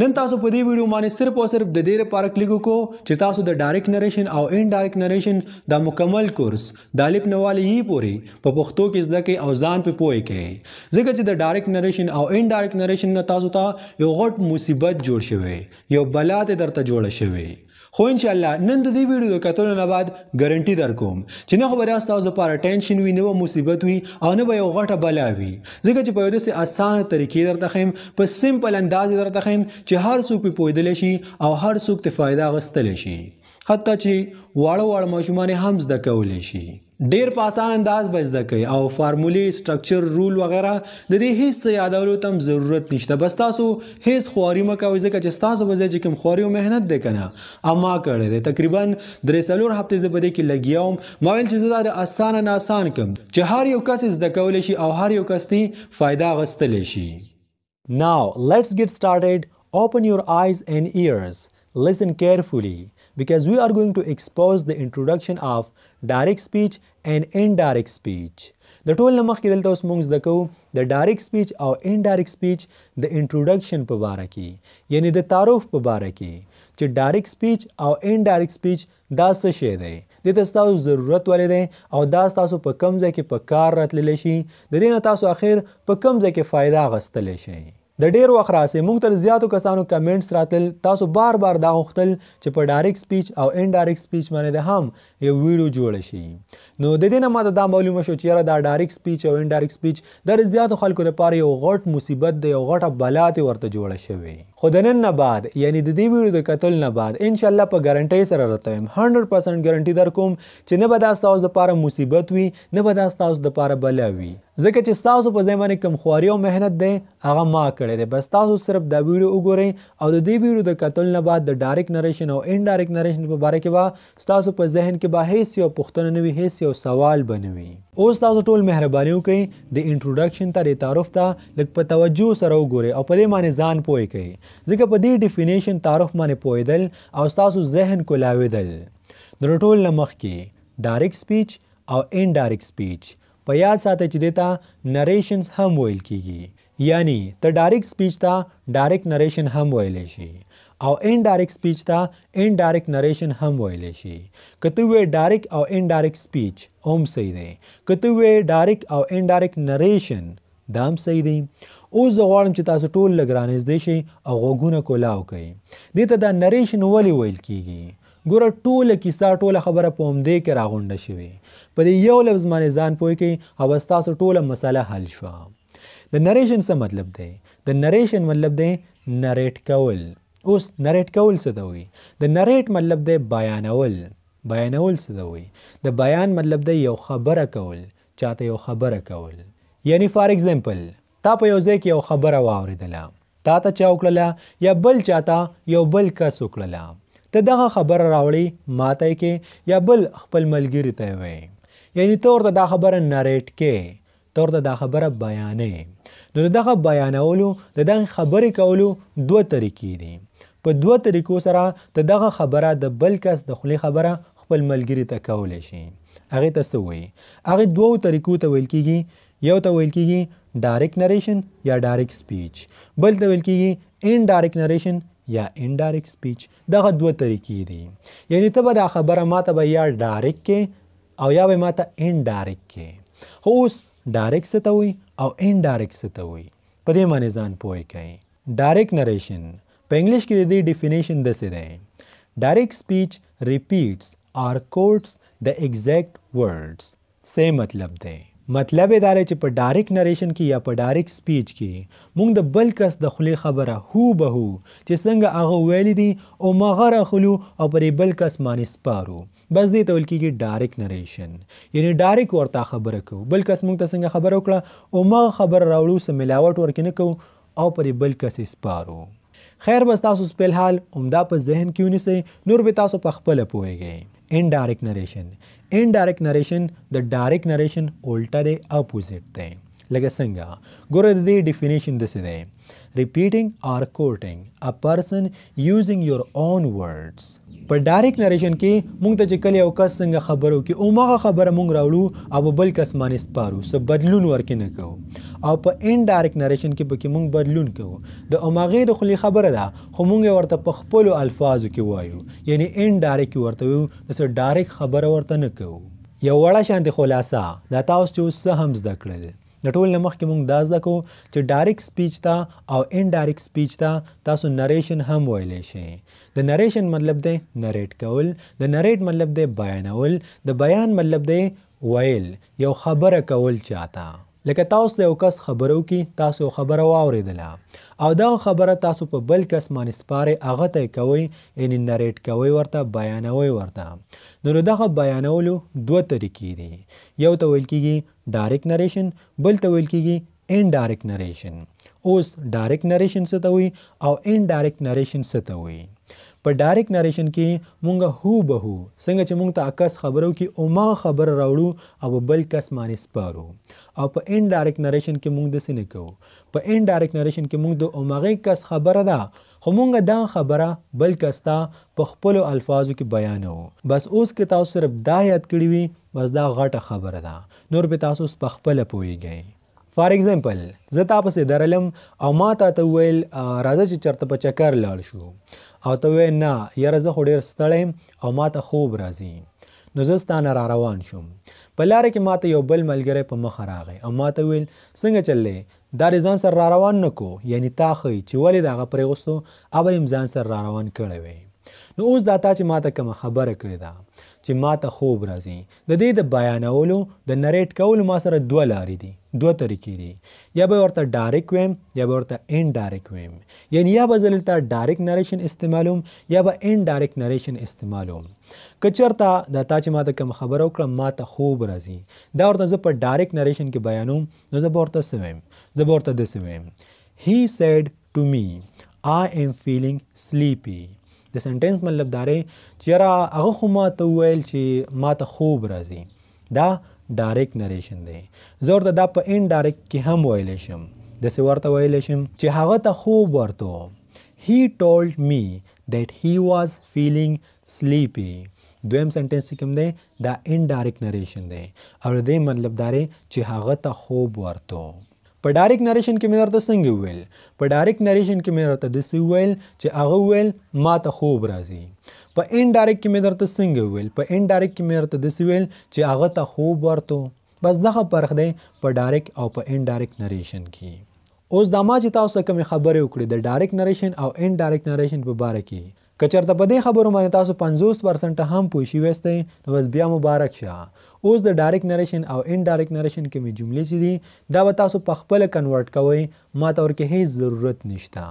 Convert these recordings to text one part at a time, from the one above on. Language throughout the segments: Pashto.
نن تاسو په دې ویډیو باندې صرف او صرف د ډېر لپاره کلیک وکړو چې تاسو د ډایرکټ نریشن او ان ډایرکټ نریشن دا مکمل کورس د الف نواله یی پوري په پښتو کې زده کړئ او ځان په پوهی کړئ ځکه چې د ډایرکټ نریشن او ان ډایرکټ نریشن نه تاسو ته یو غټ مصیبت جوړ شوی یو بلا ته درته جوړ شوی خو ان شاء الله نن د دې ویډیو کتلو نه بعد ګارانټي درکوم چې نه خو به تاسو لپاره ټینشن وي نه مصیبت وي او نه به یو غټه بلا وي ځکه چې په یو داسې اسانه طریقې درته خیم په سیمپل انداز درته خیم چې هر څوک په پویدل شي او هر څوک ته فائدہ غستل شي حتی چې واړه واړه ماشومان هم زده کولای شي ډیر په اسان انداز به زده کوي او فارمولی سټرکچر رول وغیرہ د دې هیڅ یادولو تم ضرورت نشته بس تاسو هیڅ خواري مکوئ ځکه چې تاسو به ځکه کوم خواري او مهنت دی کنه اما کړی دی تقریبا درې سلور هفته زبده کې لګیاوم ما ویل چې دا اسانه نه آسان کم چې هر یو کس زده کول شي او هر یو کس ته فائدہ غستل شي Now let's get started open your eyes and ears listen carefully because we are going to expose the introduction of direct speech and indirect speech د ټول نمخ کې دلته اوس موږ زده کوو د ډایرکټ سپیچ او انډایرکټ سپیچ د انټروډکشن په باره کې یعنی د تعارف په باره کې چې ډایرکټ سپیچ او انډایرکټ سپیچ دا څه شی دی د تاسو تاسو ضرورت ولې دی او دا تاسو په کم ځای کې په کار راتللی شي د دې نه تاسو اخر په کم ځای کې فایده اغستلی شئ د ډیر وخت راسه موږ تر زیاتو کسانو کمنټس راتل تاسو بار بار دا غوښتل چې په ډایرکټ سپیچ او ان ډایرکټ سپیچ باندې د هم یو ویډیو جوړ شي نو د دې نه ماته دا معلومه شو چې را دا ډایرکټ سپیچ او ان ډایرکټ سپیچ د زیاتو خلکو لپاره یو غټ مصیبت دی یو غټه بلا ته ورته جوړه شوی خو د نن نه بعد یعنی د دې ویډیو د کتل نه بعد ان شاء الله په ګارانټي سره راتوم 100% ګارانټي در کوم چې نه به دا تاسو لپاره مصیبت وي نه به دا تاسو لپاره بلا وي ځکه چې تاسو په ځمانه کم خواري او مهنت دی هغه ما کړی دی بس تاسو صرف دا ویډیو وګورئ او د دې ویډیو د کتل نه بعد د ډایرکټ نریشن او ان ډایرکټ نریشن په باره کې به تاسو په ذهن کې به هیڅ یو پوښتنه نه وي هیڅ یو سوال بنوي اوس تاسو ټول مهرباني وکئ د انټروډکشن ته د تعارف ته لږ په توجه سره وګورئ او په دې باندې ځان پوه کړئ ځکه په دې ډیفینیشن تعارف باندې پویدل او تاسو ذهن کولاویدل د ټول لمخ کې ډایرکټ سپیچ او ان ډایرکټ سپیچ په یاد ساتئ چې دته نریشنز هم ویل کیږي یعنی ته ډایرکټ سپیچ ته ډایرکټ نریشن هم ویل شي او ان ډایرکټ سپیچ ته ان ډایرکټ نریشن هم ویل شي کته وی ډایرکټ او ان ډایرکټ سپیچ هم صحیح دی کته وی ډایرکټ او ان ډایرکټ نریشن دا هم صحیح دی اوس زه غواړم چې تاسو ټول لګرانیز دی شي او غوګونه کولاو کوي دته دا نریشن ولی ویل کیږي ګوره ټوله کیسه ټوله خبره په اومده کې راغونډه شوې په دې یو لفظ باندې ځان پوي کوي او تاسو ټوله مسله حل شو د نریشن څه مطلب دی د نریشن مطلب دی نریټ کول اوس نریټ کول څه دی د نریټ مطلب دی بیانول بیانول څه دی د بیان مطلب دی یو خبره کول چاته یو خبره کول یعنی فار اگزامپل تا په یو ځای کې یو خبره واوریدله تا ته چا وکړله یا بل چاته یو بل کس وکړله ته دغه خبره راوړې ماته کې یا بل خپل ملګری ته وې یعنی تور ته دا خبره نریټ کې تور ته دا خبره بیانې نو دغه بیانولو د دغه خبرې کولو دوه طریقې دي په دوه طریقو سره ته دغه خبره د بل کس د خلی خبره خپل ملګری ته کولی شي هغې ته څه وایي هغې دوو طریقو ته ویل کیږي یو ته ویل کیږي ډایرکټ نریشن یا ډایرکټ سپیچ بل ته ویل کیږي ان ډایرکټ نریشن یا ان ډایرکټ سپیچ دغه دوه طریقې دي یعنی ته به دا خبره ماته به یا ډایرکټ کې او یا به ماته ان ډایرکټ کې خو اوس ډایرکټ څه ته وي او ان ډایرکټ څه ته وي په دې باندې ځان پوه کړئ ډایرکټ نریشن په انګلیش کې د ډیفینیشن داسې دی ډایرکټ سپیچ repeats or quotes the exact words. سیم مطلب دی مطلب دا دی چې په ډایرک نریشن کې یا په ډایرک سپیچ کې مونږ د بل کس د خولې خبره هو به هو چې څنګه هغه ویلی دي او مغه راخلو او پرې بل کس باندې سپارو بس دې ته ویل کېږي ډایرک نریشن یعنی ډایرک ورته خبره کوو بل کس مونږ ته څنګه خبره وکړه او مغه خبره راوړو سم ملاوت ورکې نه کوو او پرې بل کس سپارو خیر بس تاسو په الحال عمده په ذهن کې ونیسئ نور به تاسو په خپل پوهیږئ indirect narration indirect narration the direct narration उल्टा दे opposite दे लगे संगा गुरु दी definition दिस दे repeating or quoting a person using your own words په ډایرک نریشن کې مونږ ته چې کله یو کس څنګه خبرو کې او مغه خبره مونږ راوړو او بل کس باندې سپارو سو بدلون ورکې نه کوو او په ان ډایرک نریشن کې پکې مونږ بدلون کوو د اماغه د خلی خبره ده خو مونږ ورته په خپل الفاظو کې وایو یعنی ان ډایرک ورته وو نو ډایرک خبره ورته نه کوو یو وړه شانتي خلاصه دا تاسو چې څه هم زده کړل د ټول نمخ کې مونږ دا زده کو چې ډایرکټ سپیچ تا او ان ډایرکټ سپیچ تا تاسو نریشن هم ویلی شئ د نریشن مطلب دی نریټ کول د نریټ مطلب دی بیانول د بیان مطلب دی ویل یو خبره کول چاته لکه تاسو د یو کس خبرو کې تاسو خبره واوریدله او دا خبره تاسو په بل کس باندې سپاره هغه ته کوي ان نریټ کوي ورته بیانوي ورته نو دغه بیانولو دوه طریقې دي یو ته ویل کیږي ډایرکټ نریشن بل ته ویل کیږي ان ډایرکټ نریشن اوس ډایرکټ نریشن څه ته وي او ان ډایرکټ نریشن څه ته وي په ډایرک نریشن کې مونږ هو به هو څنګه چې مونږ ته اکس خبرو کې اوما خبر راوړو او بل کس باندې سپارو او په ان ډایرک نریشن کې مونږ د سینې کوو په ان ډایرک نریشن کې مونږ د اومغه کس خبره ده خو مونږ دا خبره بل کس ته په خپل الفاظو کې بیانو بس اوس کې تاسو صرف دا یاد کړی وي بس دا غټه خبره ده نور به تاسو په خپل پوهیږئ فار ایگزامپل زه تاسو درلم او ما ته ویل راځه چې چرته په چکر لاړ شو او ته وې نه یاره زه خو ډیر ستړی او ماته خوب راځي نو زه ستانه را روان شوم په لاره کې ماته یو بل ملګری په مخ راغی او ماته ویل څنګه چللې دا دې ځان سره را روان نه کو یعنی تا ښی چې ولې د هغه پرېغوستو ابر یې ځان سره را روان کړی وی نو اوس دا تا چې ماته کومه خبره کړې ده چې ما ته خوب راځي د دې د بیانولو د نریټ کولو ما سره دوه لارې دي دوه طریقې دي یا به ورته ډایرک ویم یا به ورته ان ډایرک ویم یعنی یا به زلتا ډایرک نریشن استعمالوم یا به ان ډایرک نریشن استعمالوم کچرتا د تا چې ما ته کوم خبر وکړه ما ته خوب راځي دا ورته زه په ډایرک نریشن کې بیانوم نو زه به ورته سویم زه به ورته دسویم he said to me i am feeling sleepy د سنټنس مطلب دارې چې را هغه خو ما ته ویل چې ما ته خوب راځي دا ډایرکټ نریشن دی زور دا په ان ډایرکټ کې هم ویل شم د څه ورته ویل شم چې هغه ته خوب ورته he told me that he was feeling sleepy دویم سنټنس کوم دی دا ان ډایرکټ نریشن دی او دې مطلب دارې چې هغه ته خوب ورته په ډایرک نریشن کې مې درته څنګه وویل په ډایرک نریشن کې مې درته داسې وویل چې هغه وویل ما ته خوب راځي په ان ډایرک کې مې درته څنګه وویل په ان ډایرک کې مې درته داسې وویل چې هغه ته خوب ورته بس دغه فرق دی په ډایرک او په ان ډایرک نریشن کې اوس دا ما چې تاسو کوم خبرې وکړې د ډایرک نریشن او ان ډایرک نریشن په باره کې کچرته په دې خبرو باندې تاسو 50% هم پوه شي وسته نو بس بیا مبارک شه اوس د ډایرکټ نریشن او ان ډایرکټ نریشن کې مې جملې چې دي دا به تاسو په خپل کنورټ کوئ ما تور کې هیڅ ضرورت نشته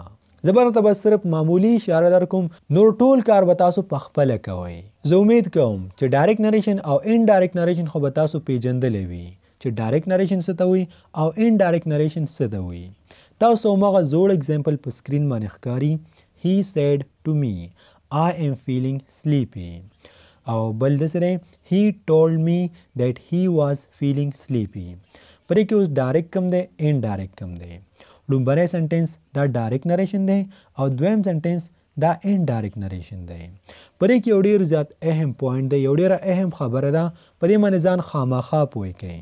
زبرته بس صرف معمولی اشاره در کوم نور ټول کار به تاسو په خپل کوئ زه امید کوم چې ډایرکټ نریشن او ان ډایرکټ نریشن خو به تاسو پیژندلې وي چې ډایرکټ نریشن څه ته وي او ان ډایرکټ نریشن څه ته وي تاسو مغه زوړ اگزامپل په سکرین باندې ښکاری he said to me I am feeling sleepy او بل د سره he told me that he was feeling sleepy پرې کې اوس ډایرکټ کم دی ان ډایرکټ کم دی لومبره سنټنس دا ډایرکټ نریشن دی او دویم سنټنس دا ان ډایرکټ نریشن دی پرې کې یو ډیر زیات اهم پوینټ دی یو ډیره اهم خبره ده په دې باندې ځان خامخا پوي کړئ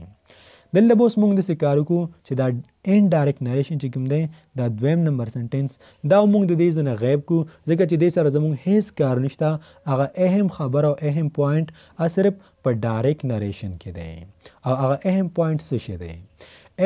دلته به اوس موږ داسې کار وکړو چې دا ان ډایرکټ نریشن چې کوم دی دا دویم نمبر سنټنس دا موږ د دې ځنه غیب کو ځکه چې دې سره زموږ هیڅ کار نشته هغه اهم خبر او اهم پوینټ صرف په ډایرکټ نریشن کې دی او هغه اهم پوینټ څه شی دی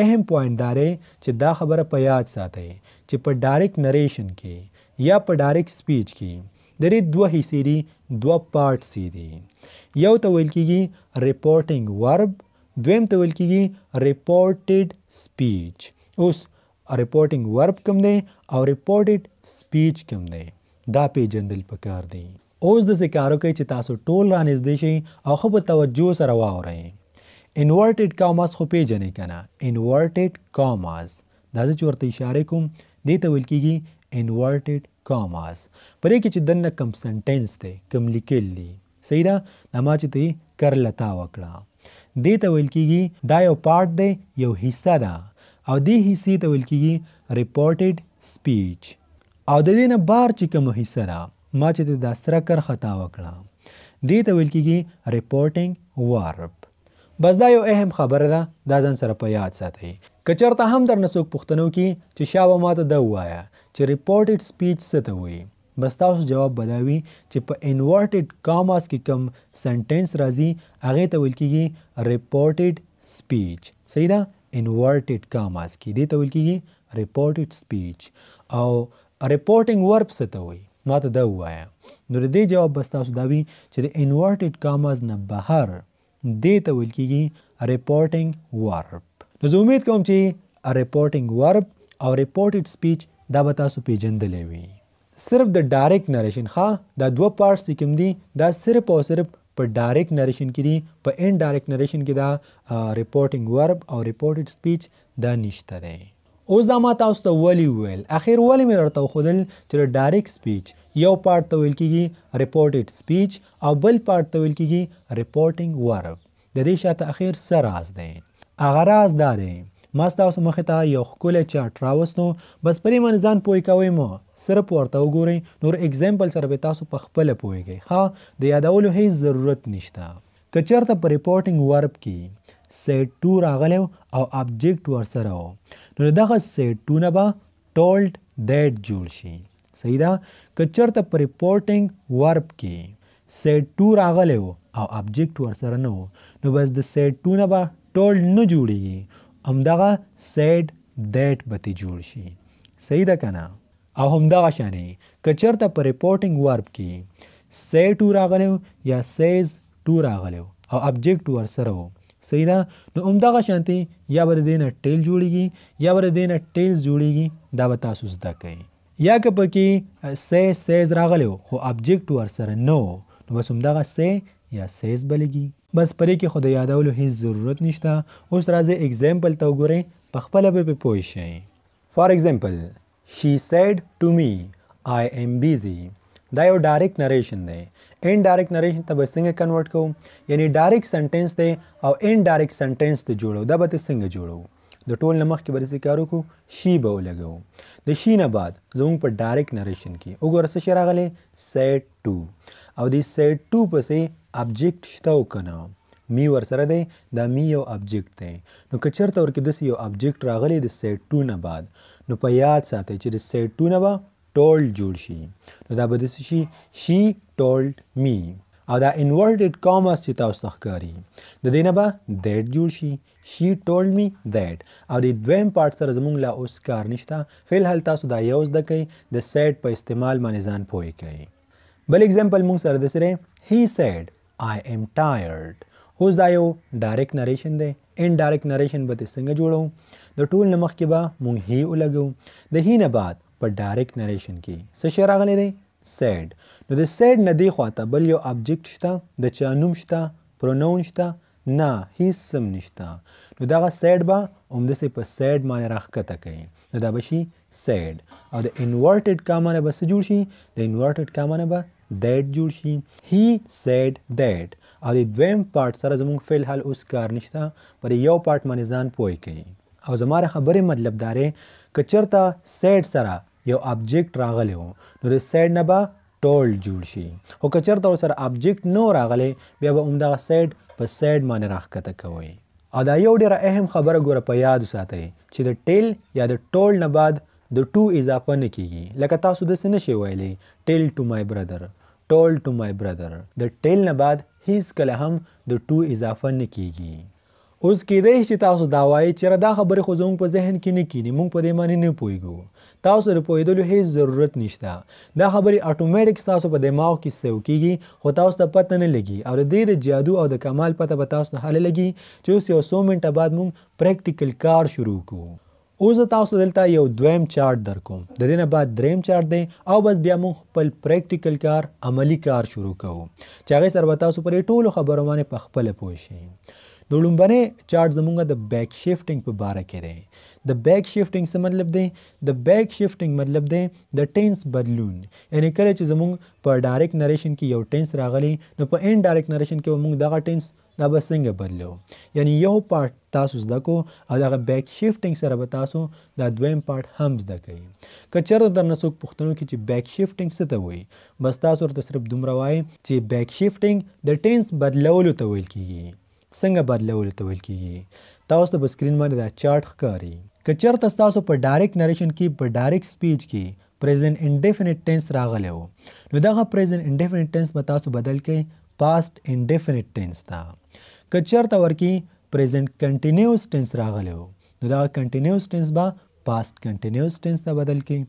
اهم پوینټ دا دی چې دا خبره په یاد ساتئ چې په ډایرکټ نریشن کې یا په ډایرکټ سپیچ کې د دې دوه حصے دي دوه پارټس دي یو ته ویل کیږي ریپورټینګ ورب دویم ته ویل کیږي ریپورټډ سپیچ اوس ریپورټینګ ورب کوم دی او ریپورټډ سپیچ کوم دی دا پیجندل پکار دی اوس د سکارو کې چې تاسو ټول رانیز دي شي او خو په توجه سره واورئ انورټډ کاماس خو پیجنې کنه انورټډ کاماس دا چې ورته اشاره کوم دې ته ویل کیږي انورټډ کاماس پرې کې چې دنه کم سنټنس دی کم لیکل دی صحیح ده نما چې ته کرلتا وکړه دې ته ویل کیږي دا یو پارت دی یو حصہ ده او دې حصے ته ویل کیږي ریپورټډ سپیچ او د دې نه بار چې کوم حصہ را ما چې د سره کر خطا وکړه دې ته ویل کیږي ریپورټینګ ورب بس دا یو اهم خبره ده دا ځان سره په یاد ساتئ که چېرته هم در نسوک پوښتنو کې چې شاوه ماته ده ووایه چې ریپورټډ سپیچ څه ته وایي بس تاسو جواب بداوي چې په انورټډ کاماس کې کم سنټنس راځي هغه ته ویل کیږي ریپورټډ سپیچ صحیح ده انورټډ کاماس کې دې ته ویل کیږي ریپورټډ سپیچ او ریپورټینګ ورب څه ته وایي ماته دا وایا نو دې جواب بس تاسو دا وی چې د انورټډ کاماز نه بهر دې ته ویل کیږي ریپورټینګ ورب نو زه امید کوم چې ریپورټینګ ورب او ریپورټډ سپیچ دا به تاسو پیژندلې وئ صرف د ډایرکټ نریشن ښه دا دوه پارټس چې کوم دي دا صرف او صرف په ډایرکټ نریشن کې دي په ان ډایرکټ نریشن کې دا ریپورټینګ ورب او ریپورټډ سپیچ دا نشته دی اوس دا ما تاسو ته ولی ویل اخر ولی مې راته خودل چې ډایرکټ سپیچ یو پارت ته ویل کیږي ریپورټډ سپیچ او بل پارت ته ویل کیږي ریپورټینګ ورب د دې شاته اخر سر راز دی هغه راز دا دی ما تاسو مخ ته یو خپل چارت راوستو بس پرې من ځان پوي کوي مو صرف ورته وګورئ نور اگزامپل سره به تاسو په خپل پويږئ ها د یادولو هیڅ ضرورت نشته که چیرته په ریپورټینګ ورب کې سیټ 2 راغلی او ابجیکټ ورسره وو نو دغه سیټ 2 نه به ټولډ دیټ جوړ شي صحیح ده که چیرته په ریپورټینګ ورب کې سیټ 2 راغلی وو او ابجیکټ ورسره نه وو نو بس د سیټ 2 نه به ټولډ نه جوړیږي همدغه سید دیټ به تی جوړ شي صحیح ده کنه او همدغه شانې کچرته په ریپورټینګ ورب کې سی ټو راغلی یا سیز ټو راغلی او ابجیکټ ورسره و صحیح ده نو همدغه شانتې یا به د نه ټیل جوړیږي یا به د نه ټیلز جوړیږي دا به تاسو زده کوئ یا که پکې سی سیز راغلی خو ابجیکټ ورسره نه و نو بس همدغه سی یا سیز بلګي بس پرې کې خو د یادولو هیڅ ضرورت نشته اوس راځي اگزامپل ته وګورئ په خپل به په پوه شئ فار اگزامپل شي سیډ ټو می آی ایم بیزی دا یو ډایرکټ نریشن دی ان ډایرکټ نریشن ته به څنګه کنورټ کوو یعنی ډایرکټ سنټنس دی او ان ډایرکټ سنټنس ته جوړو دا به څنګه جوړو د ټول نمخ کې برسې کارو کو شی به ولګو د شی نه بعد زموږ په ډایرکټ نریشن کې وګوره څه شی راغلی سیټ 2 او د سیټ 2 پسې ابجیکټ شته او کنه می ور سره دی دا می یو ابجیکټ دی نو که چیرته ورکې داسې یو ابجیکټ راغلی د سیټو نه بعد نو په یاد ساتئ چې د سیټو نه به ټولډ جوړ شي نو دا به داسې شي شي ټولډ می او دا انورټډ کاماس چې تاسو ته ښکاري د دې نه به دیټ جوړ شي شي ټولډ می دیټ او د دویم پارت سره زموږ لا اوس کار نشته فیل حل تاسو دا یو زده کوئ د سیټ په استعمال باندې ځان پوه کوئ بل اگزامپل موږ سره د سره هی سیډ I am tired اوس دا یو ډایرکټ نریشن دی ان ډایرکټ نریشن به څنګه جوړو د ټول نمخ کې به مونږ هی ولګو د هی نه بعد په ډایرکټ نریشن کې څه شی راغلی دی سیډ نو د سیډ نه دی خواته بل یو ابجیکټ شته د چا نوم شته پرونون شته نه هیڅ سم نشته نو دغه سیډ به همداسې په سیډ باندې راښکته کوي نو دا به شي said او د inverted comma نه به څه جوړ شي د inverted comma نه به that جوړ شي he said that او د دویم پارت سره زموږ فعل حل اوس کار نشته پر یو پارت باندې ځان پوي کوي او زماره خبره مطلب دارې کچرته said سره یو ابجیکټ راغلی وو نو د said نه به told جوړ شي او کچرته سره ابجیکټ نو راغلی بیا به عمدغه said په said باندې راښکته کوي او دا یو ډیره اهم خبره ګوره په یاد وساتئ چې د ټیل یا د ټول نه بعد د ټو اضافه نه کیږي لکه تاسو د څه نشي ویلی ټیل ټو مای برادر ټول ټو مای برادر د ټیل نه بعد هیڅ کله هم د ټو اضافه نه کیږي اوس کېدای چې تاسو دا وایي چې دا خبرې خو زموږ په ذهن کې نه کینی موږ په دې باندې نه پوهیږو تاسو د پوهیدلو هیڅ ضرورت نشته دا خبرې اتوماتیک تاسو په دماغ کې سیو کیږي خو تاسو ته پته نه لګي او د دې د جادو او د کمال پته به تاسو ته حل لګي چې اوس یو څو منټه بعد موږ پریکټیکل کار شروع کوو اوس تاسو دلته یو دویم چارت درکوم د دې نه بعد دریم چارت دی او بس بیا موږ خپل پریکټیکل کار عملی کار شروع کوو چې هغه سره تاسو پر ټولو خبرو باندې په خپل پوه شئ نو لومبنه چارت زمونږ د بیک شیفټینګ په باره کې دی د بیک شیفټینګ څه مطلب دی د بیک شیفټینګ مطلب دی د ټینس بدلون یعنی کله چې زمونږ په ډایرکټ نریشن کې یو ټینس راغلی نو په ان ډایرکټ نریشن کې موږ دغه ټینس دا به څنګه بدلو یعنی یو پارت تاسو زده کو او دغه بیک شیفټینګ سره به تاسو دا دویم پارت هم زده کوي که چېرته درنه څوک پوښتنو کې چې بیک شیفټینګ څه ته وایي بس تاسو ورته صرف دومره وایي چې بیک شیفټینګ د ټینس بدلولو ته ویل کیږي څنګه بدلولو ته ویل کیږي تاسو ته په سکرین باندې دا چارټ ښکاري که چیرته تاسو په ډایرکټ نریشن کې په ډایرکټ سپیچ کې پریزنت انډیفینټ ټینس راغلی وو نو دغه پریزنت انډیفینټ ټینس به تاسو بدل کړئ پاست انډیفینټ ټینس ته که چیرته ورکی پریزنت کنټینیوس ټینس راغلی وو نو دغه کنټینیوس ټینس به پاست کنټینیوس ټینس ته بدل کړئ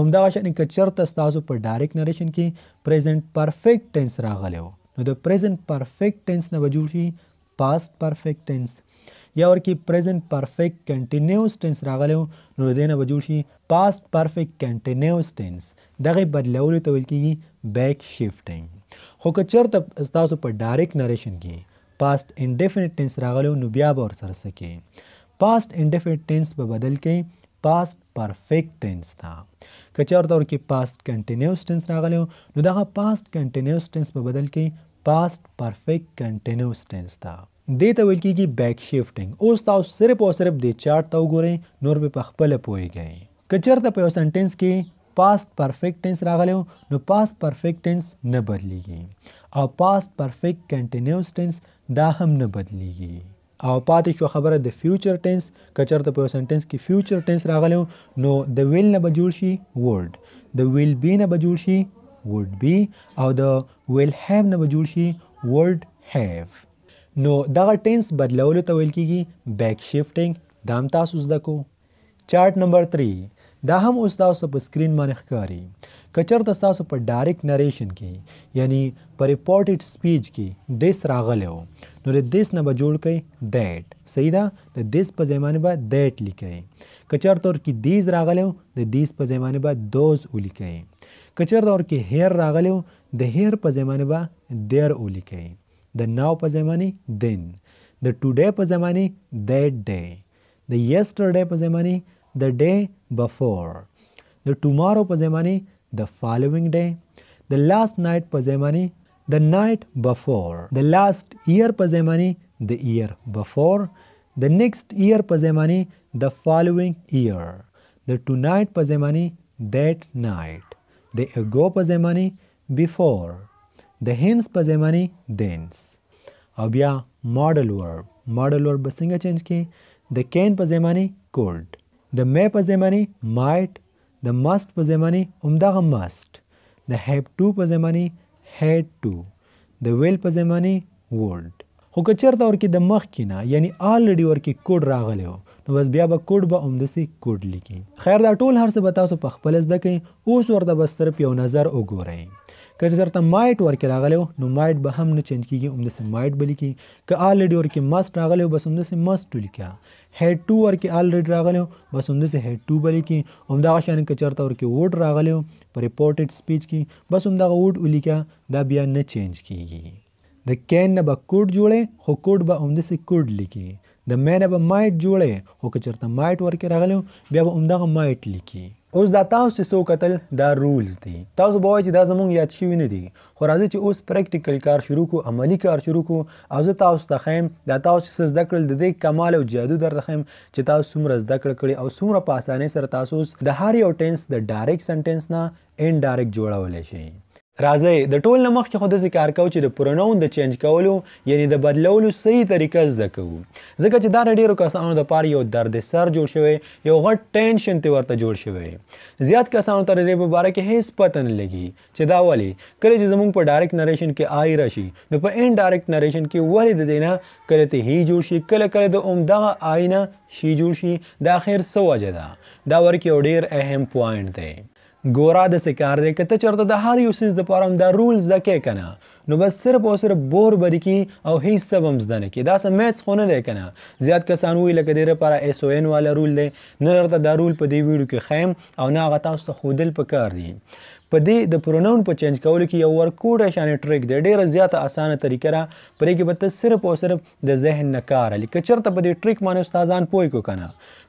همدغه شان که چیرته تاسو په ډایرکټ نریشن کې پریزنت پرفیکټ ټینس راغلی وو نو د پریزنت پرفیکټ ټینس نه به جوړ شي پاست پرفیکټ ټینس یا ورکی پریزنت پرفیکټ کنټینیوس ټینس راغلی نو دې نه به جوړ شي پاست پرفیکټ کنټینیوس ټینس دغه بدلولو ته ویل کیږي بیک شیفټینګ خو که چېرته ستاسو په ډایرکټ نریشن کې پاست انډیفینټ ټینس راغلی نو بیا به ورسره څه کوي پاست انډیفینټ ټینس به بدل کوي past perfect tense تا کچار دور کې past continuous tense راغلی نو دغه past continuous tense په بدل کې past perfect continuous tense تا دې ته ویل کیږي بیک شیفټینګ اوس تاسو صرف او صرف د چارت ته وګورئ نور به په خپل پوهیږئ کچرته په یو سنټنس کې پاست پرفیکټ ټینس راغلی نو پاست پرفیکټ ټینس نه بدلیږي او پاست پرفیکټ کنټینیوس ټینس دا هم نه بدلیږي او پاتې شو خبره د فیوچر ټینس کچرته په یو سنټنس کې فیوچر ټینس راغلی نو د ویل نه به جوړ شي ورډ د ویل بی نه به جوړ شي وډ بی او د ویل هیو نه به جوړ شي ورډ هیو نو دغه ټینس بدلولو ته ویل کیږي بیک شیفټینګ دا هم تاسو زده کو چارت نمبر 3 دا هم اوس تاسو په سکرین باندې ښکاری کچر د تاسو په ډایرکټ نریشن کې یعنی په ریپورټډ سپیچ کې دیس راغلی وو نو د دیس نه به جوړ کړئ دیټ صحیح ده د دیس په ځای باندې به دیټ لیکئ کچر تور کې دیز راغلی وو د دیس په ځای باندې به دوز ولیکئ کچر دور کې هیر راغلی وو د هیر په ځای باندې به دیر ولیکئ the now pajamani then, the today pajamani that day, the yesterday pajamani the day before, the tomorrow pajamani the following day, the last night pajamani the night before, the last year pajamani the year before, the next year pajamani the following year, the tonight pajamani that night, the ago pajamani before, د هینس په ځای باندې دینس او بیا ماډل ورب ماډل ورب به څنګه چینج کړي د کین په ځای باندې کولډ د مې په ځای باندې مایټ د مست په ځای باندې همدغه مست د هیپ ټو په ځای باندې هیډ ټو د ویل په ځای باندې ولډ خو که چېرته ورکې د مخ کې نه یعنی آلریډي ورکې کوډ راغلی و نو بس بیا به کوډ به همداسې کوډ لیکي خیر دا ټول هر څه به تاسو په خپل زده کوئ اوس ورته بس صرف یو نظر وګورئ که چې درته مایټ ورکې راغلی نو مایټ به هم نه چینج کیږي همداسې مایټ به لیکي که الریډي ورکې مست راغلی بس همداسې مست ولیکه هډ ټو ورکې الریډي راغلی بس همداسې هډ ټو به لیکي همدغه شان که چېرته ورکې ووټ راغلی په ریپورټډ سپیچ کې بس همدغه ووټ ولیکه دا بیا نه چینج کیږي د کین نه به کوډ جوړې خو کوډ به همداسې کوډ لیکي د مینه به مایټ جوړې خو که چېرته مایټ ورکې راغلی بیا به همدغه مایټ لیکي اوس دا تاسو څو قتل دا رولز دي تاسو به چې دا زمونږ یاد شوی نه دي خو راځي چې اوس پریکټیکل کار شروع کو عملی کار شروع کو او زه تاسو ته خیم دا تاسو چې زده کړل د دې کمال او جادو درته خیم چې تاسو څومره زده کړ کړی او څومره په اسانۍ سره تاسو د هر یو ټینس د ډایرکټ سنټنس نه ان ډایرکټ جوړولای شئ راځي د ټول نمخ کې خو د ذکر کو چې د پرونون د چینج کولو یعنی د بدلولو صحیح طریقه زده کوو ځکه چې دا ډیرو کسانو د پاره یو درد سر جوړ شوی یو غټ ټینشن ته ورته جوړ شوی زیات کسانو ته د دې په اړه کې هیڅ پته نه لګي چې دا ولی کله چې زمونږ په ډایرکټ نریشن کې آی راشي نو په ان ډایرکټ نریشن کې ولی د دینه کله ته هی جوړ شي کله کله د عمدغه آینه شي جوړ شي د اخر سوجه ده دا ورکه یو ډیر اهم پوینټ دی ګورا د سکار لري کته چرته د هر یو سیس د پاره د رولز د کې کنه نو بس صرف او صرف بور بری کی او هیڅ سبب زدنه کی دا سم میچ خونه لري کنه زیات کسان وی لکه دره لپاره اس او ان والا رول دی نه درته دا رول په دی ویډیو کې خیم او نه غتا واست خودل پکار دی په دې د پرونون په چینج کولو کې یو ورکوډ شان ټریک دی ډیره زیاته اسانه طریقه را پرې کې به ته صرف او صرف د ذهن نه کار لکه چرته په دې ټریک باندې استادان پوي کو کنه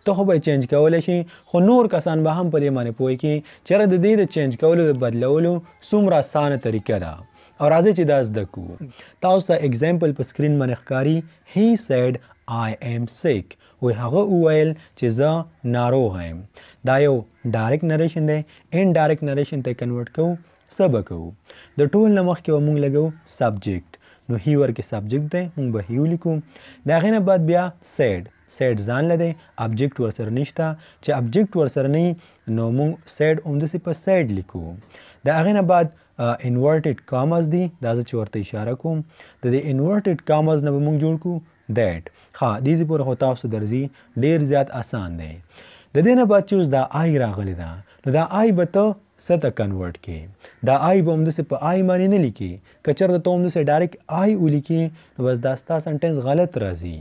ته خو به چینج کولای شي خو نور کسان به هم په دې باندې پوي کې چیرې د دې د چینج کولو د بدلولو څومره اسانه طریقه ده او راځي چې دا زده کو تاسو ته اگزامپل په سکرین باندې ښکاری هی سیډ آی ام سیک وي هغه وویل چې زه ناروغ یم دا یو ډایرکټ نریشن دی ان ډایرکټ نریشن ته کنورټ کوو سبق کوو د ټول نمخ کې موږ لګو سبجیکټ نو هی ورکه سبجیکټ دی موږ به هیو لیکو دا غینه بعد بیا سیډ سیټ ځان لده ابجیکټ ورسره نشته چې ابجیکټ ورسره نه نو موږ سیټ اومده سي په سیټ لیکو دا غینه بعد انورټډ کامز دي دا چې ورته اشاره کوم د دې انورټډ کامز نه موږ جوړ کو دیټ ښه دې زی پورې خو تاسو درځي ډیر زیات اسان دی د دې نه بعد چې دا آی راغلی دا نو دا آی به ته ستا کنورټ کې دا آی به همدسه په آی باندې نه لیکي کچر ته همدسه ډایرکټ آی ولیکي نو بس دا ستا سنټنس غلط راځي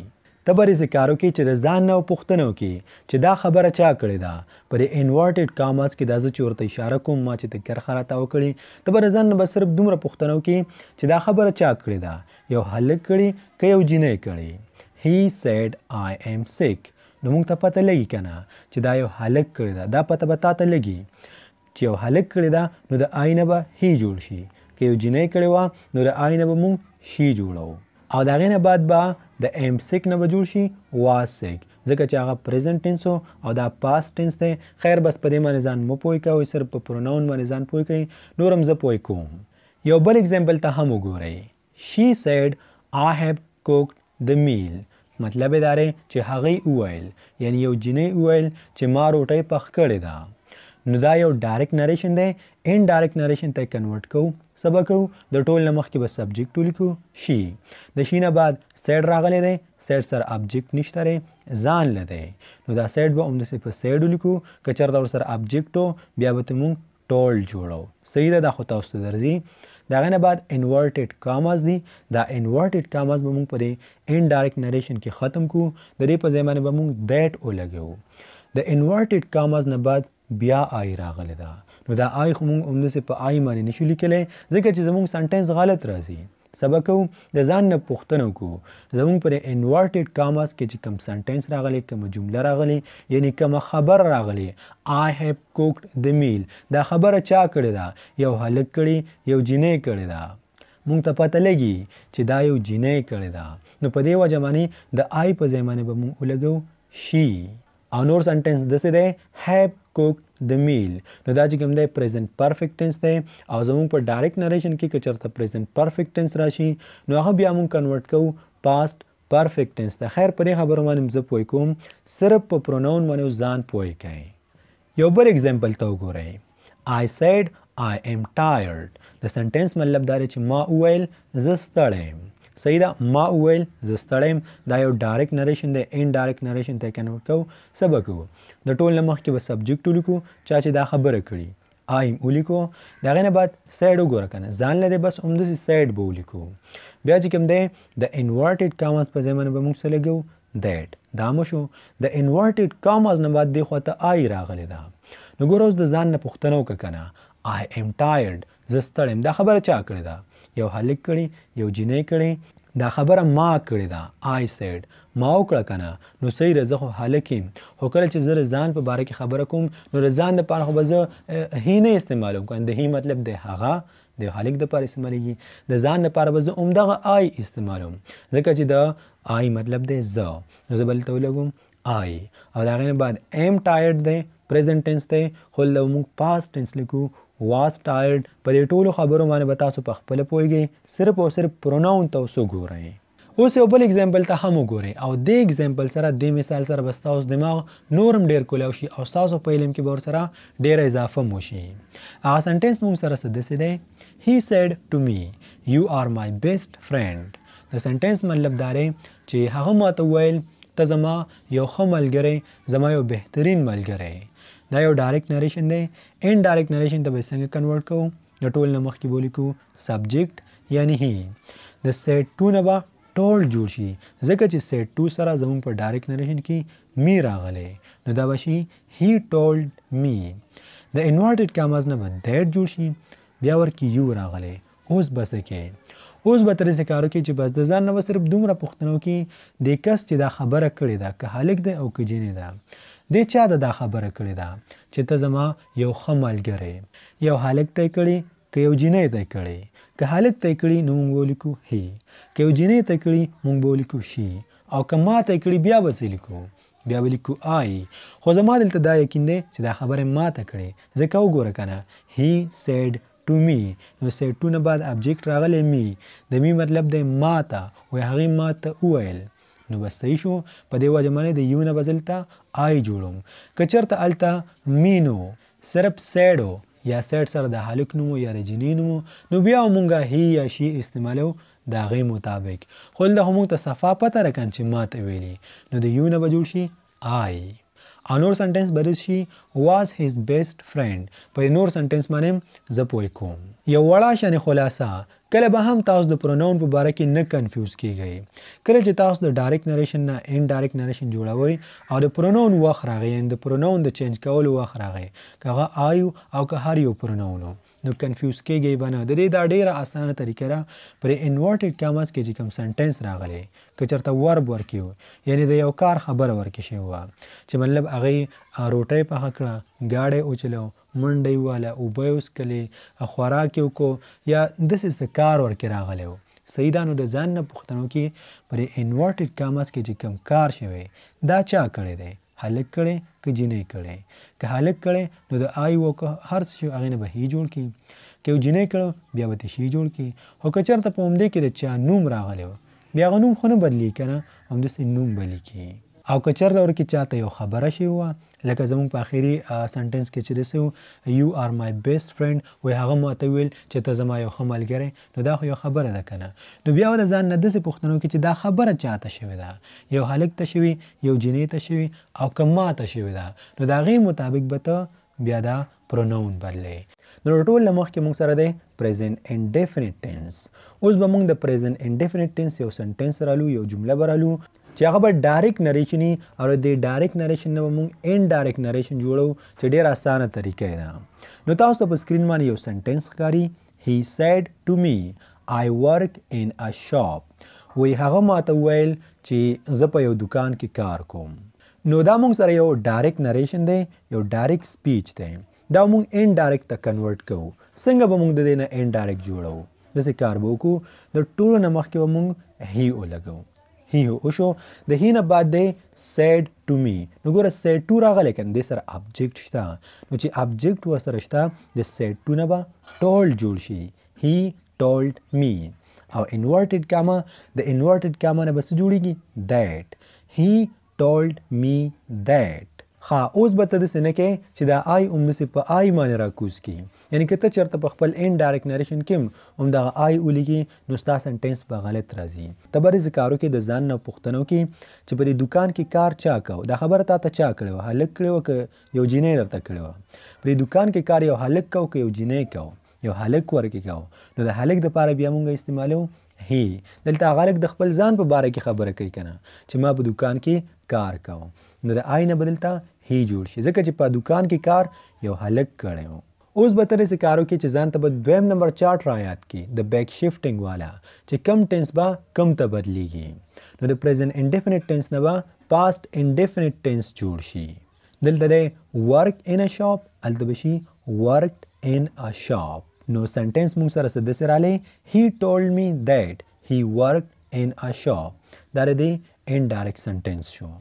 تبرې ذکرو کې چې رضان نه پوښتنه وکي چې دا خبره چا کړې ده پر انورټډ کاماز کې دا زه چورته اشاره کوم ما چې تکر خراته وکړي تبرې ځان نه بس صرف دومره پوښتنه وکي چې دا خبره چا کړې ده یو هلک کړي که یو جنې کړي he said i am sick نو موږ ته پته لګي کنه چې دا یو هلک کړی دا دا پته به تاته لګي چې یو هلک کړی دا نو د آی نه به هی جوړ شي که یو جنۍ کړې وه نو د آی نه به موږ شي جوړو او د هغې نه بعد به د ایم سیک نه به جوړ شي واز سیک ځکه چې هغه پریزنټ ټینس او دا پاس ټینس دی خیر بس په دې باندې ځان مه پوه کوئ صرف په پروناون باندې ځان پوه کوئ نور هم زه پوه کوم یو بل اگزامپل ته هم وګورئ شي سیډ آی هیو کوکډ د میل مطلب دا دی چې هغه وویل یعنی یو جنې وویل چې ما روټۍ پخ کړې ده نو دا یو ډایرکټ نریشن دی ان ډایرکټ نریشن ته کنورټ کوو سبق کوو د ټول نمخ کې به سبجیکټ ولیکو شي د شي نه بعد سیډ راغلی دی سیډ سره ابجیکټ نشته دی ځان لدی نو دا سیډ به همداسې په سیډ ولیکو که چېرته ورسره ابجیکټ بیا به ته مونږ ټول جوړو صحیح ده دا خو تاسو ته درځي دا غنه بعد انورټډ کاماز دي دا انورټډ کاماز به موږ په دې ان ډایرکټ نریشن کې ختم کو د دې په ځای باندې به موږ دیټ او لګو د انورټډ کاماز نه بعد بیا آی راغله ده نو دا آی خو موږ اومده په آی باندې نشو لیکلای ځکه چې زموږ سنټنس غلط راځي سبق وو د ځان نه پوښتنه وکړو زموږ پر انورټډ کاماس کې چې کوم سنټنس راغلی کوم جمله راغلی یعنی کوم خبر راغلی آی هاف کوکډ د میل دا خبره چا کړې ده یو هلک کړي یو جنې کړې ده مونږ ته پته لګي چې دا یو جنې کړې ده نو په دې وجه باندې د آی په ځای باندې به مونږ ولګو شي او نور سنټنس داسې دی هیب کوک د میل نو دا چې کوم دی پریزنت پرفیکټ ټینس دی او زموږ په ډایرکټ نریشن کې که چېرته پریزنت پرفیکټ ټینس راشي نو هغه بیا موږ کنورټ کوو پاست پرفیکټ ټینس ته خیر پرې خبره باندې زه پوي کوم صرف په پروناون باندې ځان پوي کوي یو بل اگزامپل ته وګورئ I said I am tired د سنټنس مطلب دا چې ما وویل زه ستړی یم صحیح ده ما وویل زه ستړی دا یو ډایرکټ نریشن دی ان ډایرکټ نریشن ته کنورټ کوو سبا کوو د ټول نه مخکې به سبجیکټ ولیکو چا چې دا خبره کړي ایم ولیکو دا غنه بعد سایډ وګوره کنه ځان لري بس هم د سایډ به ولیکو بیا چې کوم دی د انورټډ کاماز په ځای باندې به موږ سره لګو دیټ دا مو شو د انورټډ کاماز نه بعد دی خو ته آی راغلی دا نو ګوروز د ځان نه پوښتنه وکړه کنه آی ایم ټایرډ زستړم دا خبره چا کړی ده یو هلک کړي یو جنې کړي دا خبره ما کړې ده آی سیډ ما وکړه کنه نو صحیح رزه خو هلکیم خو کله چې زه رضان په باره کې خبره کوم نو رضان د پاره خو به زه هی نه استعمالوم کنه د هی مطلب د هغه د هلک د پاره استعمالېږي د ځان لپاره به زه عمدغه آی استعمالوم ځکه چې د آی مطلب دی زه نو زه بلته ولګوم آی او دا غینه بعد ایم ټایرډ دی پریزنټ ټینس دی خو لو موږ پاست ټینس لیکو was tired په دې ټولو خبرو باندې به تاسو په خپل پويږئ صرف او صرف پروناون تاسو ګورئ اوس یو بل اگزامپل ته هم وګورئ او د اگزامپل سره د مثال سره بس تاسو دماغ نورم ډیر کولاو شي او تاسو په علم کې به سره ډیر اضافه مو شي هغه سنټنس موږ سره څه دسی دی هی سیډ ټو می یو آر مای بیسټ فرند د سنټنس مطلب دا دی چې هغه ماته ویل ته زما یو ښه ملګری زما یو بهترین ملګری دا یو ډایرکټ نریشن دی ان ډایرکټ نریشن ته به څنګه کنورټ کوو د ټول نه مخکې بولی کوو سبجیکټ یعنی هی د سیټ 2 نه به ټول جوړ شي ځکه چې سیټ 2 سره زموږ په ډایرکټ نریشن کې می راغلی نو دا به شي هی ټولډ می د انورټډ کاماز نه به دیټ جوړ شي بیا ورکې یو راغلی اوس بس کې اوس به ترې کارو کې چې بس د ځان نه صرف دومره پښتنو کې د کس چې دا خبره کړې ده که هلک ده او که جنې ده دې چا د دا خبره کړې ده چې ته زما یو ښه ملګری یو هلک ته کړي که یو جینۍ ته کړي که هلک ته کړي نو موږ ولیکو هی که یو جینۍ ته کړي موږ به ولیکو شي او که ما ته کړي بیا به څه لیکو بیا ولیکو آی خو زما دلته دا یقین دی چې دا خبره ما ته کړې ځکه وګوره کنه هی سیډ ټو می نو سیډ ټو نه بعد ابجیکټ راغلی می د می مطلب دی ما ته وایي هغې ما ته وویل نو بس صحیح شو په دې وجه باندې د یو نه بدلته آی جوړوم که چېرته هلته مینو صرف سیډو یا سیټ سره د هلک نومو یا د جنۍ نومو نو بیا مونږه هی یا شي استعمالو د هغې مطابق خو دلته خو مونږ ته صفا پته راکن چې ماته ویلي نو د یو نه به جوړ شي آی او نور سنټنس به شي واز هیز بیسټ فرند پر نور سنټنس باندې زه پوه کوم یو وړه شانې خلاصه کله به هم تاسو د پروناون په باره کې نه کنفیوز کیږئ کله چې تاسو د ډایرکټ نریشن نه ان ډایرکټ نریشن جوړوي او د پروناون وخت راغی یعنی د پروناون د چینج کولو وخت راغی کغه آی او که هر یو پروناون نو کنفیوز کیږي به نه د دې دا ډیره اسانه طریقه را پر انورټډ کاماس کې چې کوم سنټنس راغلی که چېرته ورب ورکیو یعنی د یو کار خبره ورکې شوې وه چې مطلب هغې روټۍ پخه کړه ګاډی وچلو منډی واله اوبه یې وڅکلې خوراک یې وکړو یا داسې څه کار ورکې راغلی و سیدانو د ځان نه پوښتنو کې پر انورټډ کاماس کې چې کوم کار شوی دا چا کړی دی هلک کړي که جنۍ کړي که هلک کړي نو د آی او که هر څه شو هغې نه به هی جوړ کړي که یو جنۍ کړو بیا به ته شي جوړ کړي خو که چېرته په همدې کې د چا نوم راغلی و بیا هغه نوم خو نه بدلي که نه همداسې نوم به لیکي او که چېرته ورکې چاته یو خبره شوې وه لکه زموږ په اخیری سنټنس کې چې دسه یو آر مای بیسټ فرند وای هغه ماته ویل چې ته زما یو خملګری نو دا خو یو خبره ده کنه نو بیا ول ځان نه دسه پښتنو کې چې دا خبره چاته شوی ده یو هلک ته شوی یو جنې ته شوی او کما ته شوی ده نو دا غي مطابق به ته بیا دا پرونون بدلې نو ټول لمخ کې موږ سره دی present indefinite tense اوس به موږ د present indefinite tense یو سنټنس رالو یو جمله برالو چې هغه به ډایرکټ نریشن او د ډایرکټ نریشن نه موږ ان ډایرکټ نریشن جوړو چې ډیر اسانه طریقې ده نو تاسو په سکرین باندې یو سنټنس ښکاری he said to me i work in a shop وی هغه ماته ویل چې زه په یو دکان کې کار کوم نو دا موږ سره یو ډایرکټ نریشن دی یو ډایرکټ سپیچ دی دا موږ ان ډایرکټ ته کنورټ کوو څنګه به موږ د دې نه ان ډایرکټ جوړو داسې کار به وکړو د ټولو نه مخکې به موږ هی ولګوو he او شو د هی نه بعد دی said to me نو ګوره said to راغلی کنه د سره ابجیکټ شته نو چې ابجیکټ ور سره شته د said to نه به told جوړ شي he told me او inverted comma د inverted comma نه به څه جوړیږي that he told me that خا اوس به ته د سینه کې چې دا آی اوم د په آی باندې راکوز کی یعنی کته چرته په خپل ان ډایرکټ نریشن کې هم دا آی ولګي نو ستا سنټنس به غلط راځي تبر ذکرو کې د ځان نه پښتنو کې چې په دکان کې کار چا کو دا خبره تا ته چا کړو هلک کړو ک یو جینې درته کړو پر دکان کې کار یو هلک کو ک یو جینې کو یو هلک ورکه کو نو د هلک د پاره بیا مونږ استعمالو هی دلته غلک د خپل ځان په باره کې خبره کوي کنه چې ما په دکان کې کار کوم आई न बदलता ही जोड़शी ज़क चिपा दुकान की कार यो हलक कड़े हों उस बतरे सिकारो की चिजान तब द्वैम नंबर चार ट्रायात की द बैक शिफ्टिंग वाला चे कम टेंस बा कम तबदली की नो द प्रेजेंट इंडेफिनिट टेंस नबा पास्ट इंडेफिनिट टेंस जोड़शी दिल तदे वर्क इन अ शॉप अल तबशी वर्कड इन अ शॉप नो सेंटेंस मुंग सर सद सिराले he told me that he worked in a shop दारे दे इनडायरेक्ट सेंटेंस शो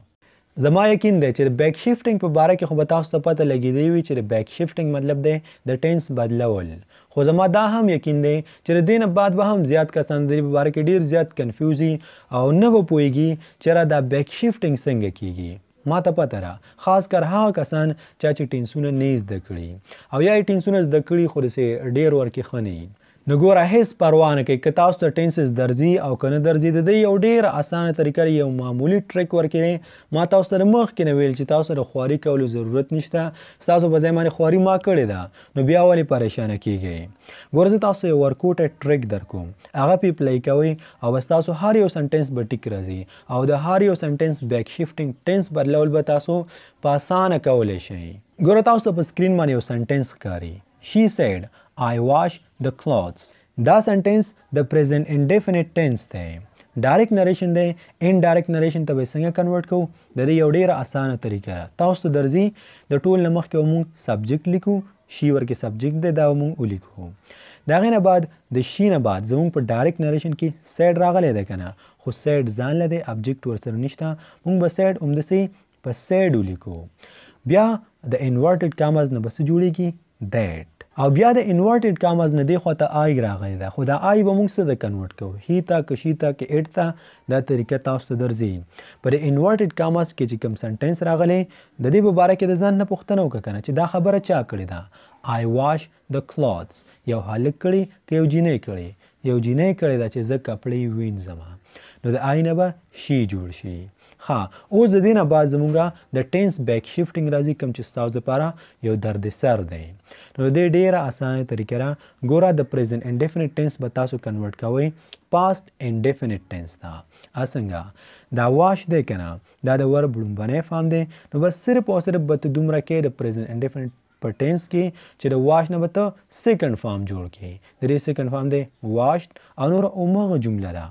زما یقین دی چې د بیک شیفټینګ په باره کې خو به تاسو ته پته لګیدلی وي چې د بیک شیفټینګ مطلب دی د ټینس بدلول خو زما دا هم یقین دی چې د دین بعد به هم زیات کسان د باره کې ډیر زیات کنفیوزي او نه به پوهیږي چې را دا بیک شیفټینګ څنګه کیږي ما ته پته را خاص کر هغه کسان چا چې ټینسونه نه زده کړي او یا ټینسونه زده کړي خو ډیر ورکې خني نو ګوره هیڅ پروا نه کوي که تاسو ته ټینسز درځي او کنه درځي د دې یو ډیر اسانه طریقه یو معمولی ټریک ورکړي ما تاسو ته مخ کې نه ویل چې تاسو سره خواري کولو ضرورت نشته تاسو په ځای باندې خواري ما کړې ده نو بیا ولې پریشان کیږئ ګوره زه تاسو یو ورکوټ ټریک درکوم هغه پی پلی کوي او تاسو هر یو سنټنس به ټیک راځي او د هر یو سنټنس بیک شیفټینګ ټینس بدلول به تاسو په اسانه کولای شئ ګوره تاسو په سکرین باندې یو سنټنس ښکاري شي سیډ I wash the clothes. دا سنټنس د پریزنت انډیفینټ ټینس دی ډایرکټ نریشن دی ان ډایرکټ نریشن ته به څنګه کنورټ کوو د دې یو ډیره اسانه طریقه ده تاسو ته درځي د ټول نمخ کې موږ سبجیکټ لیکو شی ورکې سبجیکټ دی دا موږ ولیکو دا غینه بعد د شی نه بعد زموږ په ډایرکټ نریشن کې سیډ راغلی دی کنه خو سیډ ځان لدی ابجیکټ ورسره نشته موږ به سیډ اومدسي په سیډ ولیکو بیا د انورټډ کاماز نه بس جوړیږي دیټ او بیا د انورټډ کاماز نه دی خو ته آی راغلی ده خو دا آی به موږ سره د کنورټ کوو هی تا کشي تا کې اټ تا دا طریقه تاسو ته درځي پر انورټډ کاماز کې چې کوم سنټنس راغلی د دې په اړه کې د ځان نه پوښتنه وکړه چې دا خبره چا کړې ده آی واش د کلوتس یو هلک کړي کې یو جینې کړي یو جینې کړي دا چې زه کپړې وینځم نو د آی نه به شی جوړ شي ها اوس د دینه بعد زمونږه د ټینس بیک شیفټینګ راځي کوم چې تاسو لپاره یو درد سر دی نو د ډیره اسانه طریقې را ګوره د پریزنت انډیفینټ ټینس به تاسو کنورټ کوئ past indefinite tense دا اسنګه دا واش دی کنه دا د ورب لومبنه فهم دی نو بس صرف او صرف به ته دومره کې د present indefinite په ټینس کې چې د واش نه به ته سیکنډ فارم جوړ کې درې سیکنډ فارم دی واشډ او نور اومغه جمله ده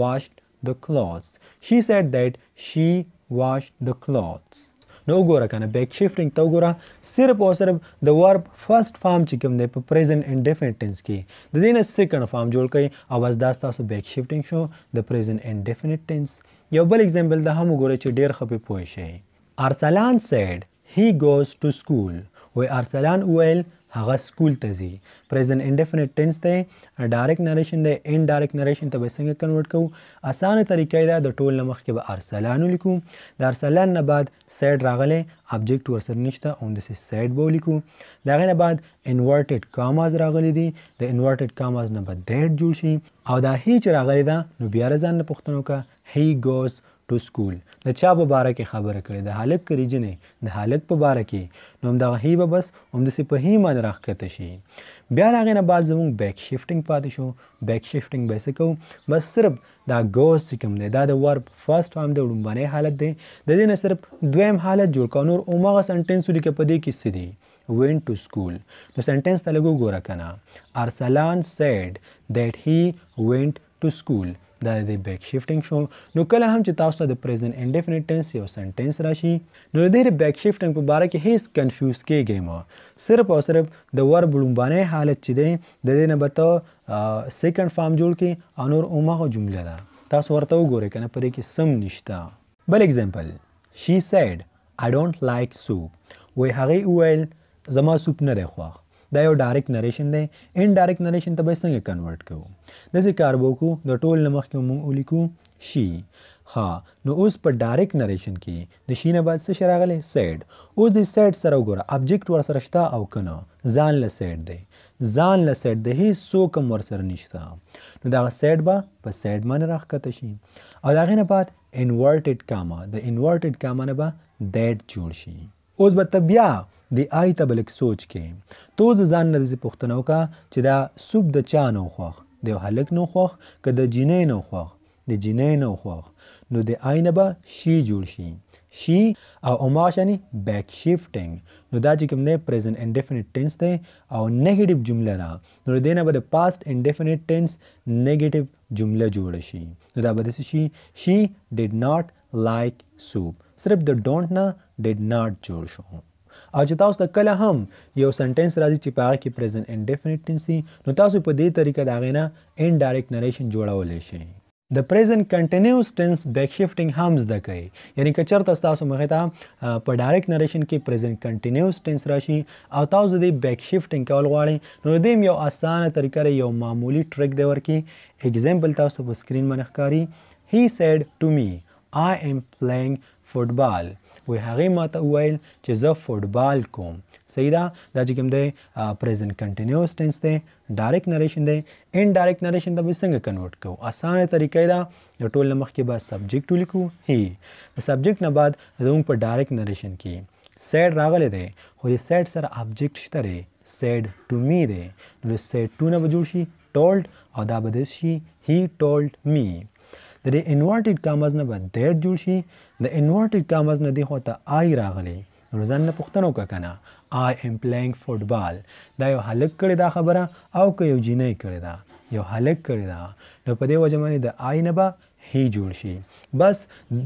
واشډ the clothes she said that she washed the clothes نو وګوره کنه بیک شیفټینګ ته وګوره صرف او صرف د ورب فرست فارم چې کوم دی په پریزنت انډیفینټ ټینس کې د دې نه سیکنډ فارم جوړ کړي او بس دا تاسو بیک شیفټینګ شو د پریزنت انډیفینټ ټینس یو بل اگزامپل دا هم وګوره چې ډیر خپې پوه شي ارسلان سیډ هی ګوز ټو سکول وې ارسلان ویل هغه سکول ته ځي پریزنت انډیفینټ ټینس ته ډایرکټ نریشن دی ان ډایرکټ نریشن ته به څنګه کنورټ کوو اسانه طریقې دا د ټول لمخ کې به ارسلان ولیکو د ارسلان نه بعد سیډ راغله ابجیکټ ورسره نشته او د سیډ به ولیکو دا غنه بعد انورټډ کاماز راغلي دي د انورټډ کاماز نه به دیټ جوړ شي او دا هیڅ راغلي دا نو بیا رزان پښتنو کا هی ګوز ټو سکول د چا په باره کې خبره کړې د هالک کړي جنې د هالک په باره کې نو همدغه هی به بس همداسې په هی باندې راښکته شي بیا د هغې نه بعد زموږ بیک شفټنګ پاتې شو بیک شفټنګ به څه کوو بس صرف دا ګوز چې کوم دی دا د ورب فرست فارم د لومبنی حالت دی د دې نه صرف دویم حالت جوړ کړو نور هماغه سنټینس ولیکه په دې کې څه دی went to school نو سنټینس ته لګو ګوره کنه ارسلان said that he went to school دا د بیک شیفټینګ شو نو کله هم چې تاسو ته د پریزنت انډیفینټ ټینس یو سنټنس راشي نو د دې بیک شیفټینګ په باره کې هیڅ کنفیوز کېږئ مو صرف او صرف د ورب لومبانه حالت چې دی د دې نه به ته سیکنډ فارم جوړ کې او نور عمغه جمله ده تاسو ورته وګورئ کنه په دې کې سم نشته بل اگزامپل شي سیډ آی ډونټ لایک سوپ وای هغه وویل زما سوپ نه دی خوښ دا یو ډایرکټ نریشن دی ان ډایرکټ نریشن ته به څنګه کنورټ کوو داسې کار وکړو د ټول نمخ کې موږ ولیکو شي ها نو اوس په ډایرکټ نریشن کې د شي نه بعد څه راغلی سیډ اوس د سیډ سره وګوره ابجیکټ ور سره شته او کنه ځان له سیډ دی ځان له سیډ دی هیڅ څوک هم ور سره نشته نو دا سیډ به په سیډ باندې راښکته شي او دا غینه بعد انورټډ کاما د انورټډ کاما نه به دیټ جوړ شي اوس به بیا دی آی ته بلک سوچ کې تو ځان نه دې پښتنو کا چې دا سوب د چانو خوخ دی هلک نو خوخ که د جینې نو خوخ د جینې نو خوخ نو د آی نه به شی جوړ شي شي او اوماش یعنی بیک شیفټینګ نو دا چې کوم نه پریزنت انډیفینټ ټینس دی او نیگیټیو جمله را نو دینه به د پاست انډیفینټ ټینس نیگیټیو جمله جوړ شي نو دا به د شي شي ډید ناٹ لایک سوپ صرف د ډونټ نه ډید ناٹ جوړ شو او چې تاسو ته کله هم یو سنټنس راځي چې په هغه کې پریزنت انډیفینټ ټینس وي نو تاسو په دې طریقه دا غینه ان ډایرکټ نریشن جوړولی شئ د پریزنت کنټینیوس ټنس بیک شیفټینګ هم زده کوي یعنی که چېرته ستاسو مخې ته په ډایرکټ نریشن کې پریزنت کنټینیوس ټنس راشي او تاسو د دې بیک شیفټینګ کول غواړئ نو د یو اسانه طریقه یو معمولی ټریک دی ورکړي اگزامپل تاسو په سکرین باندې ښکاري هی سیډ ټو می آی ایم پلیینګ فوټبال وای هغه ماته وویل چې زه فوټبال کوم صحیح ده دا چې کوم دی پریزنت کنټینیوس ټینس دی ډایرکټ نریشن دی ان ډایرکټ نریشن د بسنګ کنورټ کو اسانه طریقې دا د ټول مخ کې به سبجیکټ ولیکو هی د سبجیکټ نه بعد زموږ په ډایرکټ نریشن کې سیډ راغلی دی خو د سیډ سره ابجیکټ شته دی سیډ ټو می دی نو سیډ ټو نه به جوړ شي ټولډ او دا به شي هی ټولډ می د دې انورټډ کامز نه به دیټ جوړ شي د انورټډ کامز نه دی خو ته آی راغلی نو ځان نه پوښتنه وکړه کنه آی ایم پلینګ فوټبال دا یو هلک کړي دا خبره او که یو جینۍ کړي دا یو هلک کړي دا نو په دې وجه باندې د آی نه به هی جوړ شي بس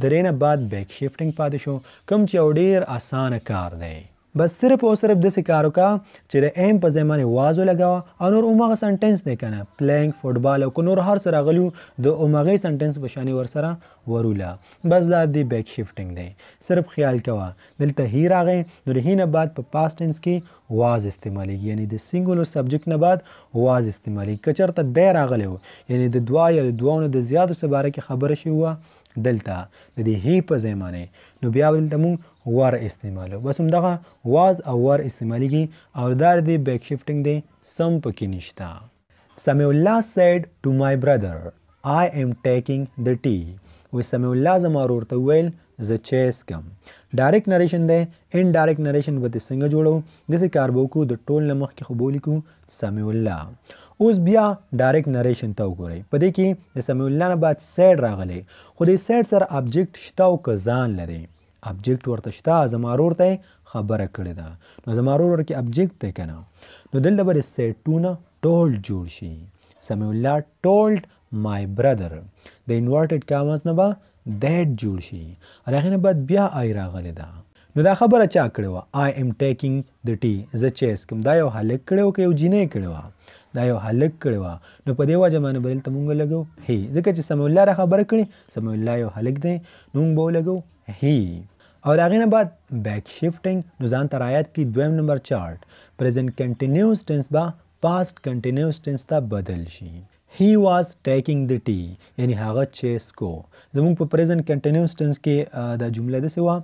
درې نه بعد بیک شیفټینګ پاتې شو کوم چې یو ډیر اسانه کار دی بس صرف او صرف د سکارو کا چې د ایم په ځمانه وازو لگاو او نور اومغه سنټنس نه کنه پلینګ فوټبال او نور هر سره غلو د اومغه سنټنس بشانی ور سره وروله بس دا د بیک شیفټینګ دی صرف خیال کوا دلته هی راغې نور هینه بعد په پاست ټنس کې واز استعمالي یعنی د سنگولر سبجیکټ نه بعد واز استعمالي کچر ته دی راغلی یعنی د دوا یا د دوانو د زیاتو سباره کې خبره شي وه دلته د دې هی په زمانه نو بیا دلته مونږ ور استعمالو بس هم دغه واز او ور استعمالیږي او دا د بیک شفټینګ دی سم پکې نشتا سمیع الله سیډ ټو مای برادر آی ایم ټیکینګ د ټی وې سمیع الله زما ورور ته ویل زه چیس کم ډایرکټ نریشن دی ان ډایرکټ نریشن به څنګه جوړو د کار بوکو د ټول نمخ کې قبول کو سمیع الله اوس بیا ډایرکټ نریشن ته وګورئ په دې کې د سمیع الله نه بعد سیډ راغلی خو د سیډ سره ابجیکټ شته او که ځان لري ابجیکټ ورته شته زمارور ته خبره کړې ده نو زمارور ورکه ابجیکټ دی کنه نو دلته به سیټونه ټول جوړ شي سمیع الله ټولډ مای برادر د انورټډ کاماز نه به دیټ جوړ شي هغه نه بعد بیا آی راغلی ده نو دا خبره چا کړې و آی ایم ټیکینګ د ټی ز چیس کوم دا یو هلک کړو که یو جینې کړو دا یو هلک کړی وا نو په دې وجه باندې بدل ته مونږ لګو هی ځکه چې سمیع الله را خبره کړي سمیع الله یو هلک دی نو مونږ به ولګو هی او راغینه بعد بیک شیفټینګ نو ځان تر آیات کې دویم نمبر چارت پریزنت کنټینیوس ټینس با پاست کنټینیوس ټینس ته بدل شي هی واز ټیکینګ د ټی یعنی هغه چیس کو زموږ په پریزنت کنټینیوس ټینس کې دا جمله د سیوا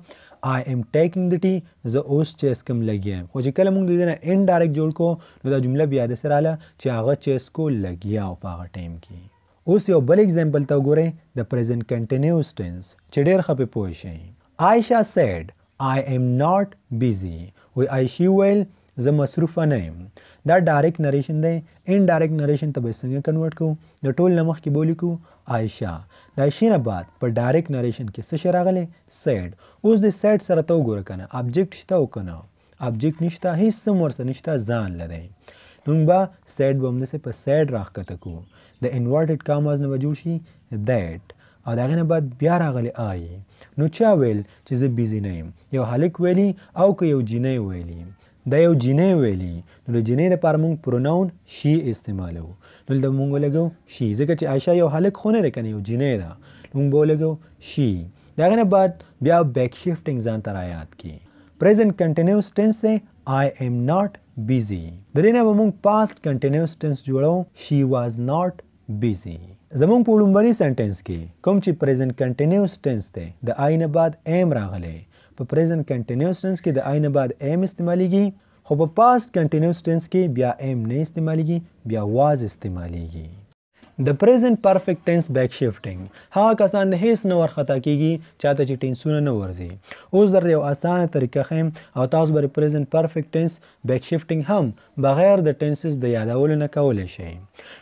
آی ایم ټیکینګ د ټی زه اوس چیس کوم لګیا خو چې کله موږ د دې نه ان ډایرکټ جوړ کو نو دا جمله بیا د سره اله چې هغه چیس کو لګیا او په هغه ټایم کې اوس یو بل اگزامپل ته وګورئ د پریزنت کنټینیوس ټینس چې ډېر خپه پوه شئ Aisha said, I am not busy. وی she ویل زه مصروفه نه یم دا ډایرکټ نریشن دی ان ډایرکټ نریشن ته به څنګه کنورټ کوو د ټول نمخ کې بولی کوو عائشه دا شینه بعد په ډایرکټ نریشن کې څه راغلی سیډ اوس د سیډ سره ته وګوره کنه ابجیکټ شته او کنه ابجیکټ نشته هیڅ مور سره نشته ځان لري نوم با سیډ بم نه په سیډ راخ کته کو د انورټډ کاماز نه جوړ شي دیٹ او دا غینه بعد بیا راغلی آی نو چا ویل چې زه بیزی نه یم یو هلک ویلی او که یو جینۍ ویلی دا یو جینۍ ویلی نو د جینۍ لپاره موږ پروناون شي استعمالو نو د موږ لګو شي ځکه چې عائشه یو هلک خو نه ده کنه یو جینۍ ده موږ به لګو شي دا غینه بعد بیا بیک شیفټینګ ځان ته رایاد کی پریزنت کنټینیوس ټینس دی I am not busy. د دې نه به موږ past continuous tense جوړو she was not busy. زمونږ په لومبني سنټنس کې کوم چې پریزنت کنټینیوس ټنس دی د آی نه بعد ایم راغلی په پریزنت کنټینیوس ټنس کې د آی نه بعد ایم استعمالیږي خو په پاست کنټینیوس ټنس کې بیا ایم نه استعمالیږي بیا واز استعمالیږي د پریزنت پرفیکټ ټینس بیک شیفټینګ هغه کسان د هیڅ نه ورخطا کیږي چاته چې ټینسونه نه ورځي اوس در یو اسانه طریقه خیم او تاسو به پریزنت پرفیکټ ټینس بیک شیفټینګ هم بغیر د ټینسز د یادولو نه کولی شئ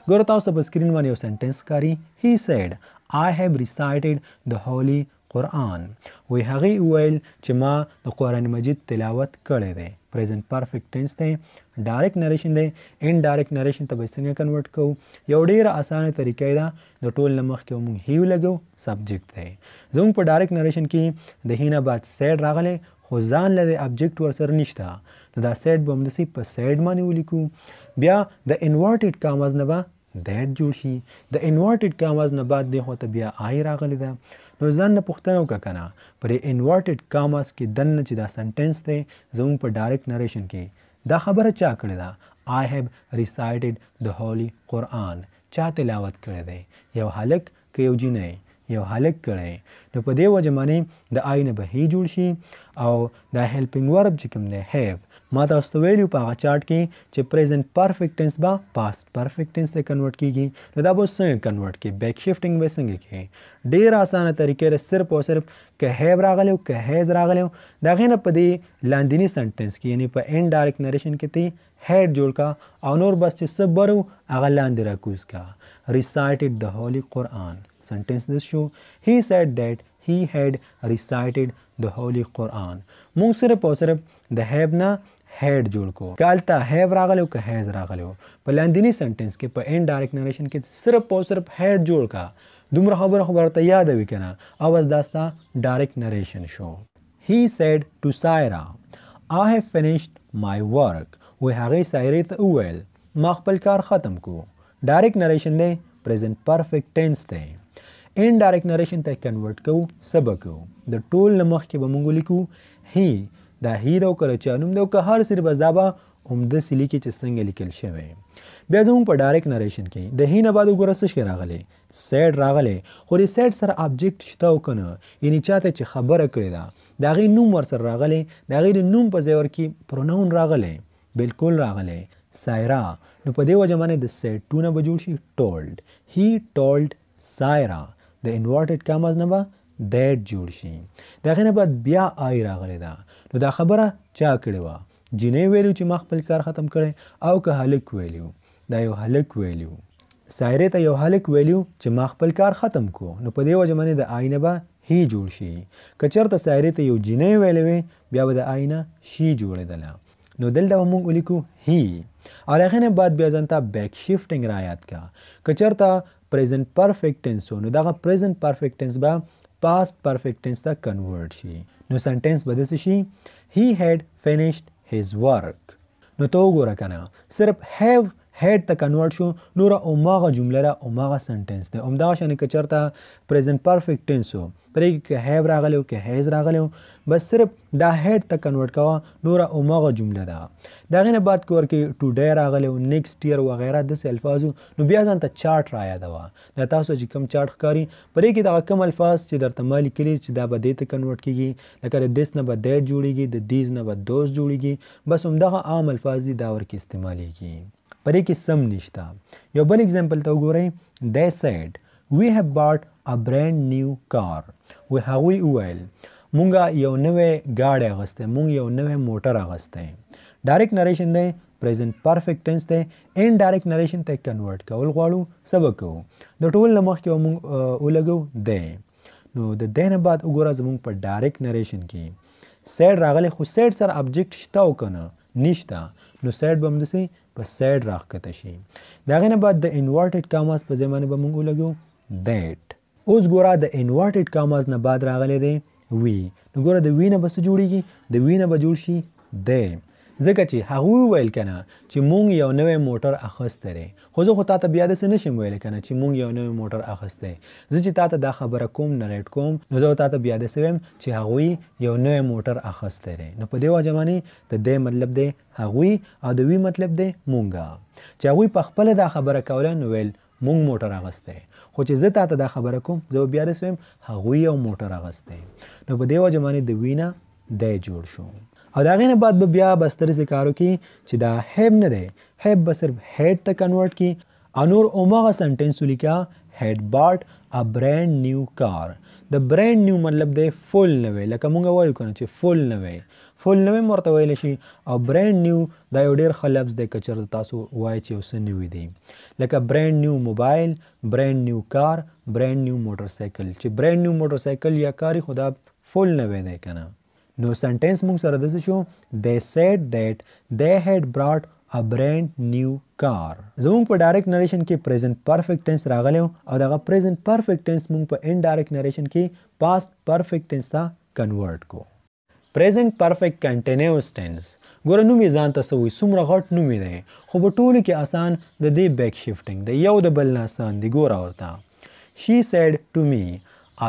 ګوره تاسو په سکرین باندې یو سنټنس کاری هی سیډ آی هاف ریسایټډ د هولي قرآن وی هغه ویل چې ما د قرآن مجید تلاوت کړی دی پریزنت پرفیکټ ټینس دی ډایرکټ نریشن دی ان ډایرکټ نریشن ته به څنګه کنورټ کوو یو ډیره اسانه طریقې ده د ټول لمخ کې موږ هیو لګو سبجیکټ دی زموږ په ډایرکټ نریشن کې د هینه بعد سیډ راغلی خو ځان له د ابجیکټ ورسره نشته نو دا سیډ به همداسې په سیډ باندې ولیکو بیا د انورټډ کاماز نه به دیټ جوړ شي د انورټډ کاماز نه بعد دی خو ته بیا آی راغلی ده نو ځان نه پوښتنه وکړه کنه پر انورټډ کاماس کې دنه چې دا سنټنس دی زموږ په ډایرکټ نریشن کې دا خبره چا کړې ده I have recited the holy Quran چا تلاوت کړی دی یو هلک که یو جنۍ یو هلک کړی نو په دې وجه باندې د آی نه به هی جوړ شي او دا هیلپینګ ورب چې کوم دی هیو माता वैल्यू पा chart की जे present perfect tense बा past perfect tense से convert की गई दाबो संग कन्वर्ट की बैक शिफ्टिंग वे संग की ढेर आसान तरीके रे सिर्फ और सिर्फ कहब रागल कहज रागल दागे ना पदी लांदिनी सेंटेंस की यानी पर इन डायरेक्ट नरेशन की थी हेड जोड़ का और बस सब बरू अगर लांदी रकूज का recited the Holy Quran sentence दिस शो he said that he had recited the Holy Quran मुंग सिर्फ और सिर्फ द हैब ना هډ جوړ کو کالتا هاف راغلو که هیز راغلو په لاندینی سنټنس کې په ان ډایرکټ نریشن کې صرف او صرف هډ جوړ کا دومره خبره خبره ته یاد وی کنه اواز داستا ډایرکټ نریشن شو هی سیډ ټو سایرا آی هاف فینیشډ مای ورک وې هغه سایرې ته وویل ما خپل کار ختم کو ډایرکټ نریشن دی پریزنت پرفیکټ ټینس دی ان ډایرکټ نریشن ته کنورټ کو سبق کو د ټول لمخ کې به مونږ لیکو هی دا هیر او کراچي نوم دی که هر سر بس دا به همداسې لیکي چې څنګه لیکل شوی بیا زموږ په ډایرکټ نریشن کې د هی نه بعد وګوره څه شی راغلی سیډ راغلی خو د سیډ سره آبجیکټ شته او که نه یعنې چاته چې خبره کړې ده د هغې نوم ورسره راغلی د هغې د نوم په ځای ورکې پرونون راغلی بالکل راغلی سایرا نو په دې وجه باندې د سیډ ټو نه به جوړ شي ټولډ هی ټولډ سایرا د انورټډ کاماز نه به دیټ جوړ شي د هغې نه بعد بیا آی راغلی ده نو دا خبره چا کړې وه جینۍ ویلو چې ما خپل کار ختم کړی او که هلک ویلو دا یو هلک ویلو سایرې ته یو هلک ویلو چې ما خپل کار ختم کو نو په دې وجه باندې د آینه به هی جوړ شي که چېرته سایرې ته یو جینۍ ویلې وې بیا به د آینه شي جوړېدله نو دلته به موږ ولیکو هی او د هغې نه بعد بیا ځان ته بیک شیفټنګ رایاد کا که چېرته پریزنت پرفیکټ ټینس نو دغه پریزنت پرفیکټ ټینس به پاست پرفیکټ ټینس ته کنورټ شي نو سنټنس به داسې شي هی هډ فینیشډ هیز ورک نو ته وګوره کنه صرف هیو هډ ته کنورټ شو نور اوماغه جمله را اوماغه سنټنس ده اومدا شنه کې چرته پریزنت پرفیکټ ټینس وو پرې کې هاف راغلو کې هیز راغلو بس صرف دا هډ ته کنورټ کوا نور اوماغه جمله ده دا غنه بعد کور کې ټوډے راغلو نیکسټ ایئر و غیره د الفاظو نو بیا ځان ته چارت را یاد وا دا تاسو چې کم چارت ښکاری پرې کې دا کم الفاظ چې درته مالی کلی چې دا به دې ته کنورټ کیږي لکه د دیس نه به دیټ جوړیږي د دیز نه به دوز جوړیږي بس همدغه عام الفاظ دي دا ورکه استعمالیږي په دې کې سم نشته یو بل اگزامپل ته وګورئ they said we have bought a brand new car و هغوی وویل مونږه یو نوې ګاډی اغسته مونږ یو نوې موټر اغسته ډایرکټ نریشن دی پریزنت پرفیکټ ټنس ته ان ډایرکټ نریشن ته کنورټ کول غواړو سبق کوو د ټول لمخ کې مونږ ولګو دی نو د دینه بعد وګوره زمونږ په ډایرکټ نریشن کې سیډ راغلی خو سیډ سره ابجیکټ شته او کنه نشته نو سایډ به موږ سي په سایډ راخته شي دا غنه بعد د انورټډ کاماز په ځمانه به موږ لګو that اوس ګوره د انورټډ کاماز نه بعد راغلي دی وی نو ګوره د وی نه بس جوړیږي د وی نه به جوړ شي دی ځکه چې هغه ویل کنه چې مونږ یو نوې موټر اخیسته لري خو زه خو تاسو بیا د سن نشم ویل کنه چې مونږ یو نوې موټر اخیسته زه چې تاسو دا خبره کوم نه لټ کوم نو زه تاسو بیا د سویم چې هغه یو نوې موټر اخیسته لري نو په دې وجه باندې ته د مطلب دی هغه او د وی مطلب دی مونږه چې هغه په خپل دا خبره کوله نو ویل مونږ موټر اغسته خو چې زه تاسو دا خبره کوم زه بیا رسوم هغه یو موټر اغسته نو په دې وجه باندې د وینا د جوړ شو او دا غینه بعد به بیا بستر ذکرو کی چې دا هیب نه دی هیب به صرف هډ ته کنورټ کی انور اومغه سنټنس ولیکا هډ بارټ ا برانډ نیو کار د برانډ نیو مطلب دی فول نوې لکه مونږ وایو کنه چې فول نوې فول نوې مرته ویل شي او برانډ نیو دا یو ډیر خلبس د کچر تاسو وای چې اوس نیوې دی لکه برانډ نیو موبایل برانډ نیو کار برانډ نیو موټر سایکل چې برانډ نیو موټر سایکل یا کاری خدا فول نوې دی کنه نو سنټنس موږ سره د شو they said that they had brought a brand new car زموږ په ډایرکټ نریشن کې پریزنت پرفیکټ ټینس راغلی او دغه پریزنت پرفیکټ ټینس موږ په ان ډایرکټ نریشن کې پاست پرفیکټ ټینس ته کنورټ کو پریزنت پرفیکټ کنټینیوس ټینس ګوره نوم یې ځان ته سوي څومره غټ نوم دی خو په ټولو کې آسان د دې بیک شفټینګ دی یو د بل نه آسان دی ګوره ورته she said to me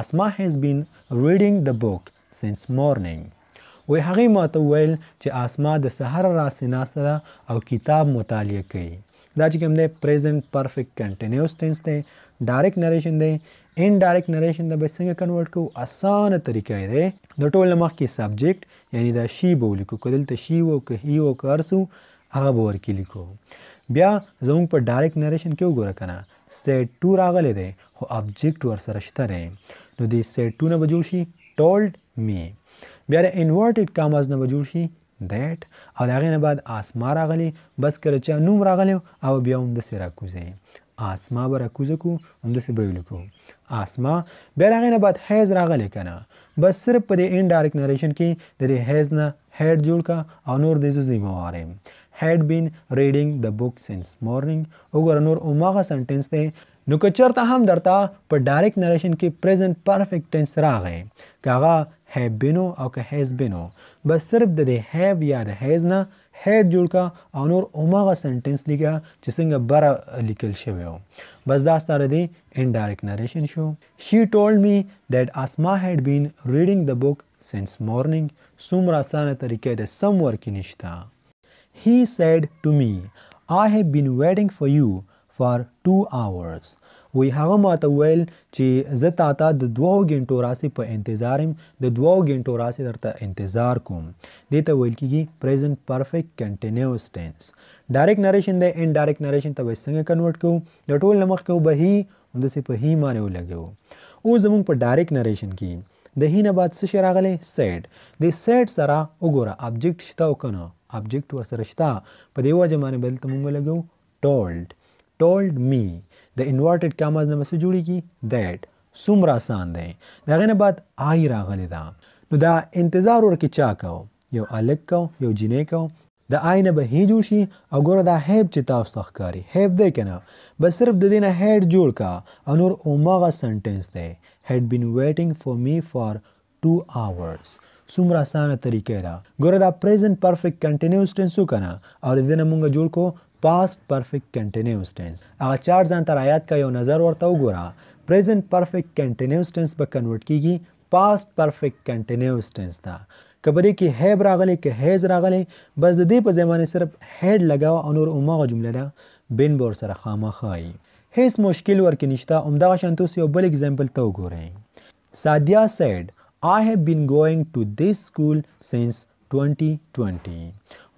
asma has been reading the book since morning وای هغه ماته ویل چې اسما د سحر راسیناسته او کتاب مطالعه کوي دا چې کوم دی پریزنت پرفیکټ کنټینیوس ټینس دی ډایرکټ نریشن دی ان ډایرکټ نریشن د به څنګه کنورټ کوو اسانه طریقه دی د ټول مخ کې سبجیکټ یعنی دا شی به ولیکو که دلته شی و که هی و که هر څه هغه به ورکې لیکو بیا زموږ په ډایرکټ نریشن کې وګوره که نه سیټ 2 راغلی دی خو ابجیکټ ور سره شته دی نو دې سیټ 2 نه به جوړ شي ټولډ می بیا د انورټډ کاماز نه جوړ شي that او دغه نه بعد اسما راغلی بس کله چې نوم راغلی او بیا هم د سره کوزه اسما بر کوزه کو هم د سره ویل کو اسما بیا دغه نه بعد هیز راغلی کنه بس صرف په دې ان ډایرکټ نریشن کې د هیز نه هډ جوړ کا او نور د ذمہ واره had been reading the book since morning وګوره نور اومغه سنټنس ته نو که چرته هم درته په ډایرکټ نریشن کې پریزنت پرفیکټ ټینس راغی کاغه هیبینو او که هیزبینو بس صرف د دې هیب یا د هیز نه هډ جوړ کا او نور اومغه سنټنس لیکه چې څنګه بره لیکل شوی و بس دا ستاره دی انډایرکټ نریشن شو شي ټولډ می دیٹ اسما هډ بین ریډینګ د بوک سینس مورنینګ سومره اسانه طریقې د سم ورکی نشتا هی سیډ ټو می آی هاف بین ویټینګ فور یو فار 2 اورز وی هغه ماته ویل چې زه تا ته د دوو غنټو راسي په انتظار يم د دوو غنټو راسي درته انتظار کوم دته ویل کیږي پریزنت پرفیکټ کنټینیوس ټینس ډایرکټ نریشن د ان ډایرکټ نریشن ته څنګه کنورټ کوو د ټول لمخ کو به هی د سه په هی معنی ولګو او زمون په ډایرکټ نریشن کې د هی نه بعد څه راغله سیټ د سیټ سره وګوره ابجیکټ شته او کنه ابجیکټ ور سره شته په دیو ځمانه بل ته مونږ لګو told told me د انورټډ کاماز نه مسو جوړیږي دیټ سومره آسان دی دغه نه بعد آی راغلی دا نو دا انتظار ورکه چا کو یو الک کو یو جینې کو د آی نه به هی جوړ شي او ګوره دا هیب چې تاسو ته ښکاری هیب دی کنه بس صرف د دې نه هډ جوړ کا او نور اوماغه سنټنس دی had been waiting for me for 2 hours سمرا آسانه طریقې را ګوره دا پریزنت پرفیکټ کنټینیوس ټینس وکنه او د دې نه مونږ جوړ کو past perfect continuous tense هغه چار ځان تر آیات کا یو نظر ورته وګوره present perfect continuous tense به کنورټ کیږي past perfect continuous tense ته کبري کې هیب راغلی کې هیز راغلی بس د دې په زمانه صرف هډ لگاو او نور اومغه جمله ده بن بور سره خامخای هیڅ مشکل ورکې نشته اومدغه شانتوس یو بل اگزامپل ته وګورئ سادیا سیډ I have been going to this school since 2020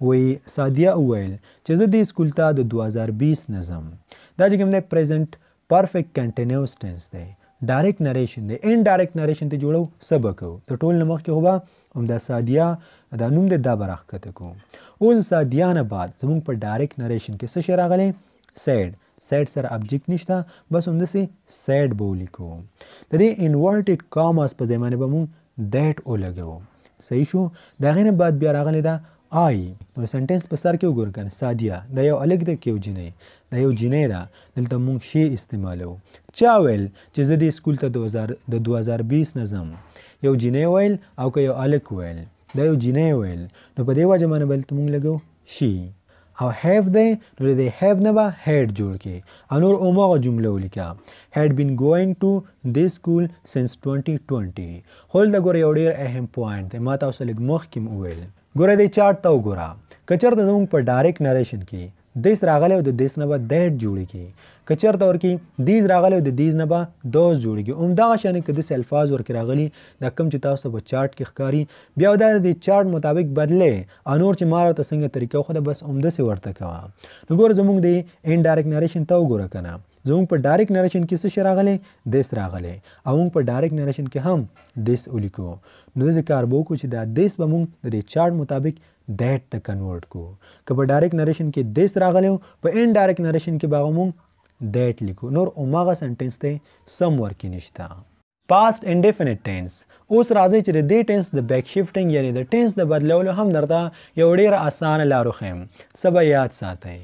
وی سادیا وویل چې زه دې سکول ته د 2020 نظم دا چې کوم دی پریزنت پرفیکټ کنټینیوس ټینس دی ډایرکټ نریشن دی ان ډایرکټ نریشن ته جوړو سبق د ټول نمخ کې خو به هم د سادیا دا نوم د د برخ کته کو اوس سادیا نه بعد زموږ په ډایرکټ نریشن کې څه شی راغلی سیډ سیټ سره ابجیکټ نشته بس هم دسي سیټ بولی کو د دې انورټډ کاماس په ځای باندې به مونږ دیټ او لګو صحیح شو دا غینه بعد بیا راغلی دا آی نو سنټنس په سر کې وګور کنه سادیا دا یو الګ د کیو جنې دا یو جنې ده دلته مونږ شی استعمالو چا ویل چې زه د سکول ته 2000 د 2020 نظم یو جنې ویل او که یو الګ ویل دا یو جنې ویل نو په دې وجه باندې بل مونږ لګو شی او هاف دی نو د هاف نه به هډ جوړ کې انور اومغه جمله ولیکا هډ بین ګوینګ ټو دی سکول سنس 2020 هول دا ګور یو ډیر اهم پوینټ دی ما تاسو لګ مخکې ویل ګوره دې چارت ته وګوره کچر د زموږ په ډایرکټ نریشن کې دیس راغلی او د دیس نه به دیټ جوړیږي کچر ته ورکې دیز راغلی او د دیز نه به دوز جوړیږي همدغه شان کې داسې الفاظ ورکې راغلي دا کم چې تاسو په چارت کې ښکاري بیا دا د چارت مطابق بدلې انور چې ماره ته څنګه طریقه خو بس همداسې ورته کوه نو ګوره زموږ د انډایرکټ نریشن ته وګوره که نه زموږ په ډایرک نریشن کې څه شی راغلی دیس راغلی او موږ په ډایرک نریشن کې هم دیس ولیکو نو داسې کار به وکړو چې دا دیس به موږ د دې چارټ مطابق دیټ ته کنورټ کو که په ډایرک نریشن کې دیس راغلی په ان ډایرک نریشن کې به موږ دیټ لیکو نور اوماغه سنټینس ته سم ورکی نشته past indefinite tense اوس راځي چې د دې ټینس د بیک شیفټینګ یعنی د ټینس د بدلولو هم درته یو ډیر اسانه لارو خیم سبا یاد ساتئ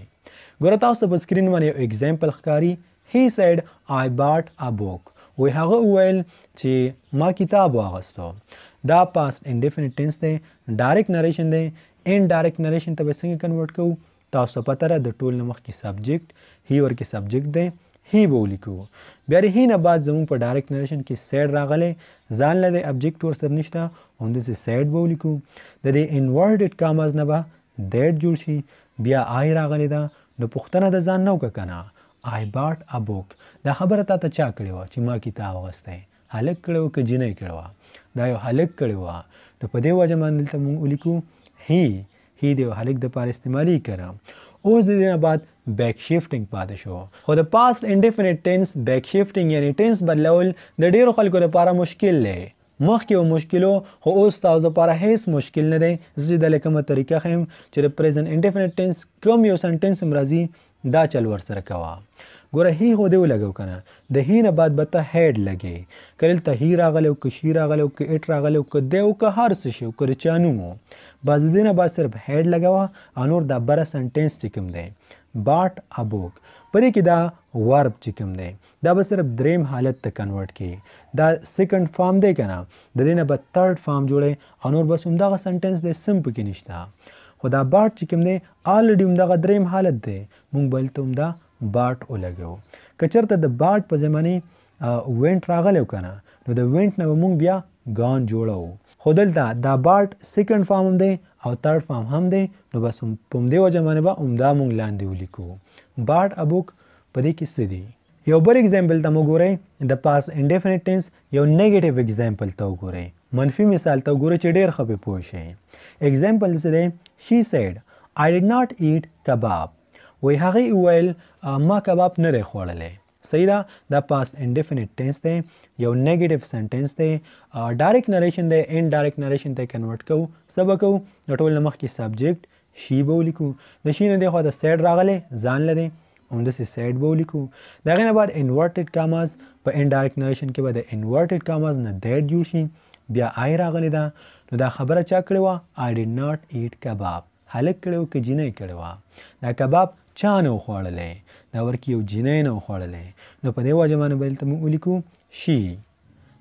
ګوره تاسو ته په سکرین باندې یو اگزامپل ښکاری هی سیډ آی باټ ا بوک وی هغه وویل چې ما کتاب واغستو دا پاست انډیفینټ ټینس دی ډایرکټ نریشن دی ان ډایرکټ نریشن ته به څنګه کنورټ کوو تاسو ته پته ده د ټول نمخ کې سبجیکټ هی ورکه سبجیکټ دی هی به ولیکو بیا هی نه بعد زموږ په ډایرکټ نریشن کې سیډ راغلی ځان له د ابجیکټ ور سره نشته همداسې سیډ به ولیکو د دې انورټډ کاماز نه به دیټ جوړ شي بیا آی راغلی ده نو پښتنه د ځان نو کنه آی بارټ ابوک دا خبره تا ته چا کړې و چې ما کتاب غسته هلک کړو ک جنې کړو دا یو هلک کړو نو په دې وجه باندې ته مونږ ولیکو هی هی دی هلک د پاره استعمالي کړم اوس د دې بعد بیک شیفټینګ پاتې شو خو د پاست انډیفینټ ټینس بیک شیفټینګ یعنی ټینس بدلول د ډیرو خلکو لپاره مشکل دی مخکې یو مشکل خو اوس تاسو لپاره هیڅ مشکل نه دی زه د لکمه طریقه خیم چې پریزنت انډیفینټ ټینس کوم یو سنټنس مرضی دا چل ور سره کوا ګوره هی خو دی ولګو کنه د هی نه بعد به ته هډ لګي کله ته هی راغلو ک شی راغلو ک اټ راغلو ک دیو ک هر څه شو کر چانو مو باز دې نه بعد صرف هډ لګاوه انور د بر سنټنس ټکم دی باټ ابوک پدې کې دا ورب چې کوم دی دا به صرف دریم حالت ته کنورټ کی دا سیکنډ فارم دی کنه د دې نه به تھرد فارم جوړي انور بس هم دغه سنټنس د سم پکې نشته خو دا بارټ چې کوم دی الډی هم دغه دریم حالت دی مونږ بلته هم دا بارټ ولګو کچرته د بارټ په زمانه وینټ راغلو کنه نو د وینټ نه مونږ بیا ګان جوړو خو دلته دا بارټ سیکنډ فارم هم دی او تھرد فارم هم دی نو بس هم پم دی وجه باندې به عمده مونږ لاندې ولیکو بارټ ابوک په دې کې څه دي یو بل اگزامپل ته موږ ګورئ د پاس انډیفینټ ټینس یو نیگیټیو اگزامپل ته وګورئ منفي مثال ته وګورئ چې ډېر خپه پوه شئ اگزامپل څه دی شي سیډ آی ډیډ ناټ ایټ کباب وی هغه ویل ما کباب نه خوړلې صحیح ده دا پاست انډیفینټ ټینس دی یو نیگیټیو سنټنس دی ډایرکټ نریشن دی ان ډایرکټ نریشن ته کنورټ کوو سبا کوو د ټول مخ کې سبجیکټ شی به ولیکو د شی نه دی خو د سیډ راغلی ځان لدی همداسې سایډ به ولیکو د هغې نه بعد انورټډ کاماز په انډایرکټ نریشن کې به د انورټډ کاماز نه دیټ جوړ شي بیا آی راغلی ده نو دا خبره چا کړې وه آی ډیډ ناټ ایټ کباب هلک کړی و که جینۍ کړې وه دا کباب چا نه وخوړلی دا ورکې یو جینۍ نه وخوړلی نو په دې وجه باندې به دلته موږ ولیکو شي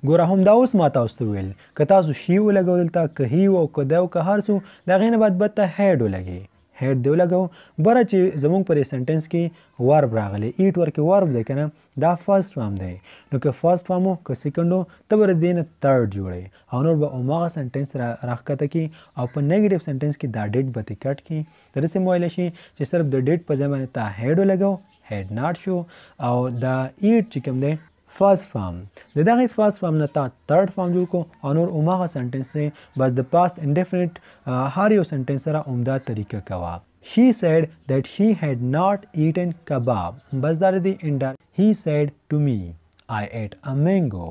ګوره هم دا اوس ما تاسو ته ویل که تاسو شی ولګو دلته که هی او که دی او که هر څو د هغې نه بعد به ته هیډ ولګي هډ دی لګو بره چې زمونږ پر سنټنس کې ورب راغلی ایټ ورکې ورب دی کنه دا فرست فارم دی نو که فرست فارم که سیکنډ ته ور دین تھرډ جوړي او نور به اومغه سنټنس را راخته کی او په نیگیټیو سنټنس کې دا ډیټ به کټ کی درسه مویل شي چې صرف د ډیټ په ځای باندې تا هډ لګو هډ ناٹ شو او دا ایټ چې کوم دی فرست فارم د دغه فرست فارم نه تا تھرد فارم جوړ کو او نور اومغه سنټنس نه بس د پاست انډیفینټ هر یو سنټنس سره عمده طریقه کوا she said that she had not eaten kebab بس دار دی انډر he said to me i ate a mango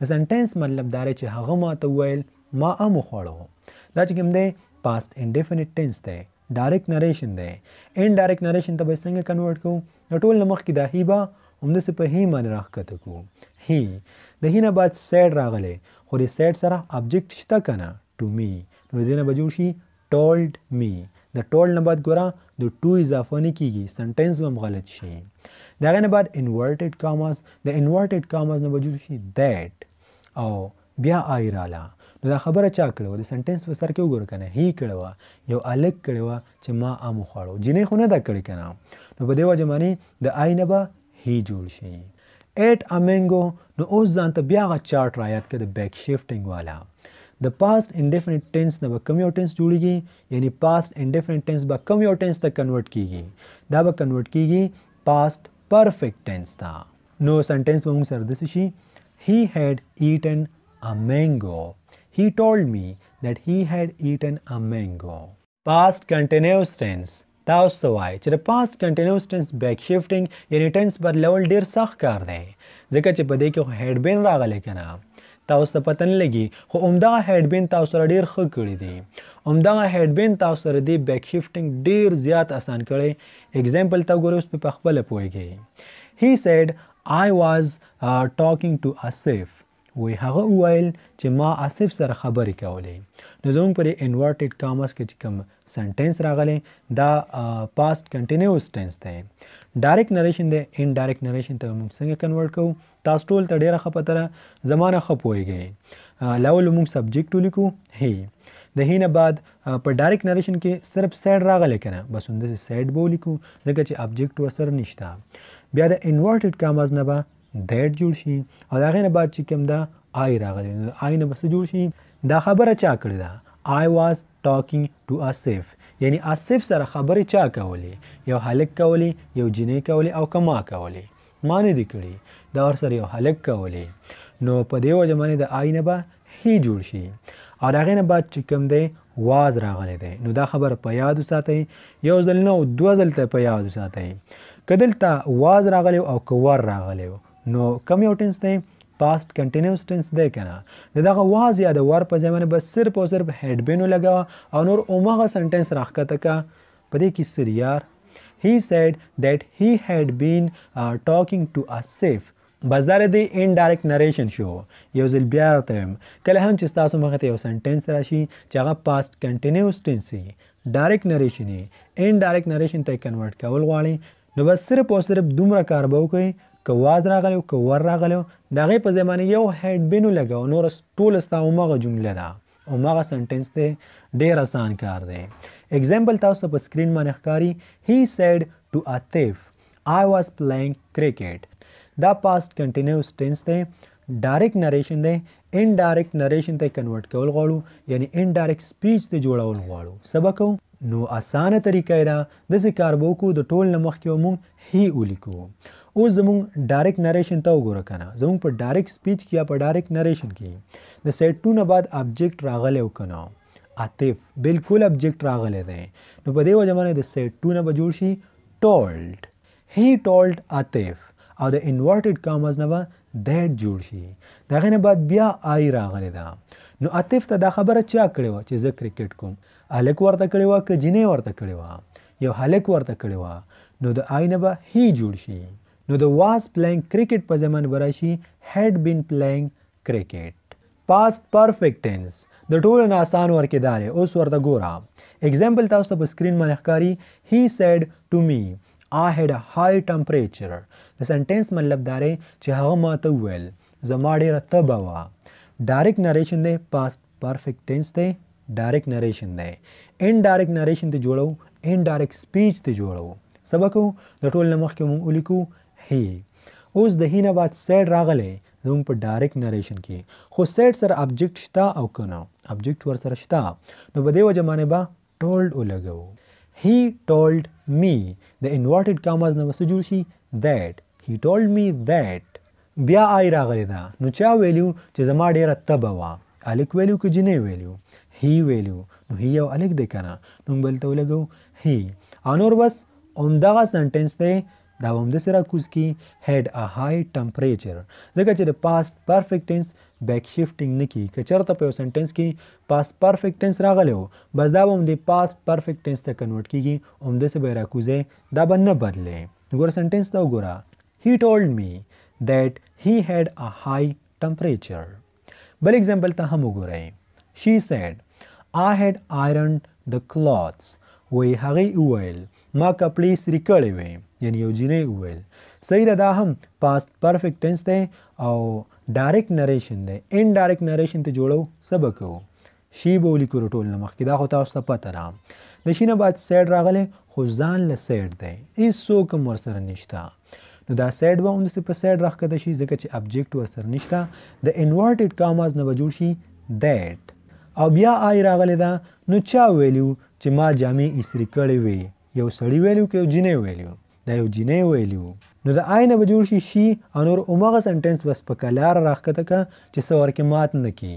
د سنټنس مطلب دا چې هغه ما ته ویل ما ام خوړو دا چې کوم دی پاست انډیفینټ ټینس دی ډایرکټ نریشن دی ان ډایرکټ نریشن ته به څنګه کنورټ کوو نو ټول مخکې دا هیبه همداسې په هی باندې راښکته کوو هی د هی نه بعد سیډ راغلی خو د سیډ سره ابجکټ شته که نه ټو می نو د دې نه به جوړ شي ټولډ می د ټولډ نه بعد ګوره د ټو اضافه نه کیږي سنټینس به هم غلط شي د هغې نه بعد انورټډ کاماز د انورټډ کاماز نه به جوړ شي دیټ او بیا آی راله نو دا خبره چا کړې وه د سنټینس په سر کې وګوره که نه هی کړې وه یو الګ کړې وه چې ما ام وخوړو جینۍ خو نه ده کړې که نه نو په دې وجه باندې د آی نه به ही जुड़ शई एट अमेंगो नो उस जानता ब्याह chart रायत के the back shifting वाला the past indefinite tense ना कम्यो टेंस जुड़ेगी यानी पास्ट इंडेफिनिट टेंस बा कम्यो टेंस तक कन्वर्ट की गई दाबा कन्वर्ट की गई पास्ट परफेक्ट टेंस था नो सेंटेंस में सर दिस शी he had eaten a mango he told me that he had eaten a mango past continuous tense دا اوس وای چې د پاست کنټینیوس ټنس بیک شیفټینګ یعنی ټنس بدلول ډیر سخت کار دی ځکه چې په دې کې خو هډ بین راغلی کنه تاسو ته پتن لګي خو عمدغه هډ بین تاسو را ډیر ښه کړی دی عمدغه هډ بین تاسو را دی بیک شیفټینګ ډیر زیات اسان کړی اگزامپل تا ګورئ اوس په خپل پويږي هی سیډ آی واز ټاکینګ ټو اسیف وی هغه وویل چې ما آصف سره خبرې کولې نو زموږ پر انورټډ کاماس کې چې کوم سنټنس راغلی دا پاست کنټینیوس ټینس دی ډایرکټ نریشن دی ان ډایرکټ نریشن ته موږ څنګه کنورټ کوو تاسو ټول ته ډیره خپتره زمانه خپويږي لاول موږ سبجیکټ ولیکو هی د هینه بعد په ډایرکټ نریشن کې صرف سیډ راغلی کنه بس اندې سیډ بولیکو ځکه چې ابجیکټ ور سره نشته بیا د انورټډ کاماز نه به دیټ جوړ شي او دا غینه بعد چې کوم دا آی راغلی نو آی نه بس جوړ شي دا خبره چا کړی دا آی واز ټاکینګ ټو اسیف یعنی اسیف سره خبره چا کولې یو هلک کولې یو جنې کولې او کما کولې معنی دې کړی دا ور سره یو هلک کولې نو په دې وجه باندې د آی نه به هی جوړ شي او دا غینه بعد چې کوم دی واز راغلی دی نو دا خبر په یاد وساتئ یو ځل نو دوه ځل ته په یاد وساتئ کدلته واز راغلی او کوور راغلی نو کم یو ټینس دی پاست کنټینیوس ټینس دی کنه دغه واز یا د ور په ځای باندې بس صرف او صرف هډ بینو لګاوه او نور اومغه سنټنس راخکته کا په دې کې سریار he said that he had been uh, talking to a safe بس دا ردی انډایرکټ نریشن شو یو ځل بیا راته ویم کله هم چې تاسو مخ ته یو سنټنس راشي چې هغه پاست کنټینیوس ټینس وي ډایرکټ نریشن یې انډایرکټ نریشن ته کنورټ کول غواړي نو بس صرف او صرف دومره کار به وکړئ که واز راغلی که ور راغلی دا غي په زمانه یو هډ بینو لګاو نور ټول ستا اومغه جمله ده اومغه سنټنس دی ډیر آسان کار دی اگزامپل تاسو په سکرین باندې ښکاری هی سیډ ټو عاطف آی واز پلیینګ کرکټ دا پاست کنټینیوس ټینس دی ډایرکټ نریشن دی ان ډایرکټ نریشن ته کنورټ کول غواړو یعنی ان ډایرکټ سپیچ ته جوړول غواړو سبق نو اسانه طریقې دا د ذکر بوکو د ټول نمخ کې مونږ هی ولیکو اوس زموږ ډایرکټ نریشن ته وګوره کنه زموږ په ډایرکټ سپیچ کې یا په ډایرکټ نریشن کې د سیټ 2 نه بعد ابجیکټ راغلی او کنه عاطف بالکل ابجیکټ راغلی دی نو په دې وجه باندې د سیټ 2 نه به جوړ شي ټولډ هی ټولډ عاطف او د انورټډ کاماز نه به دیټ جوړ شي دا غنه بعد بیا آی راغلی دا نو عاطف ته دا خبره چا کړې و چې زه کرکټ کوم الک ورته کړې و ک جنې ورته کړې و یو هلک ورته کړې و نو د آی نه به هی جوړ شي نو د واز پلیینګ کرکټ په ځمان براشي هډ بین پلیینګ کرکټ پاست پرفیکټ ټینس د ټولو نه آسان ورکه دار اوس ورته ګوره example تاسو ته په سکرین باندې ښکاری هی سیډ ټو می آی هډ ا های ټمپریچر د سنټنس مطلب دا چې هغه ماته ویل زما ډیره تبه وا ډایرکټ نریشن دی پاست پرفیکټ ټینس دی ډایرکټ نریشن دی ان ډایرکټ نریشن ته جوړو ان ډایرکټ سپیچ ته جوړو سبق د ټول مخکې مونږ ولیکو هی اوس د هینه بعد سیډ راغلی زموږ په ډایرکټ نریشن کې خو سیډ سره ابجکټ شته او کنه ابجکټ ور سره شته نو په دې وجه باندې به ټولډ ولګو هی ټولډ می د انورټډ کاماز نه وسو جوړ شي دیټ هی ټولډ می دیټ بیا آی راغلی دا نو چا ویلو چې زما ډیره تبه وا الک ویلو کې جنې ویلو هی ویلو نو هی او الک دی کنه نو بل ته ولګو هی انور بس اومدغه سنټنس دی The bomb Syracuse had a high temperature. देखा चले past perfect tense back shifting नहीं की कि चरता पे sentence की past perfect tense रागले हो बस दाब हम दे past perfect tense तक convert की गई हम दे से बेराकुजे दाबन न बदले गोरा sentence तो गोरा he told me that he had a high temperature. बल example तो हम गोरे she said I had ironed the clothes. وی هغه وویل ما کپړې سری کړې وې یعنی یو جینۍ وویل صحیح ده دا هم پاست پرفیکټ ټینس دی او ډایرکټ نریشن دی ان ډایرکټ نریشن ته جوړو سبق وو شی به ولیکو ټول نه مخکې دا خو تاسو ته پته را د شینه بعد سیډ راغلی خو ځان له سیډ دی هیڅوک هم ورسره نشته نو دا سیډ به همداسې په سیډ راښکته شي ځکه چې ابجیکټ ورسره نشته د انورټډ کاماز نه به جوړ شي دیټ او بیا آی راغلی ده نو چا ویلو چې ما جامې ایسرې کړې وې یو سړي ویلو که یو جینۍ ویلو دا یو جینې ویلی وو نو د آی نه به جوړ شي شي او نور اومغه سنټنس بس په کلار راخته کا چې څور کې مات نه کی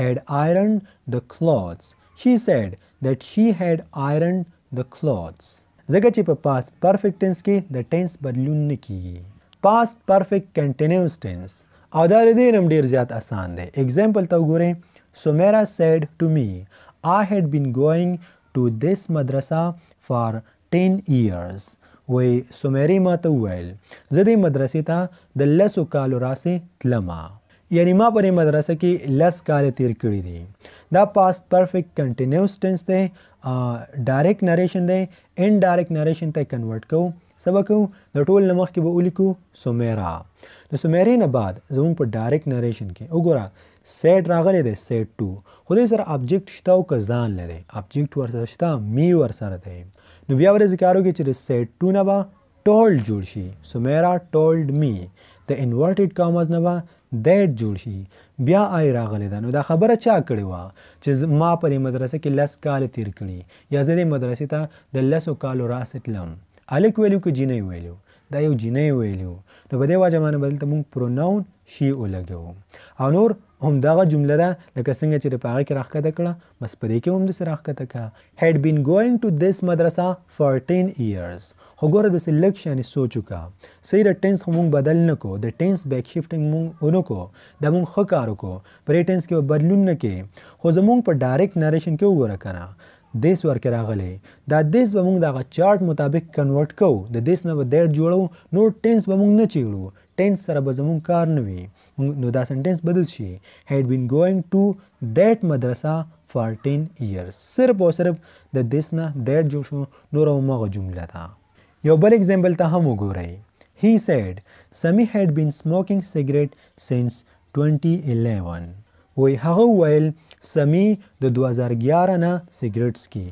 had ironed the clothes she said that she had ironed the clothes ځکه چې په past perfect tense کې د tense بدلون نه کیږي past perfect continuous tense او دا لري نم ډیر زیات اسان دی example ته وګورئ Somera said to me I had been going to this madrasa for 10 years وای سمیری ما ته وویل زه د مدرسې ته د لسو کالو راسې تلما یعنی ما په مدرسه کې لس کال تیر کړی دي دا پاست پرفیکټ کنټینیوس ټینس دی ډایرکټ نریشن دی ان ډایرکټ نریشن ته کنورټ کوو سبق د ټول نمخ کې به ولیکو سومیرا د سومیرې نه بعد زموږ په ډایرکټ نریشن کې وګوره سیټ راغلی دی سیټ 2 خو دې سره ابجیکټ شته او که ځان لري ابجیکټ ورسره شته می ورسره دی نو بیا ورته ذکر وکړي چې د سیټ 2 نه به ټولډ جوړ شي سمیرا ټولډ می د انورټډ کاماز نه به دیټ جوړ شي بیا آی راغلی ده نو دا خبره چا کړې وه چې ما په دې مدرسه کې لس کال تیر کړي یا زه دې مدرسې ته د لسو کالو راستلم الک ویلو که جینۍ ویلو دا یو جینۍ ویلو نو په دې وجه باندې بدلته مونږ پروناون شي ولګوو او نور هم دغه جمله ده لکه څنګه چې په هغه کې راخکته کړه بس په دې کې هم د سره راخکته کړه had been going to this madrasa for 10 years وګوره د سلیکشن سوچ وکا صحیح د ټینس موږ بدل نه کو د ټینس بیک شیفټینګ موږ اونو کو د موږ خو کار کو پر ټینس کې بدلون نه کې خو زموږ په ډایرکټ نریشن کې وګوره کنه دیس ورکه راغلی دا دیس به موږ دغه چارت مطابق کنورټ کوو د دیس نه به دیر جوړو نور ټینس به موږ نه چیړو ټینس سره به زموږ کار نه وي نو دا سنټینس بدل شي هډ بین ګوینګ ټو دیټ مدرسه فار 10 ایئرز صرف او صرف د دیس نه دیټ جوړ شو نور او مغه جمله ده یو بل اگزامپل ته هم وګورئ He said Sami had been smoking cigarette since 2011 وی هغه ویل سمی د 2011 نه سیګریټس کی